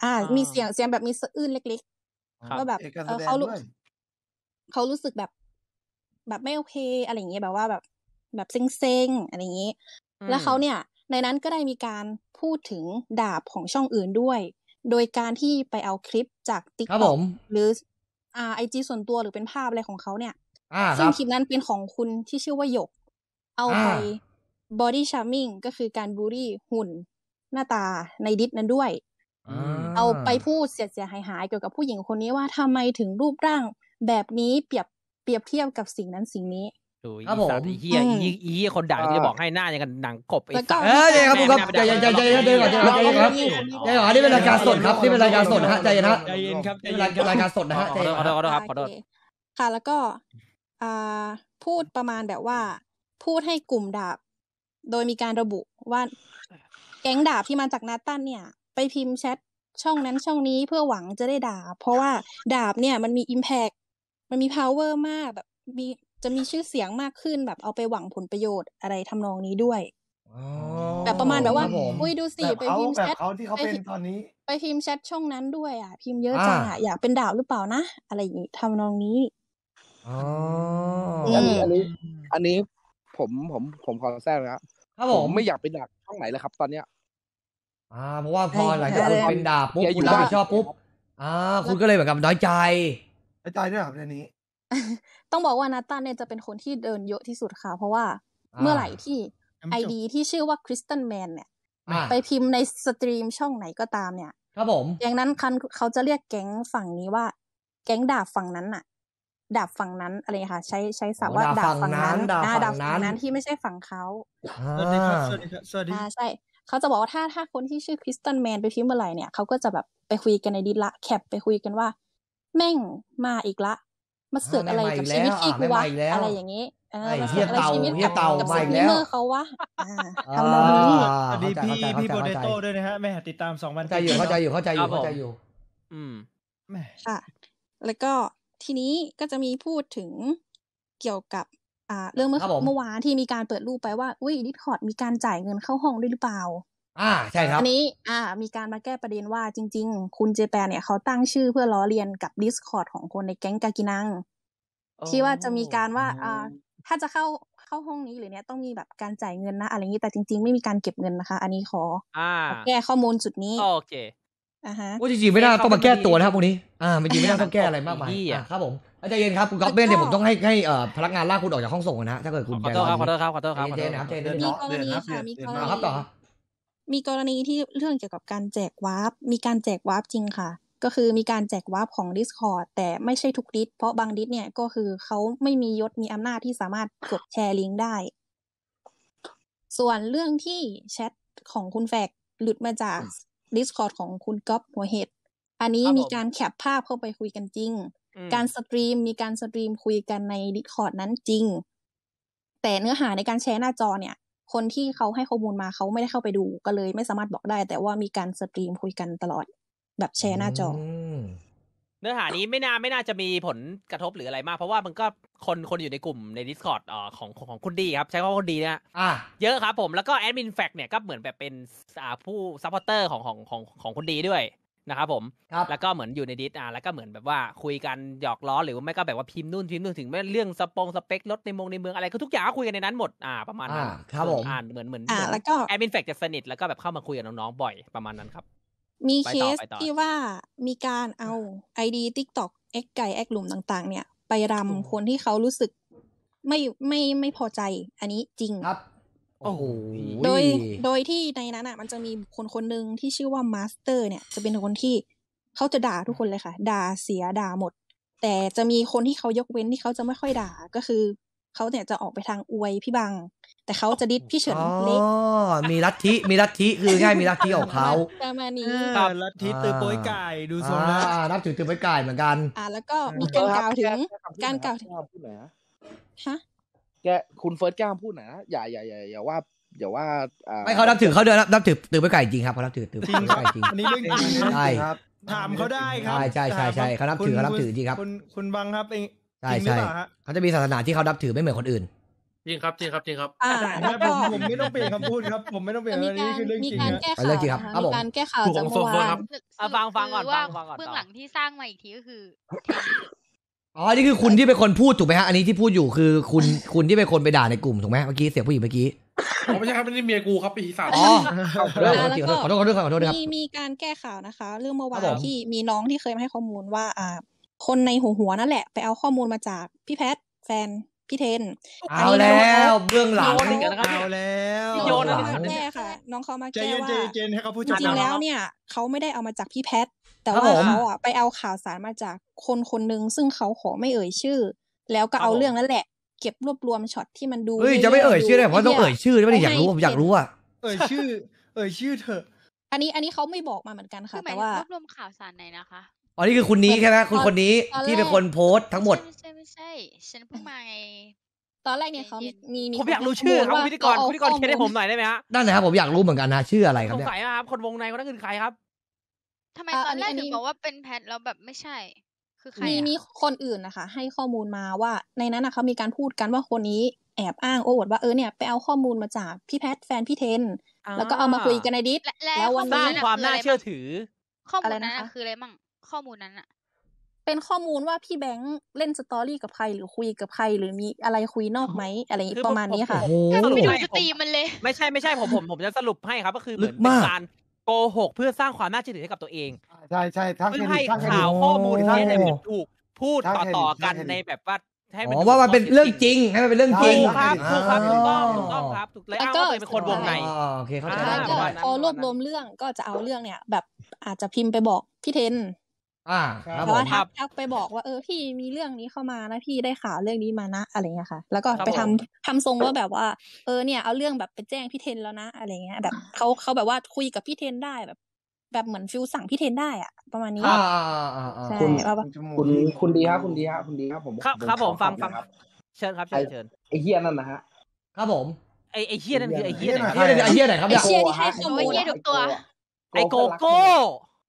อ่า มีเสียงเสียงแบบมีสะอื้นเล็กๆก็แบบเขาเขารู้สึกแบบแบบไม่โอเค อะไรอย่างเงี้ยแบบว่าแบบแบบเซ็งๆ อะไรอย่างงี้ แล้วเขาเนี่ย ในนั้นก็ได้มีการพูดถึงดาบของช่องอื่นด้วย โดยการที่ไปเอาคลิปจากติ๊กต็อกหรืออ่าไอจีส่วนตัวหรือเป็นภาพอะไรของเขาเนี่ยซึ่งคลิปนั้นเป็นของคุณที่ชื่อว่าหยก เอาไปบอดี้ชาร์มิ่งก็คือการบูรี่หุ่นหน้าตาในดิสนั้นด้วย เอาไปพูดเสียเสียหายหายเกี่ยวกับผู้หญิงคนนี้ว่าทำไมถึงรูปร่างแบบนี้เปรียบเปรียบเทียบกับสิ่งนั้นสิ่งนี้ดูอีสานอีเฮียอีอีคนด่าที่บอกให้หน้าอย่างกันหนังกบไอ้สัตว์เออยจครับผมครับใจเย็นใจเย็นใจเย็นใจเย็นใจเยใจเย็นครับใจเย็นนี่เป็นรายการสดครับนี่เป็นรายการสดนะฮะใจเย็นครับใจเย็นครับเย็นรายการสดนะฮะขอโทษขอโทษครับขอโทษค่ะแล้วก็อ่าพูดประมาณแบบว่า พูดให้กลุ่มดาบโดยมีการระบุว่าแก๊งดาบที่มาจากนาตันเนี่ย ไปพิมพ์แชทช่องนั้นช่องนี้เพื่อหวังจะได้ดาบ เพราะว่าดาบเนี่ยมันมีอิมแพกมันมีเวอร์มากแบบมีจะมีชื่อเสียงมากขึ้นแบบเอาไปหวังผลประโยชน์อะไรทำนองนี้ด้วยแบบประมาณแบบว่าอุ้ยดูสิไปพิมพ์แชทไปพิมพ์ตอนนี้ ไปพิมพ์แชทช่องนั้นด้วยอ่ะพิมพ์เยอะจังอ่ะอยากเป็นดาวหรือเปล่านะ อะไรอย่างนี้ทำนองนี้อ๋ออันนี้อันนี้ผมผมผมขอแทรกนะครับครับผมไม่อยากเป็นดาบ ช่องไหนแล้วครับ ตอนเนี้ยอ่า เพราะว่าพอหลังจากคุณเป็นดาบปุ๊บคุณรับผิดชอบปุ๊บอ่า คุณก็เลยเหมือนกับน้อยใจน้อจใจด้วยเหรอในนี้ ต้องบอกว่านัตตันเนี่ยจะเป็นคนที่เดินเยอะที่สุดค่ะ เพราะว่า เมื่อไหร่ที่ไอดีที่ชื่อว่าคริสตันแมนเนี่ย ไปพิมพ์ในสตรีมช่องไหนก็ตามเนี่ย ครับผมอย่างนั้นคันเขาจะเรียกแก๊งฝั่งนี้ว่า แก๊งดาบฝั่งนั้นน่ะดาบฝั่งนั้นอะไรค่ะใช้ใช้ศัพท์ว่าดาบฝั่งนั้นดาบฝั่งนั้นที่ไม่ใช่ฝั่งเขาสวัสดีครับสวัสดีสวัสดีใช่เขาจะบอกว่าถ้าถ้าคนที่ชื่อคริสตันแมนไปพิมพ์เมื่อไหร่เนี่ยเขาก็จะแบบไปคุยกันในดิละแคปไปคุยกันว่า แม่งมาอีกละ มาเสือกอะไรกับชีวิตอีกวะ อะไรอย่างนี้ไอ้เสือกอะไรชีวิตกับกั่าไี่เมืเขาวะทำนอนี้ดีพี่พี่โบเดโต้ด้วยนะฮะแม่ ติดตามสองวันใจอยู่เข้าใจอยู่เข้าใจอยู่เข้าใจอยู่ อืมแม่ค่ะแล้วก็ทีนี้ก็จะมีพูดถึงเกี่ยวกับ อ่าเรื่องเมื่อเมื่อวานที่มีการเปิดรูปไปว่าอุ้ยดิสคอร์ดมีการจ่ายเงินเข้าห้องด้วยหรือเปล่า อ่าใช่ครับ อันนี้ อ่า มีการมาแก้ประเด็นว่า จริง ๆ คุณเจแปนเนี่ย เขาตั้งชื่อเพื่อล้อเลียนกับ Discord ของคนในแก๊งกากินัง ที่ว่าจะมีการว่าอ่าถ้าจะเข้าเข้าห้องนี้ หรือเนี้ยต้องมีแบบการจ่ายเงิน นะอะไรอย่างนี้แต่จริงๆไม่มีการเก็บเงินนะคะอันนี้ขออแก้ข้อมูลจุดนี้โอเคอฮะว่าจริงๆไม่น่าต้องมาแก้ตัวนะครับพวกนี้ อ่ามจริงไม่น่าต้องแก้อะไรมากมาย ครับผม อาจารย์เย็นครับคุณก๊อฟเบนเดี๋ยวผมต้องให้ให้พนักงานลากคุณออกจากห้องส่งนะถ้าเกิดคุณขอโทษครับขอโทษครับขอโทษครับขอโทครับ มีกรณีค่ะมีกรณีครับมีกรณีที่เรื่องเกี่ยวกับการแจกวาร์ปมีการแจกวาร์ปจริงค่ะ ก็คือมีการแจกวาร์ปของ Discord แต่ไม่ใช่ทุกดิสเพราะบางดิสเนี่ยก็คือเขาไม่มียศมีอำนาจที่สามารถกดแชร์ลิงก์ได้ ส่วนเรื่องที่แชทของคุณแฟกหลุดมาจาก Discord ของคุณก๊อฟหัวเห็ด อันนี้มีการแคปภาพเข้าไปคุยกันจริง การสตรีมมีการสตรีมคุยกันใน Discord นั้นจริง แต่เนื้อหาในการแชร์หน้าจอเนี่ย คนที่เขาให้ข้อมูลมาเขาไม่ได้เข้าไปดู ก็เลยไม่สามารถบอกได้ แต่ว่ามีการสตรีมคุยกันตลอด แบบแชร์หน้าจอเนื้อหานี้ไม่น่าไม่น่าจะมีผลกระทบหรืออะไรมาก เพราะว่ามันก็คนคนอยู่ในกลุ่มใน Discord อ่อของของคุณดีครับ ใช้คำว่าคนดีเนะ่ยเยอะครับผมแล้วก็แอดมินแฟกเนี่ยก็เหมือนแบบเป็นผู้ซัพพอร์เตอร์ของของของของคุณดีด้วย นะครับผม แล้วก็เหมือนอยู่ในดิสอ่ะแล้วก็เหมือนแบบว่าคุยกันหยอกล้อ หรือไม่ก็แบบว่าพิมพ์นู่นพิมพ์นู่น ถึงเรื่องสปองสเปครถในมงในเมืองอะไรก็ทุกอย่างคุยกันในนั้นหมดอ่าประมาณนั้นครับผมอ่าเหมือนเหมือนแอดมินแฟกจะสนิทแล้วก็แบบเข้ามาคุยกับน้องๆบ่อยประมาณนั้นครับมีเคสที่ว่ามีการเอาไอดีติ๊กตอกแอคไก่แอคหลุมต่างๆเนี่ย ไปรำคนที่เขารู้สึกไม่ไม่ไม่พอใจ อันนี้จริงครับโอ้โหโดยโดยที่ในนั้นอ่ะ มันจะมีคนคนหนึ่งที่ชื่อว่ามาสเตอร์ เนี่ย จะเป็นคนที่เขาจะด่าทุกคนเลยค่ะ ด่าเสีย ด่าหมด แต่จะมีคนที่เขายกเว้นที่เขาจะไม่ค่อยด่าก็คือเขาเนี่ยจะออกไปทางอวยพี่บัง แต่เขาจะดิดพี่เฉินเล็กมีลัทธิมีลัทธิคือง่ายมีลัทธิของเขาประมาณนี้ลัทธิตือโป้ยไก่ดูโซนนับถือตือโป้ยไก่เหมือนกัน อ่าแล้วก็มีการกล่าวถึง การกล่าวถึงฮะแกคุณเฟิร์สแก้มพูดหน่อยนะอย่าอย่าอย่าอย่าว่าอย่าว่าไม่เขานับถือเขาเดินนับถือตือโป้ยไก่จริงครับเขานับถือตือโป้ยไก่จริงอันนี้เรื่องจริงใช่ถามเขาได้ครับใช่ใช่ใช่เขานับถือเขานับถือจริงครับ คุณคุณบังครับเองใช่ใช่เขาจะมีศาสนาที่เขานับถือไม่เหมือนคนอื่นจริงครับจริงครับจริงครับผมผมไม่ต้องเปลี่ยนคำพูดครับผมไม่ต้องเปลี่ยนอันนี้คือเรื่องจริงนะเรื่องจริงครับมีการแก้ข่าวจากเมื่อวานฟังฟังก่อนฟังก่อนเบื้องหลังที่สร้างมาอีกทีก็คืออ๋อนี่คือคุณที่เป็นคนพูดถูกไหมฮะ อันนี้ที่พูดอยู่คือ คุณคุณที่เป็นคนไปด่าในกลุ่มถูกไหมเมื่อกี้เสียงผู้หญิงเมื่อกี้ผมไม่ใช่ครับไม่นด่เมียกูครับปีศาจอ๋อขอโทษขอโทษขอโทษครับมีมีการแก้ข่าวนะคะ เรื่องเมื่อวานที่มีน้องที่เคยมาให้ข้อมูลว่าอ่าคนในหัวหัวนั่นแหละไปเอาข้อมูลมาจากพี่แพทแฟนพี่เทน เอาแล้วเบื้องหลังเอาแล้วโยนเขมแก่ค่ะ น้องเขามาแก้ว่าจริงแล้วเนี่ยเขาไม่ได้เอามาจากพี่แพทแต่ว่าเขาอ่ะไปเอาข่าวสารมาจากคนคนนึงซึ่งเขาขอไม่เอ่ยชื่อ แล้วก็เอาเรื่องนั่นแหละเก็บรวบรวมช็อตที่มันดู เฮ้ย จะไม่เอ่ยชื่อได้เพราะต้องเอ่ยชื่อไม่ได้อยากรู้ผมอยากรู้อ่ะเอ่ยชื่อ เอ่ยชื่อเถอะ อันนี้อันนี้เขาไม่บอกมาเหมือนกันค่ะแต่ว่ารวบรวมข่าวสารไหนนะคะอ๋อนี่คือคุณนี้ใช่ไหมคุณคนนี้ที่เป็นคนโพสต์ทั้งหมดไม่ใช่ไม่ใช่ ฉันเพิ่งมาไงตอนแรกเนี่ยเขามีมีผมอยากรู้ชื่อครับพิธีกรพิธีกรเคสให้ผมหน่อยได้ไหมฮะนั่นนะครับ ผมอยากรู้เหมือนกันนะชื่ออะไรครับสงเนี่ยสัยนะครับ คนวงในคนนั้นคือใครครับทำไมตอนแรกถึงบอกว่าเป็นแพทแล้วแบบไม่ใช่ คือใครมีมีคนอื่นนะคะ ให้ข้อมูลมาว่า ในนั้นนะเขามีการพูดกันว่าคนนี้แอบอ้างโอ้วดว่าเออเนี่ยไปเอาข้อมูลมาจากพี่แพทแฟนพี่เทนแล้วก็เอามาคุยกันในดิสแล้ววันสนี้ร้างความน่าเชื่อถือข้อมูลนั้นคคืออะไรมั่งข้อมูลนั้นอะเป็นข้อมูลว่าพี่แบงค์ เล่นสตอรี่กับใครหรือคุยกับใคร หรือมีอะไรคุยนอกไหมอะไรประมาณนี้ค่ะไม่ดูจะตีมันเลย ไม่ใช่ไม่ใช่ผมผมผมจะสรุปให้ครับก็คือเหมือนการโกหก เพื่อสร้างความน่าเชื่อถือให้กับตัวเองใช่ใช่ทั้งให้ข่าวข้อมูลที่ไนี่นถูกพูดต่อๆกันในแบบว่าให้มันว่ามันเป็นเรื่องจริงให้มันเป็นเรื่องจริงครับถูกครับถูกต้องถูกต้องครับถูกแล้วก็เป็นคนวงในโอเคเข้าใจแล้วก็พอรวบรวมเรื่องก็จะเอาเรื่องเนี่ย แบบอาจจะพิมพ์ไปบอกพี่เทนอ่าครับผมทักทักไปบอกว่าเออพี่มีเรื่องนี้เข้ามานะ พี่ได้ข่าวเรื่องนี้มานะอะไรเงี้ยค่ะ แล้วก็ไปทำทำทรงว่าแบบว่าเออเนี่ย เอาเรื่องแบบไปแจ้งพี่เทนแล้วนะ อะไรเงี้ย แบบเขาเขาแบบว่าคุยกับพี่เทนได้แบบ แบบเหมือนฟิลสั่งพี่เทนได้อะประมาณนี้อ่าอ่าอ่าคับคุณคุณดีครับคุณดีครับคุณดีครับผมครับครับผมฟังฟังเชิญครับเชิญเชิญไอเฮียนั่นนะฮะครับผมไอไอเฮียนั่นคือไอเฮียไหนไอเฮียไหนครับไอเฮียที่ให้คำไอเฮียทุกตัว ไอโกโก้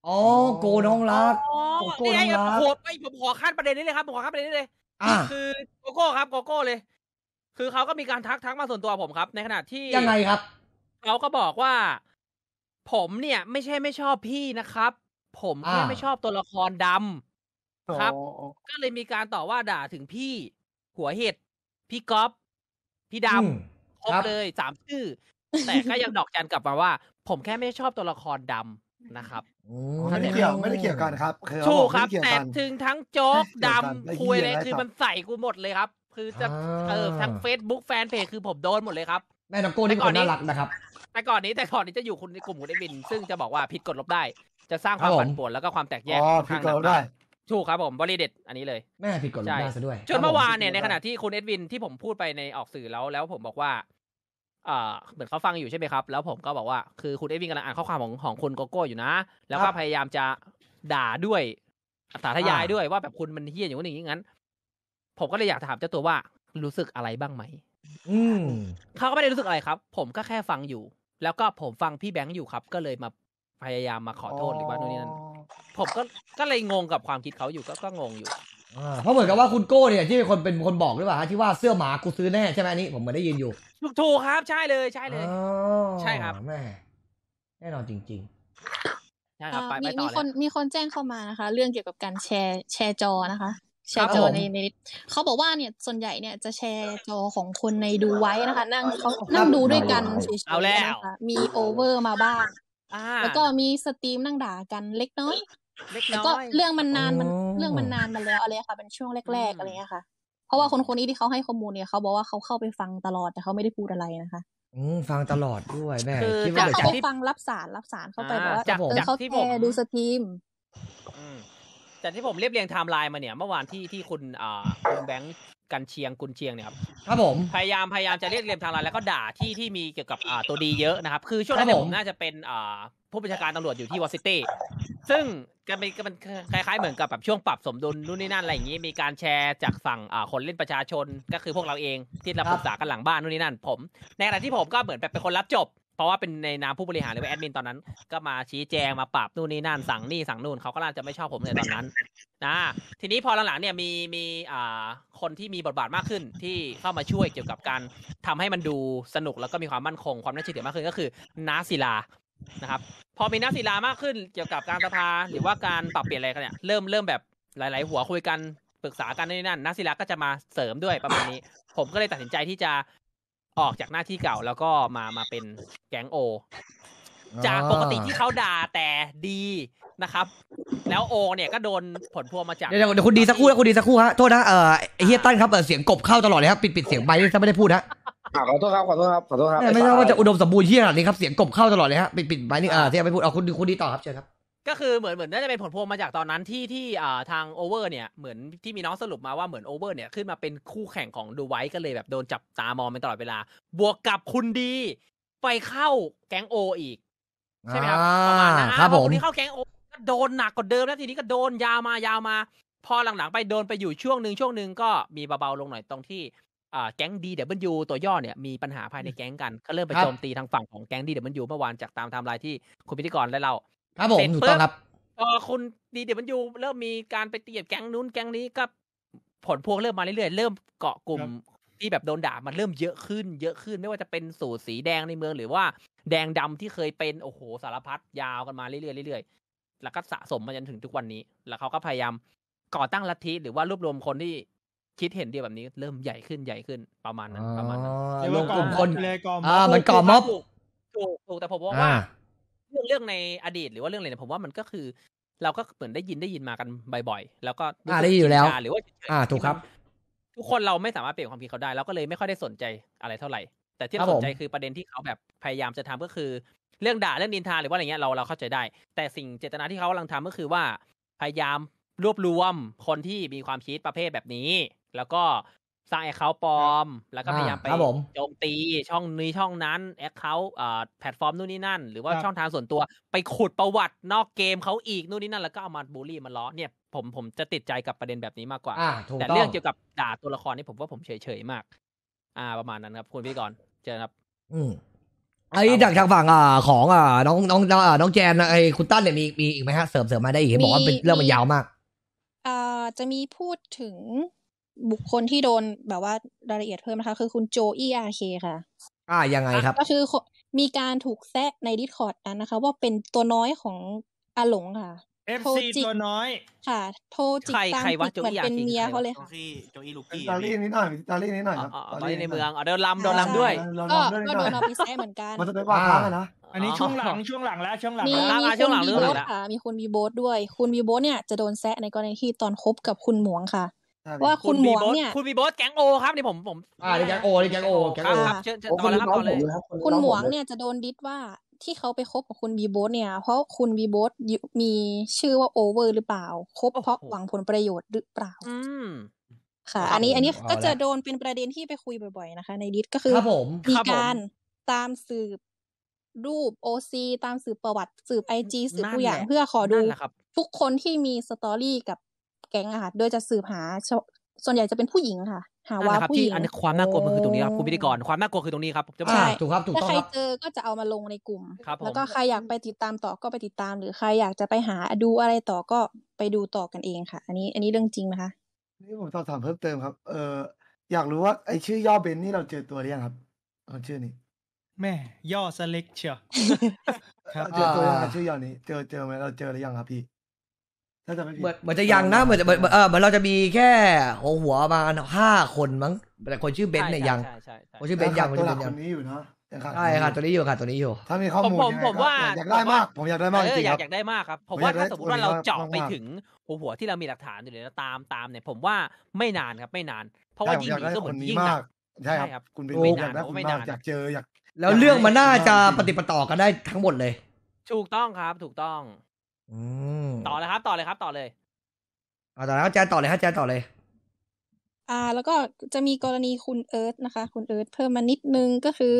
อ๋อโกน้องรักอ๋อโกนี่ไั้องรักโหดไปผมขอขาดประเด็นนี้เลยครับผมขอขาดประเด็นนี้เลยคือโกโก้ครับโกโก้เลย คือเขาก็มีการทักทักมาส่วนตัวผมครับ ในขณะที่ยังไงครับเขาก็บอกว่า ผมเนี่ยไม่ใช่ไม่ชอบพี่นะครับ ผมแค่ไม่ชอบตัวละครดำครับ ก็เลยมีการต่อว่าด่าถึงพี่ หัวเห็ดพี่ก๊อฟพี่ดำครบเลยสามชื่อแต่ก็ยังดอกจันกลับมาว่า ผมแค่ไม่ชอบตัวละครดำนะครับไม่ได้เกี่ยวไม่ได้เกี่ยวกันครับถูกครับแต่ถึงทั้งโจ๊กดำคุยเลยคือมันใส่กูหมดเลยครับคือจะเออทั้งเฟซบุ๊กแฟนเพจคือผมโดนหมดเลยครับแม่น้ำโก้ที่ก่อนน่ารักนะครับแต่ก่อนนี้แต่ก่อนนี้จะอยู่คุณในกลุ่มคุณได้บิน ซึ่งจะบอกว่าผิดกฎลบได้ จะสร้างความปั่นป่วนแล้วก็ความแตกแยกผิดกฎลบได้ถูกครับผมบริเด็ดอันนี้เลยแม่ผิดกฎลบได้ซะด้วยจนเมื่อวานเนี่ยในขณะที่คุณเอ็ดวินที่ผมพูดไปในออกสื่อแล้วแล้วผมบอกว่าเหมือนเขาฟังอยู่ใช่ไหมครับ แล้วผมก็บอกว่า คือคุณเอวินกำลังอ่านข้อความของของคุณโกโก้อยู่นะ แล้วก็พยายามจะด่าด้วยสาธยายด้วยว่าแบบคุณมันเฮี้ยอย่างนี้อย่างนั้น ผมก็เลยอยากถามเจ้าตัวว่ารู้สึกอะไรบ้างไหมอืมเขาก็ไม่ได้รู้สึกอะไรครับ ผมก็แค่ฟังอยู่ แล้วก็ผมฟังพี่แบงค์อยู่ครับ ก็เลยมาพยายามมาขอโทษหรือว่าโน่นนี่นั่น ผมก็ก็เลยงงกับความคิดเขาอยู่ก็ก็งงอยู่เพราะเหมือนกับว่าคุณโก้เนี่ย ที่เป็นคนเป็นคนบอกหรือเปล่าที่ว่าเสื้อหมากูซื้อแน่ใช่ไหมนี่ผมเหมือนได้ยินอยู่ถูกถูกครับ ใช่เลยใช่เลยใช่ครับแม่แน่นอนจริงใช่ครับไปไปมีต่อมีคนมีคนแจ้งเข้ามานะคะ เรื่องเกี่ยวกับการแชร์แชร์จอนะคะ แชร์จอในในิเขาบอกว่าเนี่ยส่วนใหญ่เนี่ยจะแชร์จอของคนในดูไว้นะคะ นั่งเขานั่งดูด้วยกันเฉยอาๆแล้วนะคะมีโอเวอร์มาบ้างอ่าแล้วก็มีสตรีมนั่งด่ากันเล็กน้อยแล้วก็เรื่องมันนานมันเรื่องมันนานมาแล้วอะไรค่ะเป็นช่วงแรกๆอะไรเงี้ยค่ะเพราะว่าคนคนนี้ที่เขาให้ข้อมูลเนี่ยเขาบอกว่าเขาเข้าไปฟังตลอดแต่เขาไม่ได้พูดอะไรนะคะ อืมฟังตลอดด้วยแม่คือว่าเขาฟังรับสารรับสารเข้าไปบอกว่าจออเขาแชร์ดูสตรีมจากที่ผมเรียบเรียงไทม์ไลน์มาเนี่ยเมื่อวานที่ที่คุณอ่าคุณแบงค์กันเชียงกุนเชียงเนี่ยครับครับผม พยายามพยายามจะเรียบเรียงไทม์ไลน์แล้วก็ด่าที่ที่มีเกี่ยวกับอ่าตัวดีเยอะนะครับคือ ช่วงนั้นผมน่าจะเป็นอ่าผู้บัญชาการตำรวจอยู่ที่วอชิงตันซึ่งก็เป็นก็เป็นคล้ายๆเหมือนกับแบบช่วงปรับสมดุลนู่นนี่นั่นอะไรอย่างนี้ มีการแชร์จากฝั่งคนเล่นประชาชน ก็คือพวกเราเองที่เราปรึกษากันหลังบ้านนู่นนี่นั่น ผม ในขณะที่ผมก็เหมือนแบบเป็นคนรับจบ เพราะว่าเป็นในนามผู้บริหารหรือว่าแอดมินตอนนั้นก็มาชี้แจงมาปรับนู่นนี่นั่นสั่งนี่สั่งนู่นเขาก็น่าจะไม่ชอบผมในตอนนั้นนะทีนี้พอหลังๆเนี่ยมีมีคนที่มีบทบาทมากขึ้นที่เข้ามาช่วยเกี่ยวกับการทำให้มันดูสนุกแล้วก็มีความมั่นคงความน่าเชื่อถือมากขึ้นก็คือน้าศิลานะครับพอมีนักศิลามากขึ้น เกี่ยวกับการสภาหรือว่าการปรับเปลี่ยนอะไรกันเนี่ย เริ่มเริ่มแบบหลาย ๆ หัวคุยกันปรึกษากันนี่นั่นนักศิลาก็จะมาเสริมด้วยประมาณนี้ ผมก็เลยตัดสินใจที่จะออกจากหน้าที่เก่าแล้วก็มามาเป็นแก๊งโอ จากปกติที่เขาด่าแต่ดีนะครับ แล้วโอ เนี่ย ก็โดนผลพวงมาจากเดี๋ยวเดี๋ยวคุณดีสักครู่นะคุณดีสักครู่ฮะโทษนะเอออเฮียตั้นครับเออเสียงกบเข้าตลอดเลยครับปิดปิดเสียงไปไม่ได้พูดฮะอ่าขอโทษครับขอโทษครับขอโทษครับไม่ใช่ว่าจะอุดมสมบูรณ์ที่ขนาดนี้ครับ เสียงกบเข้าตลอดเลยฮะปิดปิดไปนี่อ่าที่ไม่พูดเอาคุณคุณดีต่อครับเชิญครับ ก็คือเหมือนเหมือนน่าจะเป็นผลพวงมาจากตอนนั้นที่ที่อ่าทางโอเวอร์ เนี่ยเหมือนที่มีน้องสรุปมาว่าเหมือนโอเวอร์เนี่ย ขึ้นมาเป็นคู่แข่งของดูไว้ก็เลยแบบโดนจับตามองเป็นตลอดเวลา บวกกับคุณดีไปเข้าแก๊งโออีกใช่ไหมครับประมาณนั้นครับผมนี่เข้าแก๊งโอก็โดนหนักกว่าเดิมแล้วทีนี้ก็โดนยาวมายาวมา พอหลังๆไปโดนไปอยู่ช่วงหนึ่งช่วงหนึ่งก็มีเบาๆลงหน่อยตรงที่อ่าแก๊ง DW ตัวย่อเนี่ยมีปัญหาภายในแก๊งกัน ก็เริ่มไปโจมตีทางฝั่งของแก๊ง DW เมื่อวานจากตามไทม์ไลน์ที่คุณพิธีกรและเราครับผมถูกต้องครับ พอคุณ DW เริ่มมีการไปตีกับแก๊งนู้นแก๊งนี้ก็ ผลพวงเริ่มมาเรื่อยๆเริ่มเกาะกลุ่มที่แบบโดนด่ามันเริ่มเยอะขึ้นเยอะขึ้นไม่ว่าจะเป็นสูตรสีแดงในเมืองหรือว่าแดงดำที่เคยเป็นโอ้โหสารพัดยาวกันมาเรื่อยๆเรื่อยๆแล้วก็สะสมมาจนถึงทุกวันนี้ แล้วเขาก็พยายามก่อตั้งลัทธิหรือว่ารวบรวมคนที่คิดเห็นเดียวแบบนี้เริ่มใหญ่ขึ้นใหญ่ขึ้นประมาณนั้นประมาณนั้นลงกลุ่มคนอ่า มันก่อม็อบถูกถูกแต่ผมว่า เรื่องเรื่องในอดีตหรือว่าเรื่องอะไรเนี่ยผมว่ามันก็คือเราก็เหมือนได้ยินได้ยินมากันบ่อยๆแล้วก็อ่ได้อยู่แล้วหรือว่าอ่าถูกครับ ทุกคนเราไม่สามารถเปลี่ยนความคิดเขาได้เราก็เลยไม่ค่อยได้สนใจอะไรเท่าไหร่ แต่ที่เราสนใจคือประเด็นที่เขาแบบพยายามจะทำก็คือ เรื่องด่า เรื่องดินทาหรือว่าอะไรเงี้ยเราเราเข้าใจได้ แต่สิ่งเจตนาที่เขากำลังทำก็คือว่าพยายามรวบรวมคนที่มีความคิดประเภทแบบนี้แล้วก็สร้างแอคเคาท์ปลอม แล้วก็พยายามไปโจมตีช่องนี้ช่องนั้นแอคเคาท์แพลตฟอร์มนู่นนี่นั่น หรือว่าช่องทางส่วนตัวไปขุดประวัตินอกเกมเขาอีกนู่นนี่นั่นแล้วก็เอามาบูลลี่มาล้อเนี่ยผมผมจะติดใจกับประเด็นแบบนี้มากกว่า แต่เรื่องเกี่ยวกับด่าตัวละครนี่ผมว่าผมเฉยๆมาก อ่า ประมาณนั้นครับ คุณพี่ก่อนเจอครับอืไอ้จากทางฝั่งอ่าของอ่าน้องน้อง น้องแจนไอ้คุณตั้นเนี่ยมีมีอีกไหมฮะเสริมเสริมมาได้อีกบอกว่าเป็นเรื่องมันยาวมากอ่าจะมีพูดถึงบุคคลที่โดนแบบว่ารายละเอียดเพิ่มนะคะคือคุณโจอี้อาเคค่ะอ่า ยังไงครับ ก็คือมีการถูกแซะในดิสคอร์ดนั้นนะคะ ว่าเป็นตัวน้อยของอาหลงค่ะเอฟซีตัวน้อยค่ะ โทรจิกตามจิกเหมือนเป็นเมียเขาเลยค่ีโจอี้ลูกี้ตอรี่นิดหน่อยตอรี่นิดหน่อยตาลี่ในเมืองเอีโดนลำโดนลำด้วยก็โดนเอาไปแซะเหมือนกันมันจะไปว่าเขานะอันนี้ช่วงหลังช่วงหลังแล้วช่วงหลัง มีมีคนมีโบสค่ะมีคุณมีโบสด้วย คุณมีโบสเนี่ยจะโดนแซะในกรณีที่ตอนคบกับคุณหมวงค่ะว่าคุณหมวงเนี่ยคุณมีบอสแก๊งโอ ครับนี่ผมผม อ่าแก๊งโอแก๊งโอแก๊งโอครับเชิญต่อเลวครับต่อเลย คุณหมวงเนี่ยจะโดนดิสว่าที่เขาไปคบกับคุณบีโบสเนี่ย เพราะคุณบีโบสมีชื่อว่าโอเวอร์หรือเปล่าคบเพราะหวังผลประโยชน์หรือเปล่าค่ะ อันนี้อันนี้ก็จะโดนเป็นประเด็นที่ไปคุยบ่อยๆนะคะ ในดิสก็คือมีการตามสืบรูปโอซีตามสืบประวัติสืบไอจีสืบตัวอย่างเพื่อขอดูทุกคนที่มีสตอรี่กับแก๊งอะค่ะ โดยจะสืบหา ส่วนใหญ่จะเป็นผู้หญิงค่ะ หาว่าผู้หญิงอันความน่ากลัวมันคือตรงนี้ครับคุณพิธีกรความน่ากลัวคือตรงนี้ครับจะใช่ถูกครับ ถูกต้องถ้าใครเจอ ก็จะเอามาลงในกลุ่ม แล้วก็ใครอยากไปติดตามต่อก็ไปติดตาม หรือใครอยากจะไปหาดูอะไรต่อก็ไปดูต่อกันเองค่ะ อันนี้ อันนี้เรื่องจริงไหมคะ นี่ผมสอบถามเพิ่มเติมครับ เออ อยากรู้ว่า ไอ้ชื่อย่อเบนนี่เราเจอตัวหรือยังครับคชื่อนี้ แม่ ย่อสเล็กเชียวเจอตัวยังชื่อย่อนี้ เจอเจอไหมเราเจอหรือยังครับพี่ถ้าจไม่ผิดเหมือนเหมือนจะยังนะเหมือนเออเหมือนเราจะมีแค่หัวหัวมาห้าคนมั้งแต่คนชื่อเบนเนี่ยยังคนชื่อเบนยังคนชื่อเบนยังี้อยู่เนาะใช่ค่ะตัวนี้อยู่ค่ะตัวนี้อยู่ถ้ามีข้อมูลผมผมว่าอยากได้มาก ผมอยากได้มากจริงอคยารักบอยากได้มากครับผมว่าถ้าสมมติว่าเราเจาะไปถึงหัวหัวที่เรามีหลักฐานอยู่เลยแล้วตามตามเนี่ย ผมว่าไม่นานครับไม่นานเพราะว่ายิ่งหนีก็เหมือนยิ่งหนักใช่ครับคุณเป็นาไคุไม่นานอยากเจออยากแล้วเรื่องมันน่าจะปฏิปต่อกันได้ทั้งหมดเลย ถูกต้องครับถูกต้องต่อเลยครับ ต่อเลยครับ ต่อเลยเอาต่อแล้ว แจนต่อเลยฮะแจนต่อเลย อ่า แล้วก็จะมีกรณีคุณเอิร์ธนะคะ คุณเอิร์ธเพิ่มมานิดนึงก็คือ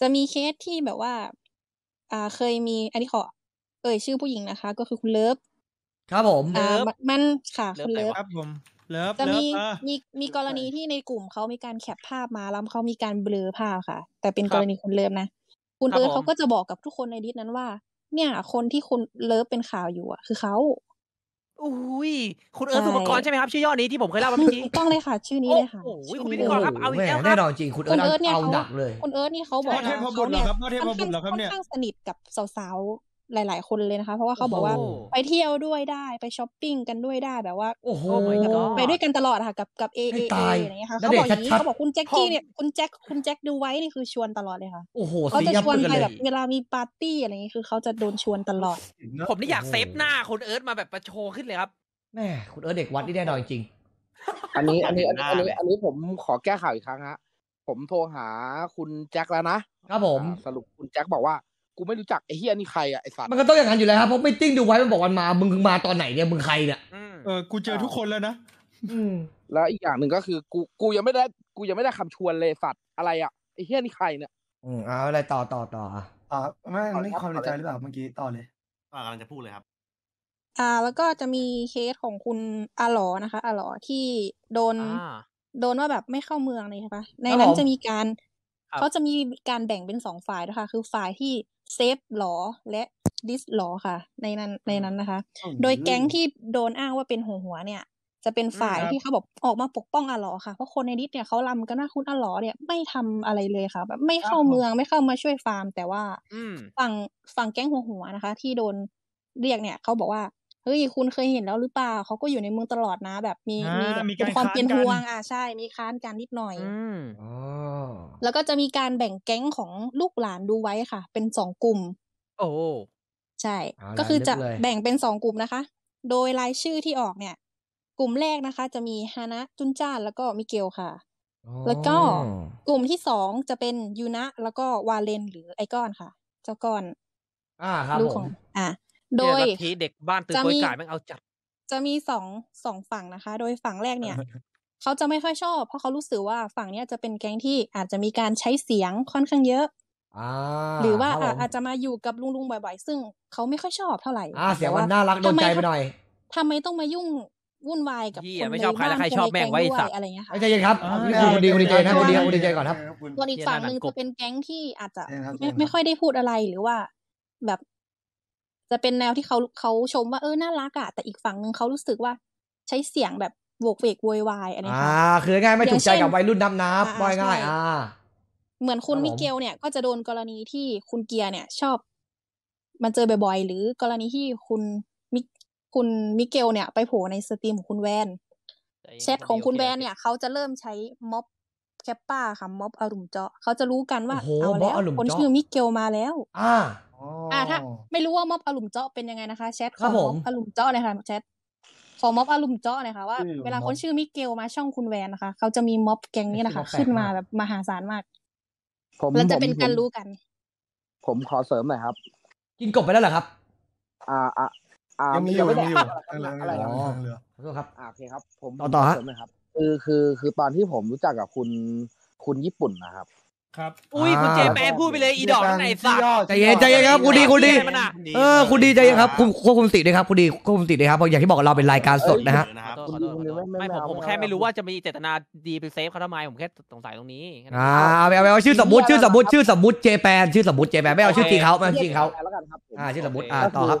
จะมีเคสที่แบบว่า อ่าเคยมี อันนี้ขอเอ่ยชื่อผู้หญิงนะคะ ก็คือคุณเลิฟครับผมอ่าเลิฟมันค่ะคุณเลิฟครับผมเลิฟจะมีมีมีกรณีที่ในกลุ่มเขามีการแคปภาพมาแล้วเขามีการเบลอภาพค่ะ แต่เป็นกรณีคุณเลิฟนะคุณเอิร์ธเขาก็จะบอกกับทุกคนในดิสนั้นว่าเนี่ย คนที่คุณเลิฟเป็นข่าวอยู่อ่ะ คือเขา อุ้ยคุณเอิร์ธสุภกรใช่ไหมครับชื่อย่อนี้ที่ผมเคยเล่ามาเมื่อกี้ต้องเลยค่ะชื่อนี้เลยค่ะโอ้หคุณพิธีกรครับเอาอีกแล้วแน่นอนจริง คุณเอิร์ธเนี่ยเขาดักเลย คุณเอิร์ธนี่เขาบอกว่าเขาเนี่ยค่อนข้างสนิทกับสาวหลาย ๆ คนเลยนะคะ เพราะว่าเขาบอกว่า ไปเที่ยวด้วยได้ไปช้อปปิ้งกันด้วยได้แบบว่าโอ้โหไปด้วยกันตลอดค่ะ กับกับเอเอเอเงี้ยค่ะเขาบอกอย่างนี้เขาบอกคุณแจ็คกี้เนี่ย คุณแจ็คคุณแจ็คดูไว้นี่คือชวนตลอดเลยค่ะโอ้โหเขาจะชวนไปแบบเวลามีปาร์ตี้อะไรเงี้ยคือเขาจะโดนชวนตลอด ผมนี่อยากเซฟหน้า คุณเอิร์ธมาแบบประโชว์ขึ้นเลยครับ แม่ คุณเอิร์ธเด็กวัดนี่แน่นอนจริง อันนี้อันนี้อันนี้อันนี้ผมขอแก้ข่าวอีกครั้งฮะผมโทรหาคุณแจ็คแล้วนะครับผมสรุปคุณแจ็คบอกว่ากูไม่รู้จักไอ้เฮียนี่ใครอ่ะไอ้สัตว์มันก็ต้องอย่างนั้นอยู่แล้วครับเพราะไม่ติ้งดูไว้มันบอกวันมามึงมาตอนไหนเนี่ยมึงใครเนี่ยเออกูเจอทุกคนแล้วนะแล้วอีกอย่างหนึ่งก็คือ กูกูยังไม่ได้กูยังไม่ได้คำชวนเลยสัตว์อะไรอ่ะไอ้เฮียนี่ใครเนี่ยอืมเอาอะไรต่อต่อต่ออ่าไม่ไม่ความในใจหรือเปล่าเมื่อกี้ต่อเลยอ่ากำลังจะพูดเลยครับ อ่า แล้วก็จะมีเคสของคุณอาหลอนะคะอาหลอที่โดนโดนว่าแบบไม่เข้าเมืองเลยใช่ปะในนั้นจะมีการเขาจะมีการแบ่งเป็นสองฝ่ายนะคะคือฝ่ายที่เซฟหลอและดิสหลอค่ะในนั้นในนั้นนะคะ โดยแก๊งที่โดนอ้างว่าเป็นหัวหัวเนี่ยจะเป็นฝ่ายที่เขาบอกออกมาปกป้องอาหลอค่ะ เพราะคนในดิสเนี่ยเขาลำกันว่าคุณอาหลอเนี่ยไม่ทำอะไรเลยค่ะแบบไม่เข้าเมืองไม่เข้ามาช่วยฟาร์ม แต่ว่าฝั่งฝั่งแก๊งหัวหัวนะคะ ที่โดนเรียกเนี่ยเขาบอกว่าเฮ้ยคุณเคยเห็นแล้วหรือเปล่าเขาก็อยู่ในเมืองตลอดนะ แบบมีมีแบบเป็นความเปลี่ยนห่วงอ่ะใช่ มีค้านกันนิดหน่อยอแล้วก็จะมีการแบ่งแก๊งของลูกหลานดูไว้ค่ะ เป็นสองกลุ่ม โอ้ใช่ ก็คือจะแบ่งเป็นสองกลุ่มนะคะ โดยรายชื่อที่ออกเนี่ย กลุ่มแรกนะคะจะมีฮานะจุนจ้านแล้วก็มิเกลค่ะ แล้วก็กลุ่มที่สองจะเป็นยูนะ แล้วก็วาเลนหรือไอก้อนค่ะ เจ้าก้อน อ่าครับลูกของ อ่าโดยทีเด็กบ้านตือโวจ่ายมันเอาจัดจะมีสองสองฝั่งนะคะ โดยฝั่งแรกเนี่ยเขาจะไม่ค่อยชอบเพราะเขารู้สึกว่าฝั่งเนี้ยจะเป็นแก๊งที่อาจจะมีการใช้เสียงค่อนข้างเยอะหรือว่าอาจจะมาอยู่กับลุงลุงบ่อยๆซึ่งเขาไม่ค่อยชอบเท่าไหร่เสียงมันน่ารักโดนใจไปหน่อย ทำไมต้องมายุ่งวุ่นวายกับคนในบ้ารใครชอบแม่งไว้สักอะไรเงี้ยค่ะใจเย็นครับคุณดีคุณดีใจนะคุณดีคุณดีใจก่อนครับส่วนอีกฝั่งหนึ่งจะเป็นแก๊งที่อาจจะไม่ไม่ค่อยได้พูดอะไรหรือว่าแบบจะเป็นแนวที่เขาเขาชมว่าเออน่ารักอะแต่อีกฝั่งหนึ่งเขารู้สึกว่าใช้เสียงแบบโวกเวกโวยวายอะไรค่ะอ่า คือง่ายไม่ถูกใจกับวัยรุ่นน้ำน้ำบ่อยง่าย อ่า เหมือนคุณมิเกลเนี่ยก็จะโดนกรณีที่คุณเกียร์เนี่ยชอบ มันเจอบ่อยๆ หรือกรณีที่คุณมิคุณมิเกลเนี่ยไปโผล่ในสตรีมของคุณแวน แชทของคุณแวนเนี่ยเขาจะเริ่มใช้ม็อบแคปป้าค่ะม็อบอารุมเจาะเขาจะรู้กันว่าเอาแล้วคนชื่อมิเกลมาแล้ว อ่าอ่าถ้า ไม่รู้ว่าม็อบอารุมเจาะเป็นยังไงนะคะแชทของม็อบอารุมเจาะนะคะแชทของม็อบอารุมเจาะนะคะว่าเวลาคนชื่อมิเกลมาช่องคุณแวนนะคะเขาจะมีม็อบแกงนี้นะคะ ขึ้นมาแบบมหาศาลมากแล้วจะเป็นการรู้กัน ผมขอเสริมหน่อยครับ กินกบไปแล้วเหรอครับ อ่าอ่ายังมีอยู่ยังมีอยู่อะไรเหลือโทษครับโอเคครับผมต่อต่อฮะครับคือคือคือตอนที่ผมรู้จักกับคุณ คุณญี่ปุ่นนะครับ ครับ อุ้ยคุณเจแปนพูดไปเลยอีดอกไหนสักใจเย็นใจเย็นครับ คุณดีคุณดีเออคุณดีใจเย็นครับควบคุมสติด้ยครับคุณดีควบคุมสติด้ยครับเพราะอย่างที่บอกเราเป็นรายการสดนะฮะไม่ผมผมแค่ไม่รู้ว่าจะมีเจตนาดีไปเซฟเขาทำไมผมแค่สงสัยตรงนี้อ่าไม่เอาไม่เอาชื่อสมมติชื่อสมมติชื่อสมมติเจแปนชื่อสมมติเจแปนไม่เอาชื่อจริงเขาไม่เอาชื่อเขาอ่าชื่อสมมติอ่าต่อครับ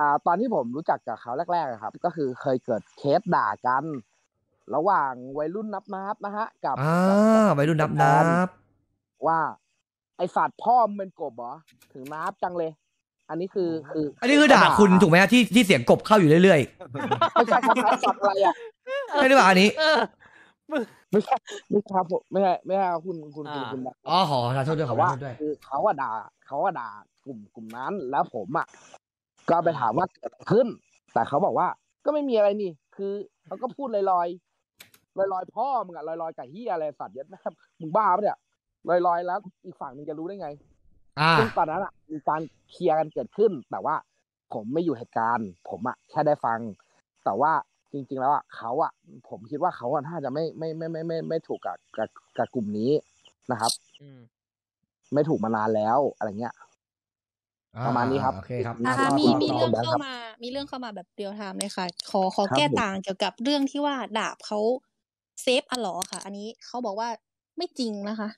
อ่าตอนที่ผมรู้จักกับเขาแรกๆครับ ก็คือเคยเกิดเคสด่ากันระหว่างวัยรุ่นนับนับนะฮะ กับวัยรุ่นนับนับว่าไอสัตว์พ่อมเป็นกบเหรอ ถึงนับจังเลย อันนี้คือคืออันนี้คือด่าคุณถูกไหมที่ที่เสียงกบเข้าอยู่เรื่อยๆ ไม่ใช่ครับสัตว์อะไรอ่ะไม่ได้ว่าอันนี้ไม่ใช่ไม่ใช่ครับไม่ใช่ไม่ใช่คุณคุณคุณอ๋อขอโทษด้วยขอโทษด้วยคือเขาอะด่าเขาอะด่ากลุ่มกลุ่มนั้นแล้วผมอ่ะก็ไปถามว่าเกิดอะไรขึ้น แต่เขาบอกว่าก็ไม่มีอะไรนี่ คือ เขาก็พูดลอยลอยลอยพ่อมึงอะลอยลอยไก่เฮียอะไรสัตว์ยัดแม่มึงบ้าปะเนี่ยลอยลอยแล้ว อีกฝั่งมึงจะรู้ได้ไงซึ่งตอนนั้นอะมีการเคลียร์กันเกิดขึ้น แต่ว่าผมไม่อยู่เหตุการณ์ ผมอะแค่ได้ฟัง แต่ว่าจริงๆแล้วอะเขาอะผมคิดว่าเขาอะน่าจะไม่ไม่ไม่ไม่ไม่ไม่ถูกกับกับกับกลุ่มนี้นะครับไม่ถูกมานานแล้วอะไรเงี้ยประมาณนี้ครับโอเคครับมีมีเรื่องเข้ามามีเรื่องเข้ามาแบบเดียวทามเลยค่ะขอขอแก้ต่างเกี่ยวกับเรื่องที่ว่าดาบเขาเซฟอลอค่ะ อันนี้เขาบอกว่าไม่จริงนะคะ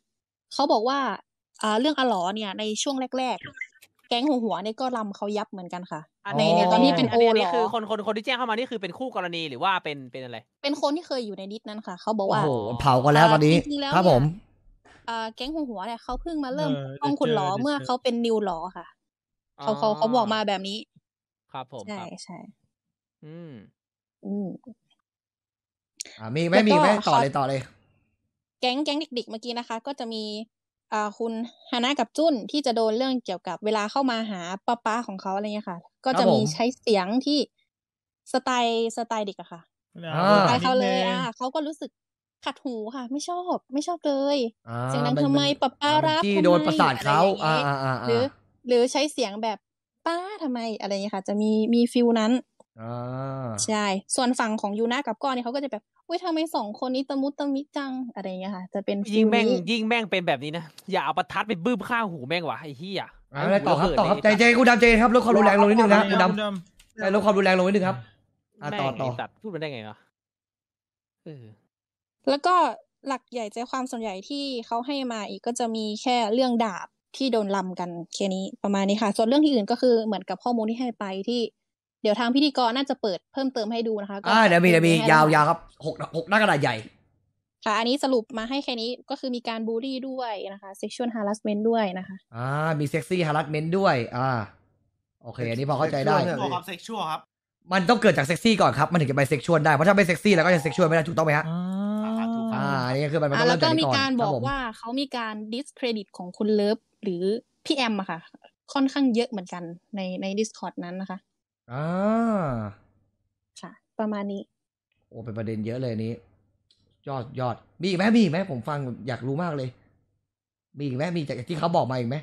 เขาบอกว่า อ่าเรื่องอลอเนี่ย ในช่วงแรกๆ แก๊งหัวหัวเนี่ยก็รำเขายับเหมือนกันค่ะในในตอนที่เป็นโอนี่คือคนคนคนที่แจ้งเข้ามานี่คือเป็นคู่กรณีหรือว่าเป็นเป็นอะไร เป็นคนที่เคยอยู่ในนิดนั้นค่ะเขาบอกว่าโอ้โหเผากันแล้วตอนนี้ครับผม อ่าแก๊งหัวหัวเนี่ยเขาเพิ่งมาเริ่มต้องคุณหลอเมื่อเขาเป็นนิวหลอค่ะเขาเขาเขาบอกมาแบบนี้ ครับผมใช่ใช่อืม อืมอ่ามีไม่มีไม่ต่อเลยต่อเลย แก๊งแก๊งเด็กๆเมื่อกี้นะคะ ก็จะมีอ่าคุณฮานะกับจุ้นที่จะโดนเรื่องเกี่ยวกับเวลาเข้ามาหาป้าป้าของเขาอะไรเงี้ยค่ะ ก็จะมีใช้เสียงที่สไตล์สไตล์เด็กอะค่ะสไตล์เขาเลยอ่ะเขาก็รู้สึกขัดหูค่ะ ไม่ชอบไม่ชอบเลยเสียงดังทำไมป้าป้ารับที่โดนประสาทเขาหรือหรือใช้เสียงแบบป้าทำไมอะไรเงี้ยค่ะ จะมีมีฟิลนั้นใช่ ส่วนฝั่งของยูน่ากับก้อนเนี่ยเขาก็จะแบบเุ้ยทำไมสองคนนี้ตะมุตะมิจังอะไรเงี้ยค่ะ จะเป็นยิ่งแม่งยิ่งแม่งเป็นแบบนี้นะ อย่าเอาประทัดไปบื้มข้าวหูแม่งวะไอ้เหี้ยอะไรต่อครับต่อครับใจใจกูดำใจครับลดความรุนแรงลงนิดนึงนะกูดำลดความรุนแรงลงนิดนึงครับ ต่อต่อตัดพูดมันได้ไงวะแล้วก็หลักใหญ่ใจความส่วนใหญ่ที่เขาให้มาอีกก็จะมีแค่เรื่องดาบที่โดนลำกันแค่นี้ประมาณนี้ค่ะ ส่วนเรื่องที่อื่นก็คือเหมือนกับข้อมูลที่ให้ไปที่ดี๋ยวทางพิธีกรน่าจะเปิดเพิ่มเติมให้ดูนะคะอ่าเดี๋ยวมีเดี๋ยวมียาวๆครับหกหกหน้ากระดาษใหญ่ ค่ะ อันนี้สรุปมาให้แค่นี้ก็คือมีการบูลลี่ด้วยนะคะเซ็กชวลฮาร์ด m e นด้วยนะคะ อ่า มีเซ็กซี่ฮาร์ดเมนด้วยอ่า โอเค อันนี้พอเข้าใจได้ครับซ็กชวลครับ มันต้องเกิดจากเซ็กซี่ก่อนครับ มันถึงจะไปเซ็กชวลได้ เพราะถ้าไม่เซ็กซี่แล้วก็จะเซ็กชวลไม่ได้ถูกต้องไหมฮะอ่าอันนี้คือมันมันแล้วก็มีการบอกว่าเขามีการดิสเครดิตของคุณเลิฟหรือพี่แอมอะค่ะ ค่อนข้างเยอะเหมือนกันในใน Discord นั้นนะคะอ่า ค่ะ ประมาณนี้ โอ้ เป็นประเด็นเยอะเลยนี้ ยอดยอดมีอีกไหมมีอีกไหมผมฟังอยากรู้มากเลย มีอีกไหมมีจากที่เขาบอกมาอีกไหม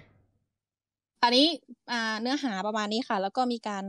อันนี้อ่าเนื้อหาประมาณนี้ค่ะ แล้วก็มีการ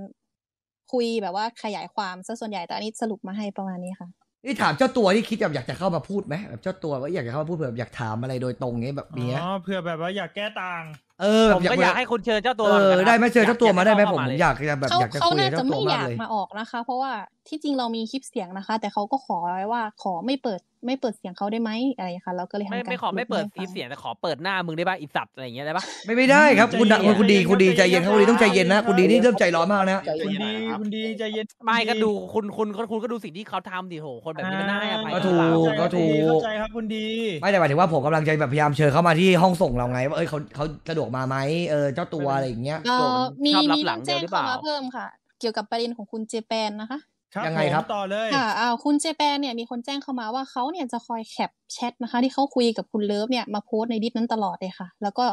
คุยแบบว่าขยายความซะส่วนใหญ่ แต่อันนี้สรุปมาให้ประมาณนี้ค่ะ นี่ถามเจ้าตัวที่คิดแบบอยากจะเข้ามาพูดไหมแบบเจ้าตัวว่าอยากจะเข้ามาพูดเผื่ออยากถามอะไรโดยตรงเงี้ยแบบเนี้ยอ๋อเผื่อแบบว่าอยากแก้ต่างเออผมก็อยากให้คุณเชิญเจ้าตัวได้ไหมเชิญเจ้าตัวมาได้ไหมผมอยากแบบาอยากจะเขาคุยนาัจะเจ้าตัไม่วอมากยากเลยมาออกนะคะ เพราะว่าที่จริงเรามีคลิปเสียงนะคะ แต่เขาก็ขอไว้ว่าขอไม่เปิดไม่เปิดเสียงเขาได้ไหมอะไรค่ะเราก็เลยไม่ไม่ขอไม่เปิดคลิปเสียงแต่ขอเปิดหน้ามึงได้ป่ะอีสัตว์อะไรอย่างเงี้ยได้ป่ะไม่ไม่ได้ครับคุณคุณดีคุณดีใจเย็นครับคุณดีต้องใจเย็นนะคุณดีนี่เริ่มใจร้อนมากนะคุณดีคุณดีใจเย็นไม่ก็ดูคุณคุณคุณคุณก็ดูสิ่งที่เขาทำดิโหคนแบบนี้มันน่าให้อภัยก็ถูรกก็ถูกเข้าใจครับคุณดีไม่แต่หมายถึงว่าผมกำลังใจแบบพยายามเชิญเขามาที่ห้องส่งเราไงว่าเอ้ยเขาเขาสะดวกมาไหมเออ เจ้าตัวอะไรอย่างเงี้ยมีมีหลังเจ้าหรือเปล่าเพิ่มค่ะ เกี่ยวกับประเด็นของคุณเจแปนนะคะ ยังไงครับ ต่อเลย ค่ะ อ้าว คุณเจแปน เนี่ย มีคนแจ้งเข้ามาว่าเขาเนี่ยจะคอยแคปแชทนะคะ ที่เขาคุยกับคุณเลิฟเนี่ย มาโพสในดิสนั้นตลอดเลยค่ะ แล้วก็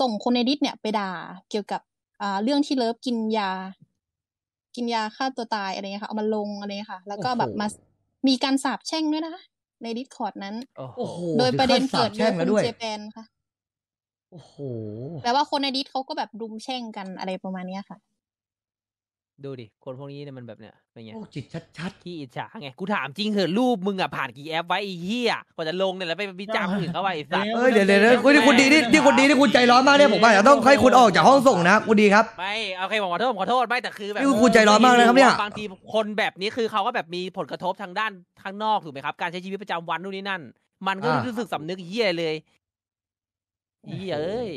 ส่งคนในดิสเนี่ยไปด่าเกี่ยวกับอ่าเรื่องที่เลิฟกินยา กินยาฆ่าตัวตายอะไรเงี้ยค่ะ เอามาลงอะไรเงี้ยค่ะ แล้วก็แบบมา มีการสาบแช่งด้วยนะในดิสคอร์ดนั้นโโดยประเด็นเกิดเรื่องคุณเจแปนค่ะโอ้โหแปลว่าคนในดิสเขาก็แบบดุมแช่งกันอะไรประมาณเนี้ยค่ะ ดูดิ คนพวกนี้เนี่ยมันแบบเนี้ยเป็นไงโอ้จิตชัดๆ ที่อิจฉาไงกูถามจริงเหอะรูปมึงอะผ่านกี่แอปไว้ไอ้เหี้ยกว่าจะลงเนี่ยแล้วไปวิจารณ์คนอื่นเขาไว้สัตว์เอเดี๋ยวเดี๋ยวคุณนี่คุณดีนี่นี่คุณดีนี่คุณใจร้อนมากเนี่ยผมว่าต้องให้คุณออกจากห้องส่งนะคุณดีครับไม่เอาใครบอกขอโทษขอโทษไม่แต่คือแบบนี่คุณใจร้อนมากนะครับเนี่ยบางทีคนแบบนี้คือเขาก็แบบมีผลกระทบทางด้านข้างนอกถูกไหมครับการใช้ชีวิตประจำวันนู่นนี่นั่น มันก็รู้สึกสำนึกเหี้ยเลยอีเอ้ย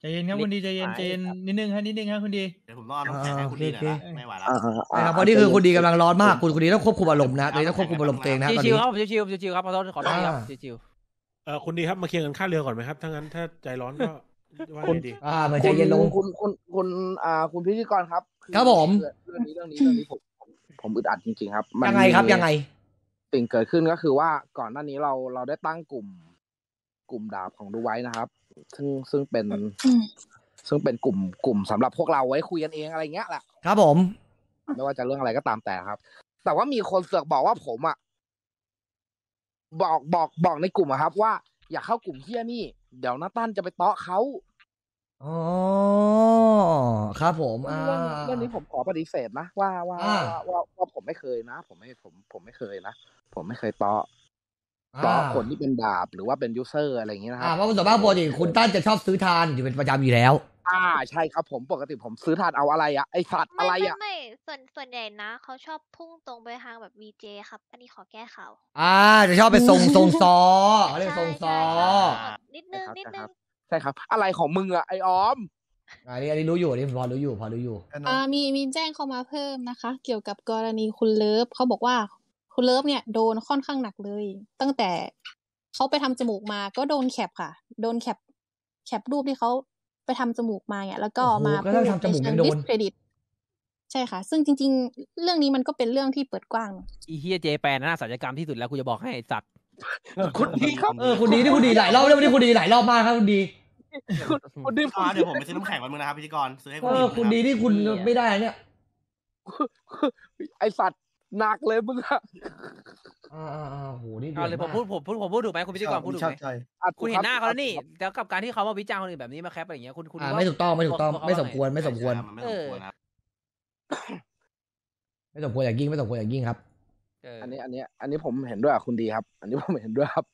ใจเย็นครับคุณดีใจเย็นใจเย็นนิดนึงฮะนิดนึงฮะคุณดีเดี๋ยวผมรอน้ำแข่งให้คุณดีนะครัะไม่ไหวแล้วนะครับเพราะนี่คือคุณดีกำลังร้อนมากคุณคุณดีต้องควบคุมอารมณ์นะต้องควบคุมอารมณ์เองนะตอนนี้ชิวๆครับชิวๆชิวๆครับขอโทษขอโทษครับชิวๆเออคุณดีครับมาเคลียร์กันค่าเรือก่อนไหมครับถ้างั้นถ้าใจร้อนก็ว่าดี อ่าเหมือนใจเย็นลงคุณคุณคุณอ่าคุณพิธีกรครับ ครับผมเรื่องนี้เรื่องนี้เรื่องนี้ผมผมอึดอัดจริงๆครับยังไงครับยังไงสิ่งเกิดขึ้นก็คือว่าก่อนหน้านี้เราเราได้ตั้งกลุ่มกลุ่มดาบของดูไว้นะครับ ซึ่งซึ่งเป็น ซึ่งเป็นกลุ่มกลุ่ม สำหรับพวกเราไว้คุยกันเองอะไรเงี้ยแหละ ครับ ผมไม่ว่าจะเรื่องอะไรก็ตามแต่ครับ แต่ว่ามีคนเสือกบอกว่าผมอ่ะ บอกบอกบอกในกลุ่มอะครับ ว่าอย่าเข้ากลุ่มเฮียนี่ เดี๋ยวนาตั้นจะไปเตาะเขาอ๋อครับ ผม่เรื่องนี้ผมขอปฏิเสธนะว่าว่าว่าว่าผมไม่เคยนะ ผมไม่ผม ผมไม่เคยนะ ผมไม่เคยเตาะต่อคนที่เป็นดาบหรือว่าเป็นยูเซอร์อะไรอย่างเงี้ยนะครับอ่าเพราะส่วบมากปกติคุณตั้นจะชอบซื้อทานอยู่เป็นประจำอยู่แล้ว อ่าใช่ครับผมปกติผมซื้อทานเอาอะไรอะไอสัตว์อะไรอะไม่ไส่วนส่วนใหญ่นะเขาชอบพุ่งตรงไปทางแบบวีเจครับ อันนี้ขอแก้เขา อ่าจะชอบไปทรงทรงซอเขาเรียกทรงซอ นิดนึง นิดนึง ใช่ครับ อะไรของมึงอะไอออมอันนี้อันนี้รู้อยู่อันนี้พอรู้อยู่พอรู้อยู่ อ่ามีมีแจ้งเข้ามาเพิ่มนะคะ เกี่ยวกับกรณีคุณเลิฟเขาบอกว่าคุณเลิฟเนี่ยโดนค่อนข้างหนักเลย ตั้งแต่เขาไปทำจมูกมาก็โดนแคปค่ะ โดนแคปแคปรูปที่เขาไปทำจมูกมาเนี่ยแล้วก็มาพูดในเชิงดิสเครดิตใช่ค่ะ ซึ่งจริงๆ เรื่องนี้มันก็เป็นเรื่องที่เปิดกว้าง อีเฮียเจแปนน่าสัญยกรรมที่สุดแล้วคุณจะบอกให้สัตว์คุณดีครับ เออคุณดีที่คุณดี หลายรอบแล้วนี่คุณดีหลายรอบมากครับคุณดีคุณดีพาเดี๋ยวผมไปซื้อน้ำแข็งวันมึงนะครับพิธีกรซื้อให้คุณดีคุณดีที่คุณไม่ได้เนี่ย ไอสัตวหนักเลยมึงอะอ่าอ่าโห นี่เอาเลยผมพูดผมพูดผมพูดถูกไหมคุณพิจิกรพูดถูกไหมคุณเห็นหน้าเขาแล้วนี่แล้วกับการที่เขามาวิจารณ์คนอื่นแบบนี้มาแคปอะไรอย่างเงี้ยคุณคุณ ไม่ถูกต้องไม่ถูกต้องไม่สมควรไม่สมควรไม่สมควรอย่างยิ่งไม่สมควรอย่างยิ่งครับอันนี้ อันนี้ อันนี้ผมเห็นด้วยคุณดีครับ อันนี้ผมเห็นด้วยครับ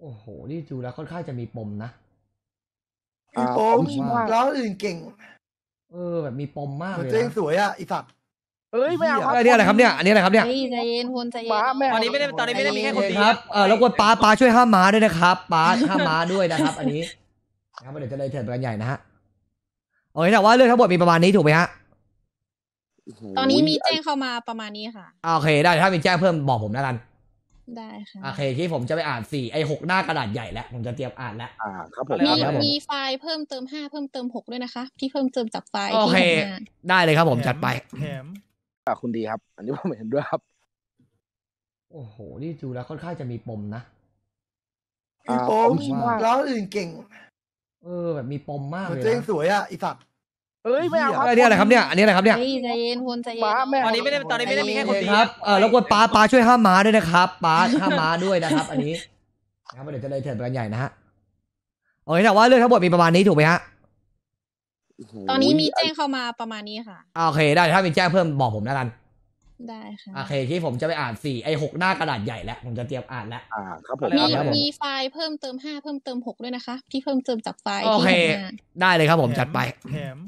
โอ้โห นี่ดูแล้วค่อนข้างจะมีปมนะมีปมแล้วอื่นเก่ง เออแบบมีปมมากเลยเจ๊งสวยอ่ะอีสัตว์เอ้ยไม่เอาครับอันนี้อะไรครับเนี่ยอันนี้อะไรครับเนี่ยใจเย็นคนใจเย็นตอนนี้ไม่ได้ตอนนี้ไม่ได้มีแค่คนเดียวครับเออแล้วกนป้าป้าช่วยห้ามม้าด้วยนะครับป้าห้ามม้าด้วยนะครับอันนี้นะครับเดี๋ยวจะเลยเถิดกันใหญ่นะฮะโอเคแต่ว่าเรื่องทั้งหมดมีประมาณนี้ถูกไหมฮะตอนนี้มีแจ้งเข้ามาประมาณนี้ค่ะโอเคได้ถ้ามีแจ้งเพิ่มบอกผมแล้วกัน ได้ค่ะโอเคที่ผมจะไปอ่านสี่ไอหกหน้ากระดาษใหญ่แล้วผมจะเตรียมอ่านแล้วครับผมมีมีไฟล์เพิ่มเติมห้าเพิ่มเติมหกด้วยนะคะที่เพิ่มเติมจากไฟล์โอเค ได้เลยครับ ผมจัดไปแถมกับคุณดีครับอันนี้ผมเห็นด้วยครับ โอ้โหนี่ดูแล้วค่อนข้างจะมีปมนะมีปมแล้วอื่นเก่งเออแบบมีปมมากเลยเจ๊งสวยอ่ะอีสัตเอ้ยไม่เอาครับอันนี้อะไรครับเนี่ยอันนี้อะไรครับเนี่ยใจเย็นคุณใจเย็นตอนนี้ไม่ได้ตอนนี้ไม่ได้มีแค่คนดีครับเออแล้วกวนป้าป้าช่วยห้ามม้าด้วยนะครับป้าห้ามม้าด้วยนะครับ อันนี้นะครับเดี๋ยวจะเลยเถิดกันใหญ่นะฮะโอ้ยแต่ว่าเรื่องทั้งหมดมีประมาณนี้ถูกไหมฮะตอนนี้มีแจ้งเข้ามาประมาณนี้ค่ะ โอเคได้ถ้ามีแจ้งเพิ่มบอกผมแล้วกัน ได้ค่ะ โอเคที่ผมจะไปอ่านสี่ไอหกหน้ากระดาษใหญ่แล้วผมจะเตรียมอ่านแล้วครับผมมีมีไฟล์เพิ่มเติมห้าเพิ่มเติมหกด้วยนะคะ ที่เพิ่มเติมจากไฟล์โอเคได้เลยครับผมจัดไปแถม